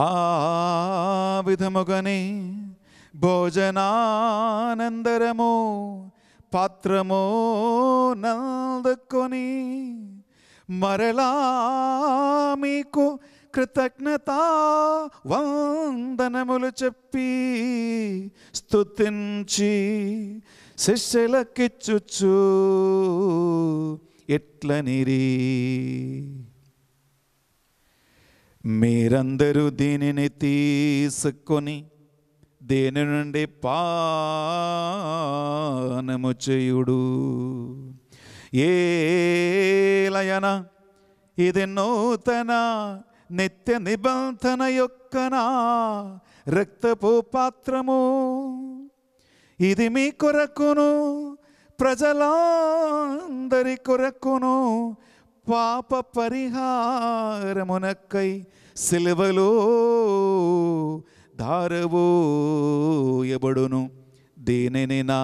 ఆ విధముగనే భోజనానందరము పాత్రము నందుకొని మరలా మీకు కృతజ్ఞత వందనములు చెప్పి స్తుతించి శిష్యులకిచ్చుచు ఎట్లనిరీ మీరందరూ దీనిని తీసుకొని దేని నుండి పానము చేయుడు ఏలయన ఇది నూతన నిత్య నిబంధన యొక్క నా రక్తపు పాత్రము ఇది మీ కొరకును ప్రజలందరి కొరకును పాప పరిహారమునక్కై సిలువలో ధారవోయబడును దీనిని నా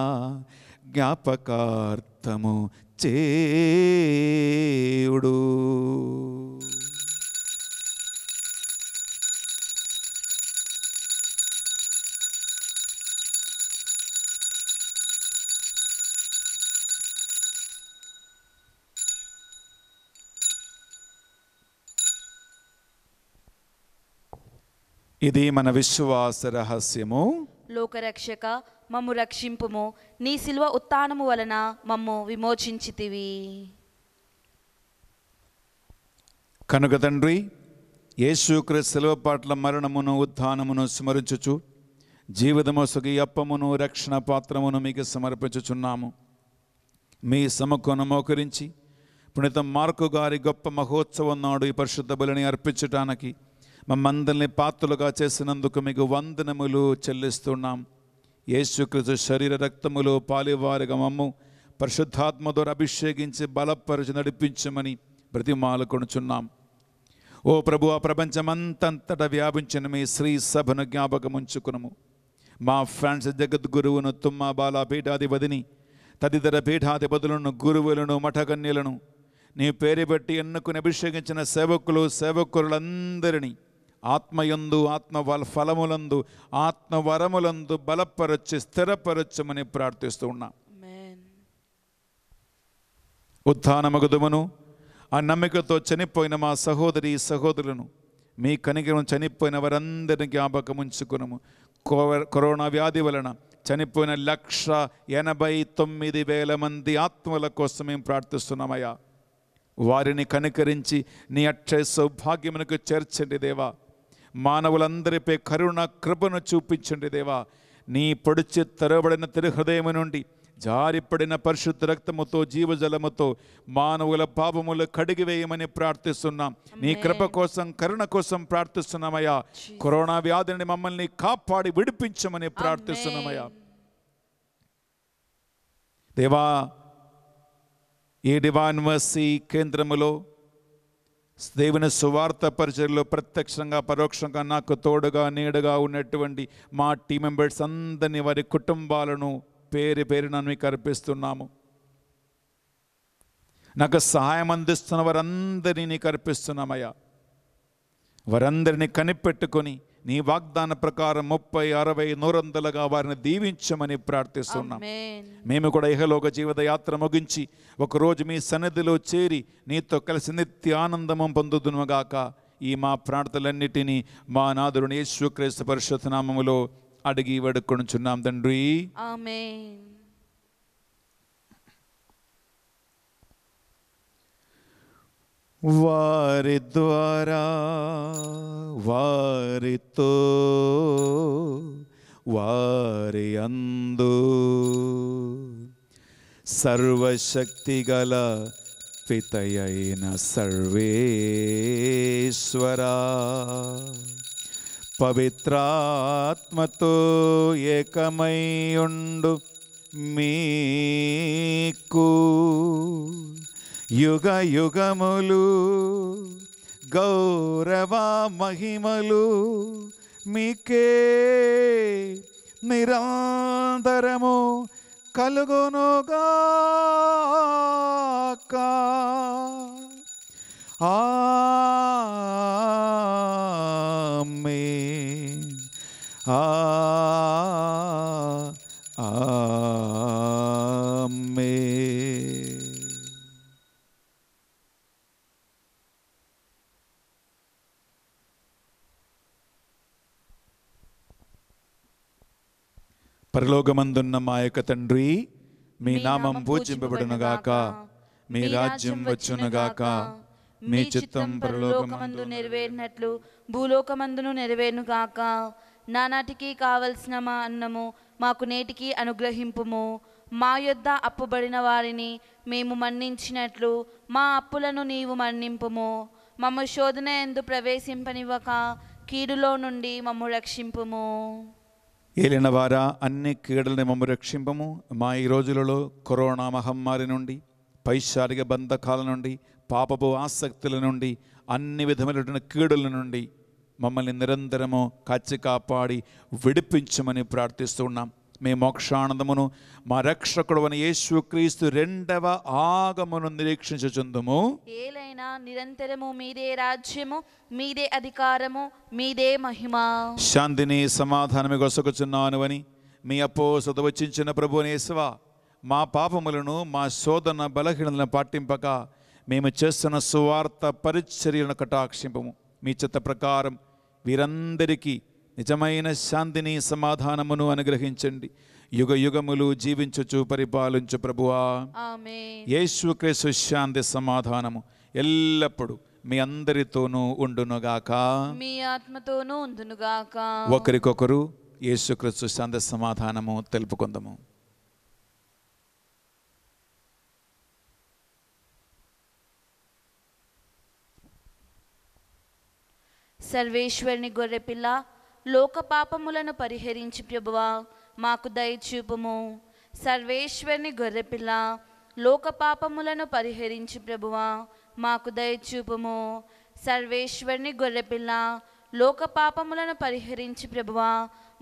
జ్ఞాపకార్థము చేయుడు ఇది మన విశ్వాస రహస్యము లోకరక్షక మమ్ము రక్షింపుము నీ శిల్వ ఉత్నము వలన మమ్ము విమోచించితివి కనుక తండ్రి యేసుక్రీస్తు శిల్వ పాటల మరణమును ఉత్నమును స్మరించుచు జీవితము సుఖి అప్పమును రక్షణ పాత్రమును మీకు సమర్పించుచున్నాము మీ సమకును మోకరించి పుణితం మార్కు గారి గొప్ప మహోత్సవం నాడు ఈ పరిశుద్ధ బలిని అర్పించటానికి మమ్మందరిని పాత్రలుగా చేసినందుకు మీకు వందనములు చెల్లిస్తున్నాం యేసుకృత శరీర రక్తములు పాలివారిగా మమ్ము పరిశుద్ధాత్మ ద్వారా అభిషేకించి బలపరిచి నడిపించమని మాలకొనుచున్నాం ఓ ప్రభు ఆ ప్రపంచమంతంతట వ్యాపించిన మీ శ్రీ సభను జ్ఞాపకం ఉంచుకునము మా ఫ్రాన్స్ జగద్గురువును తుమ్మ బాల పీఠాధిపతిని తదితర పీఠాధిపతులను గురువులను మఠకన్యలను నీ పేరు పెట్టి ఎన్నుకుని అభిషేకించిన సేవకులు సేవకులందరినీ ఆత్మయందు ఆత్మ ఫలములందు ఆత్మ వరములందు బలపరచి స్థిరపరచమని ప్రార్థిస్తూ ఉన్నా ఉత్థానమగుదమును ఆ నమ్మికతో చనిపోయిన మా సహోదరి సహోదరులను మీ కనికరం చనిపోయిన వారందరిని జ్ఞాపకం ఉంచుకునము కరోనా వ్యాధి వలన చనిపోయిన లక్ష ఎనభై తొమ్మిది వేల మంది ఆత్మల కోసం మేము ప్రార్థిస్తున్నామయ్యా వారిని కనికరించి నీ అక్షయ సౌభాగ్యమునకు చేర్చండి దేవా మానవులందరిపై కరుణ కృపను చూపించండి దేవా నీ పొడిచే తరబడిన తృ హృదయం నుండి جاریపడిన పరిశుద్ధ రక్తముతో జీవజలముతో మానవుల పాపముల కడిగివేయమని ప్రార్థిస్తున్నాము నీ కృప కోసం కరుణ కోసం ప్రార్థిస్తున్నాము అయా కరోనా వ్యాధిని మమ్మల్ని కాపాడి విడిపించమని ప్రార్థిస్తున్నాము దేవా ఈ దివాన్ వెల్సి కేంద్రములో దేవుని సువార్త పరిచయలో ప్రత్యక్షంగా పరోక్షంగా నాకు తోడుగా నీడగా ఉన్నటువంటి మా టీం మెంబర్స్ అందరినీ వారి కుటుంబాలను పేరు పేరున మీకు అర్పిస్తున్నాము నాకు సహాయం అందిస్తున్న వారందరినీ కర్పిస్తున్నామయ్యా వారందరినీ కనిపెట్టుకొని నీ వాగ్దాన ప్రకారం ముప్పై అరవై నూరందలుగా వారిని దీవించమని ప్రార్థిస్తున్నాం మేము కూడా ఇహలోక జీవిత యాత్ర ముగించి ఒకరోజు మీ సన్నిధిలో చేరి నీతో కలిసి నిత్య ఆనందము పొందుదునుగాక ఈ మా ప్రార్థనలన్నిటినీ మా నాదురుని యేసుక్రీస్తు పరిశుద్ధ నామములో అడిగి వేడుకొనుచున్నాం తండ్రి వారి ద్వారా వారితో వారి అందు సర్వశక్తి గల పితయైన సర్వేశ్వరా పవిత్రాత్మతో ఏకమై ఉండు మీకు యుగ యుగములు గౌరవ మహిమలు మీకే నిరంతరము కలుగునుగాక ఆమె ఆ ఆమె పరలోకమందున్న మా యొక్క తండ్రి మీ నామం పూజింపబడునుగాక మీ రాజ్యం వచ్చునగాక మీ చిత్తం పరలోకమందు నెరవేరినట్లు భూలోకమందును నెరవేరునుగాక నానాటికి కావలసిన మా అన్నము మాకు నేటికి అనుగ్రహింపుము మా యొద్ద అప్పుబడిన వారిని మేము మన్నించినట్లు మా అప్పులను నీవు మన్నింపుము మమ్మ శోధన ఎందు ప్రవేశింపనివ్వక కీడులో నుండి మమ్ము రక్షింపుము వారా అన్ని కీడలని మమ్మ రక్షింపము మా ఈ రోజులలో కరోనా మహమ్మారి నుండి పైశారిక బంధకాల నుండి పాపపు ఆసక్తుల నుండి అన్ని విధమైనటువంటి కీడుల నుండి మమ్మల్ని నిరంతరము కాచి కాపాడి విడిపించమని ప్రార్థిస్తున్నాం మే మోక్షానందము మా రక్షకుడైన యేసుక్రీస్తు రెండవ ఆగమను నిరీక్షించుచుందుము ఏలైన నిరంతరము మీదే రాజ్యము మీదే అధికారము మీదే మహిమ శాంతిని సమాధానము కొరకుచున్నాను అని మీ అపోస్తుల వచించిన ప్రభువైన యేసువ మా పాపములను మా శోధన బలహీనదన పట్టింపక మేము చేసన సువార్త పరిచర్యన కటాక్షింపము మీచ్చట ప్రకారము విరందరికి నిజమైన శాంతిని సమాధానమును అనుగ్రహించండి యుగ యుగములు జీవించుచు పరిపాలించు ప్రభువా యేసుక్రీస్తు శాంతి సమాధానము ఎల్లప్పుడూ మీ అందరితోనూ ఉండునుగాక మీ ఆత్మతోనూ ఉండునుగాక ఒకరికొకరు యేసుక్రీస్తు శాంతి సమాధానము తెలుపుకుందాము సర్వేశ్వరిని గొర్రెపిల్ల లోక పాపములను పరిహరించి ప్రభువా మాకు దయచూపుము సర్వేశ్వరిని గొర్రెపిల్ల లోక పాపములను పరిహరించి ప్రభువా మాకు దయచూపుము సర్వేశ్వరిని గొర్రెపిల్ల లోక పాపములను పరిహరించి ప్రభువా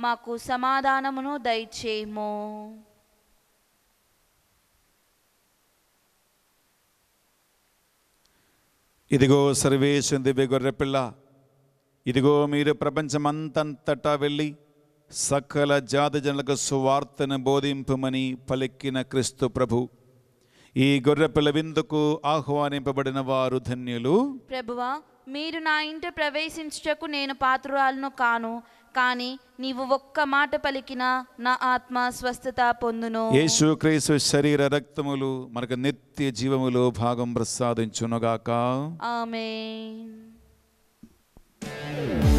మాకు సమాధానమును దయచేయము ఇదిగో సర్వేశ్వరి దివ్య గొర్రెపిల్ల ఇదిగో మీరు ప్రపంచమంత అంతంతట వెళ్ళి సకల జాతి జనలకు సువార్తను బోధింపుమని పలికిన క్రీస్తు ప్రభు ఈ గర్రపుల బిందుకు ఆహ్వానింపబడిన వారు ధన్యులు ప్రభువా మీరు నా ఇంటి ప్రవేశించటకు నేను పాత్రురలను కాను కానీ నీవు ఒక్క మాట పలికినా నా ఆత్మ స్వస్థత పొందును యేసుక్రీస్తు శరీర రక్తములు మనకు నిత్య జీవములో భాగం ప్రసాదించును గాక ఆమేన్ Thank you.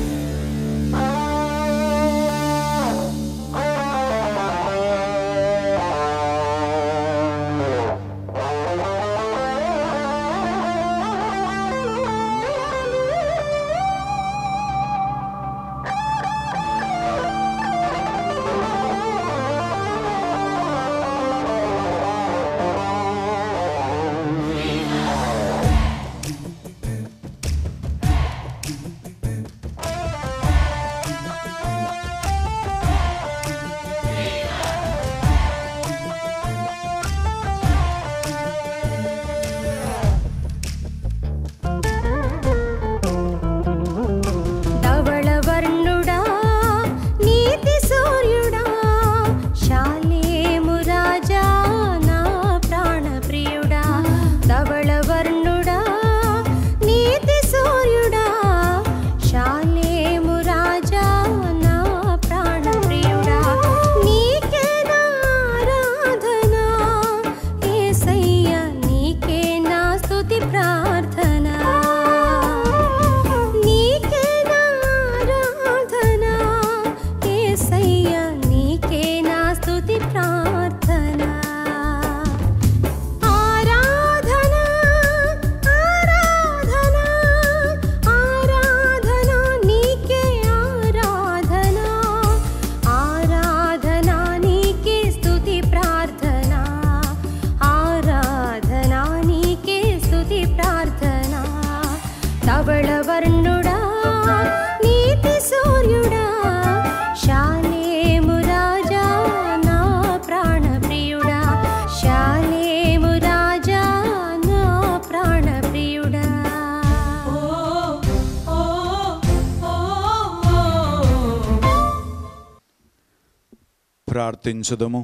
ప్రార్థించుదము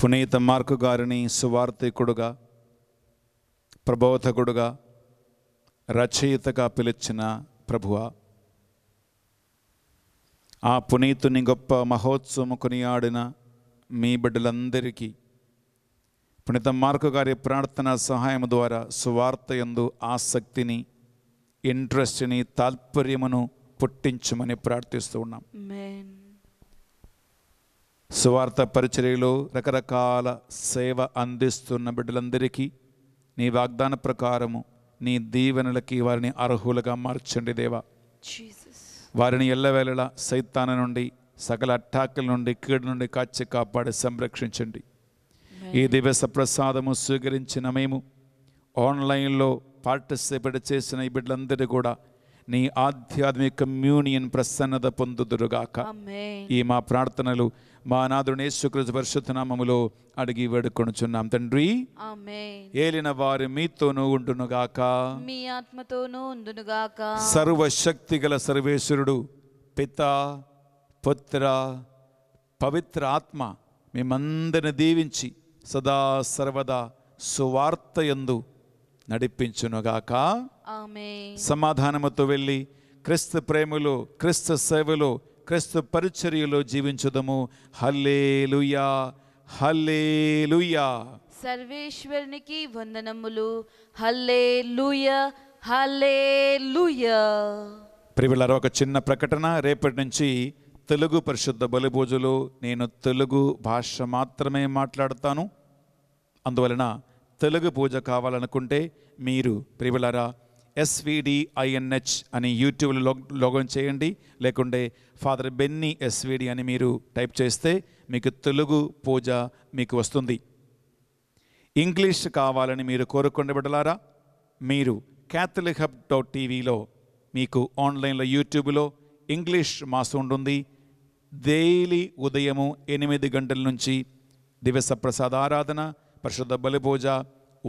పునీత మార్కు గారిని సువార్థికుడుగా ప్రబోధకుడుగా రచయితగా పిలిచిన ప్రభువ ఆ పునీతుని గొప్ప మహోత్సవము కొనియాడిన మీ బిడ్డలందరికీ పునీత మార్కు గారి ప్రార్థన సహాయం ద్వారా సువార్త ఎందు ఆసక్తిని ఇంట్రెస్ట్ని తాత్పర్యమును పుట్టించమని ప్రార్థిస్తూ ఉన్నాం సువార్త పరిచర్యలో రకరకాల సేవ అందిస్తున్న బిడ్డలందరికీ నీ వాగ్దాన ప్రకారము నీ దీవెనలకి వారిని అర్హులుగా మార్చండి దేవా వారిని ఎల్లవేళలా సైతాన నుండి సకల అట్టాకుల నుండి కీడు నుండి కాచి కాపాడి సంరక్షించండి ఈ దివస ప్రసాదము స్వీకరించిన మేము ఆన్లైన్లో పార్టిసిపేట్ చేసిన ఈ బిడ్డలందరూ కూడా నీ ఆధ్యాత్మిక కమ్యూనియన్ ప్రసన్నత పొందుదురుగాక ఈ మా ప్రార్థనలు మా అనాథుడు యేసుకృష్ణ పరిశుద్ధనామములో అడిగి వేడుకొనుచున్నాం తండ్రి ఏలిన వారు మీతోనూ ఉండునుగాక మీ ఆత్మతోనూ ఉండునుగాక సర్వశక్తి గల సర్వేశ్వరుడు పిత పుత్ర పవిత్ర ఆత్మ మేమందరిని దీవించి సదా సర్వదా సువార్త ఎందు నడిపించునుగాక సమాధానముతో వెళ్ళి క్రిస్తు ప్రేమలో క్రిస్తు సేవలు క్రిస్తు పరిచర్యలు జీవించుదము హల్లేలుయా హల్లేలుయా సర్వేశ్వరునికి వందనములు హల్లేలుయా హల్లేలుయా ప్రియులారా ఒక చిన్న ప్రకటన రేపటి నుంచి తెలుగు పరిశుద్ధ బలిభోజులు నేను తెలుగు భాష మాత్రమే మాట్లాడతాను అందువలన తెలుగు పూజ కావాలనుకుంటే మీరు ప్రియులరా ఎస్విడిఐఎన్హెచ్ అని యూట్యూబ్లో లోగన్ చేయండి లేకుంటే ఫాదర్ బెన్నీ ఎస్విడి అని మీరు టైప్ చేస్తే మీకు తెలుగు పూజ మీకు వస్తుంది ఇంగ్లీష్ కావాలని మీరు కోరుకుండా బిడ్డలారా మీరు క్యాథలిక్ హబ్ డాట్ టీవీలో మీకు ఆన్లైన్లో యూట్యూబ్లో ఇంగ్లీష్ మాసం ఉంటుంది డైలీ ఉదయము ఎనిమిది గంటల నుంచి దివస ప్రసాద ఆరాధన పరిశుద్ధ బలిపూజ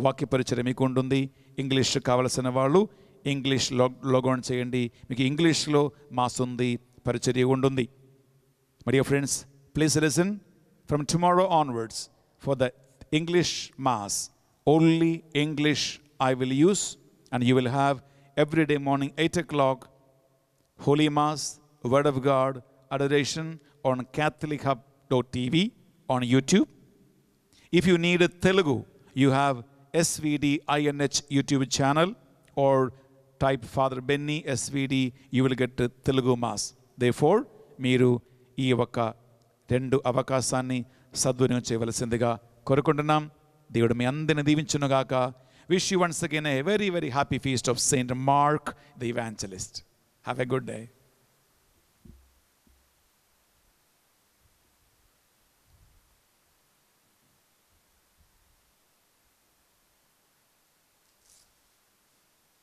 వాక్యపరి మీకు ఉంటుంది ఇంగ్లీష్ కావలసిన వాళ్ళు ఇంగ్లీష్ లోగౌన్ చేయండి మీకు ఇంగ్లీష్లో మాసుంది పరిచర్య ఉంటుంది మరి friends please listen from tomorrow onwards for the English mass only English I will use and you will have every day morning eight o'clock holy mass word of God adoration on Catholic hub dot TV on YouTube if you need a Telugu, you have SVD INH YouTube channel or type Father Benny SVD, you will get Telugu Mass. Therefore, Miru Iyavaka Tendu Avakasani Sadhuni Chevalasindiga Korakundanam, Deodami Andana Divinchunagaka. Wish you once again a very, very happy feast of Saint Mark the Evangelist. Have a good day.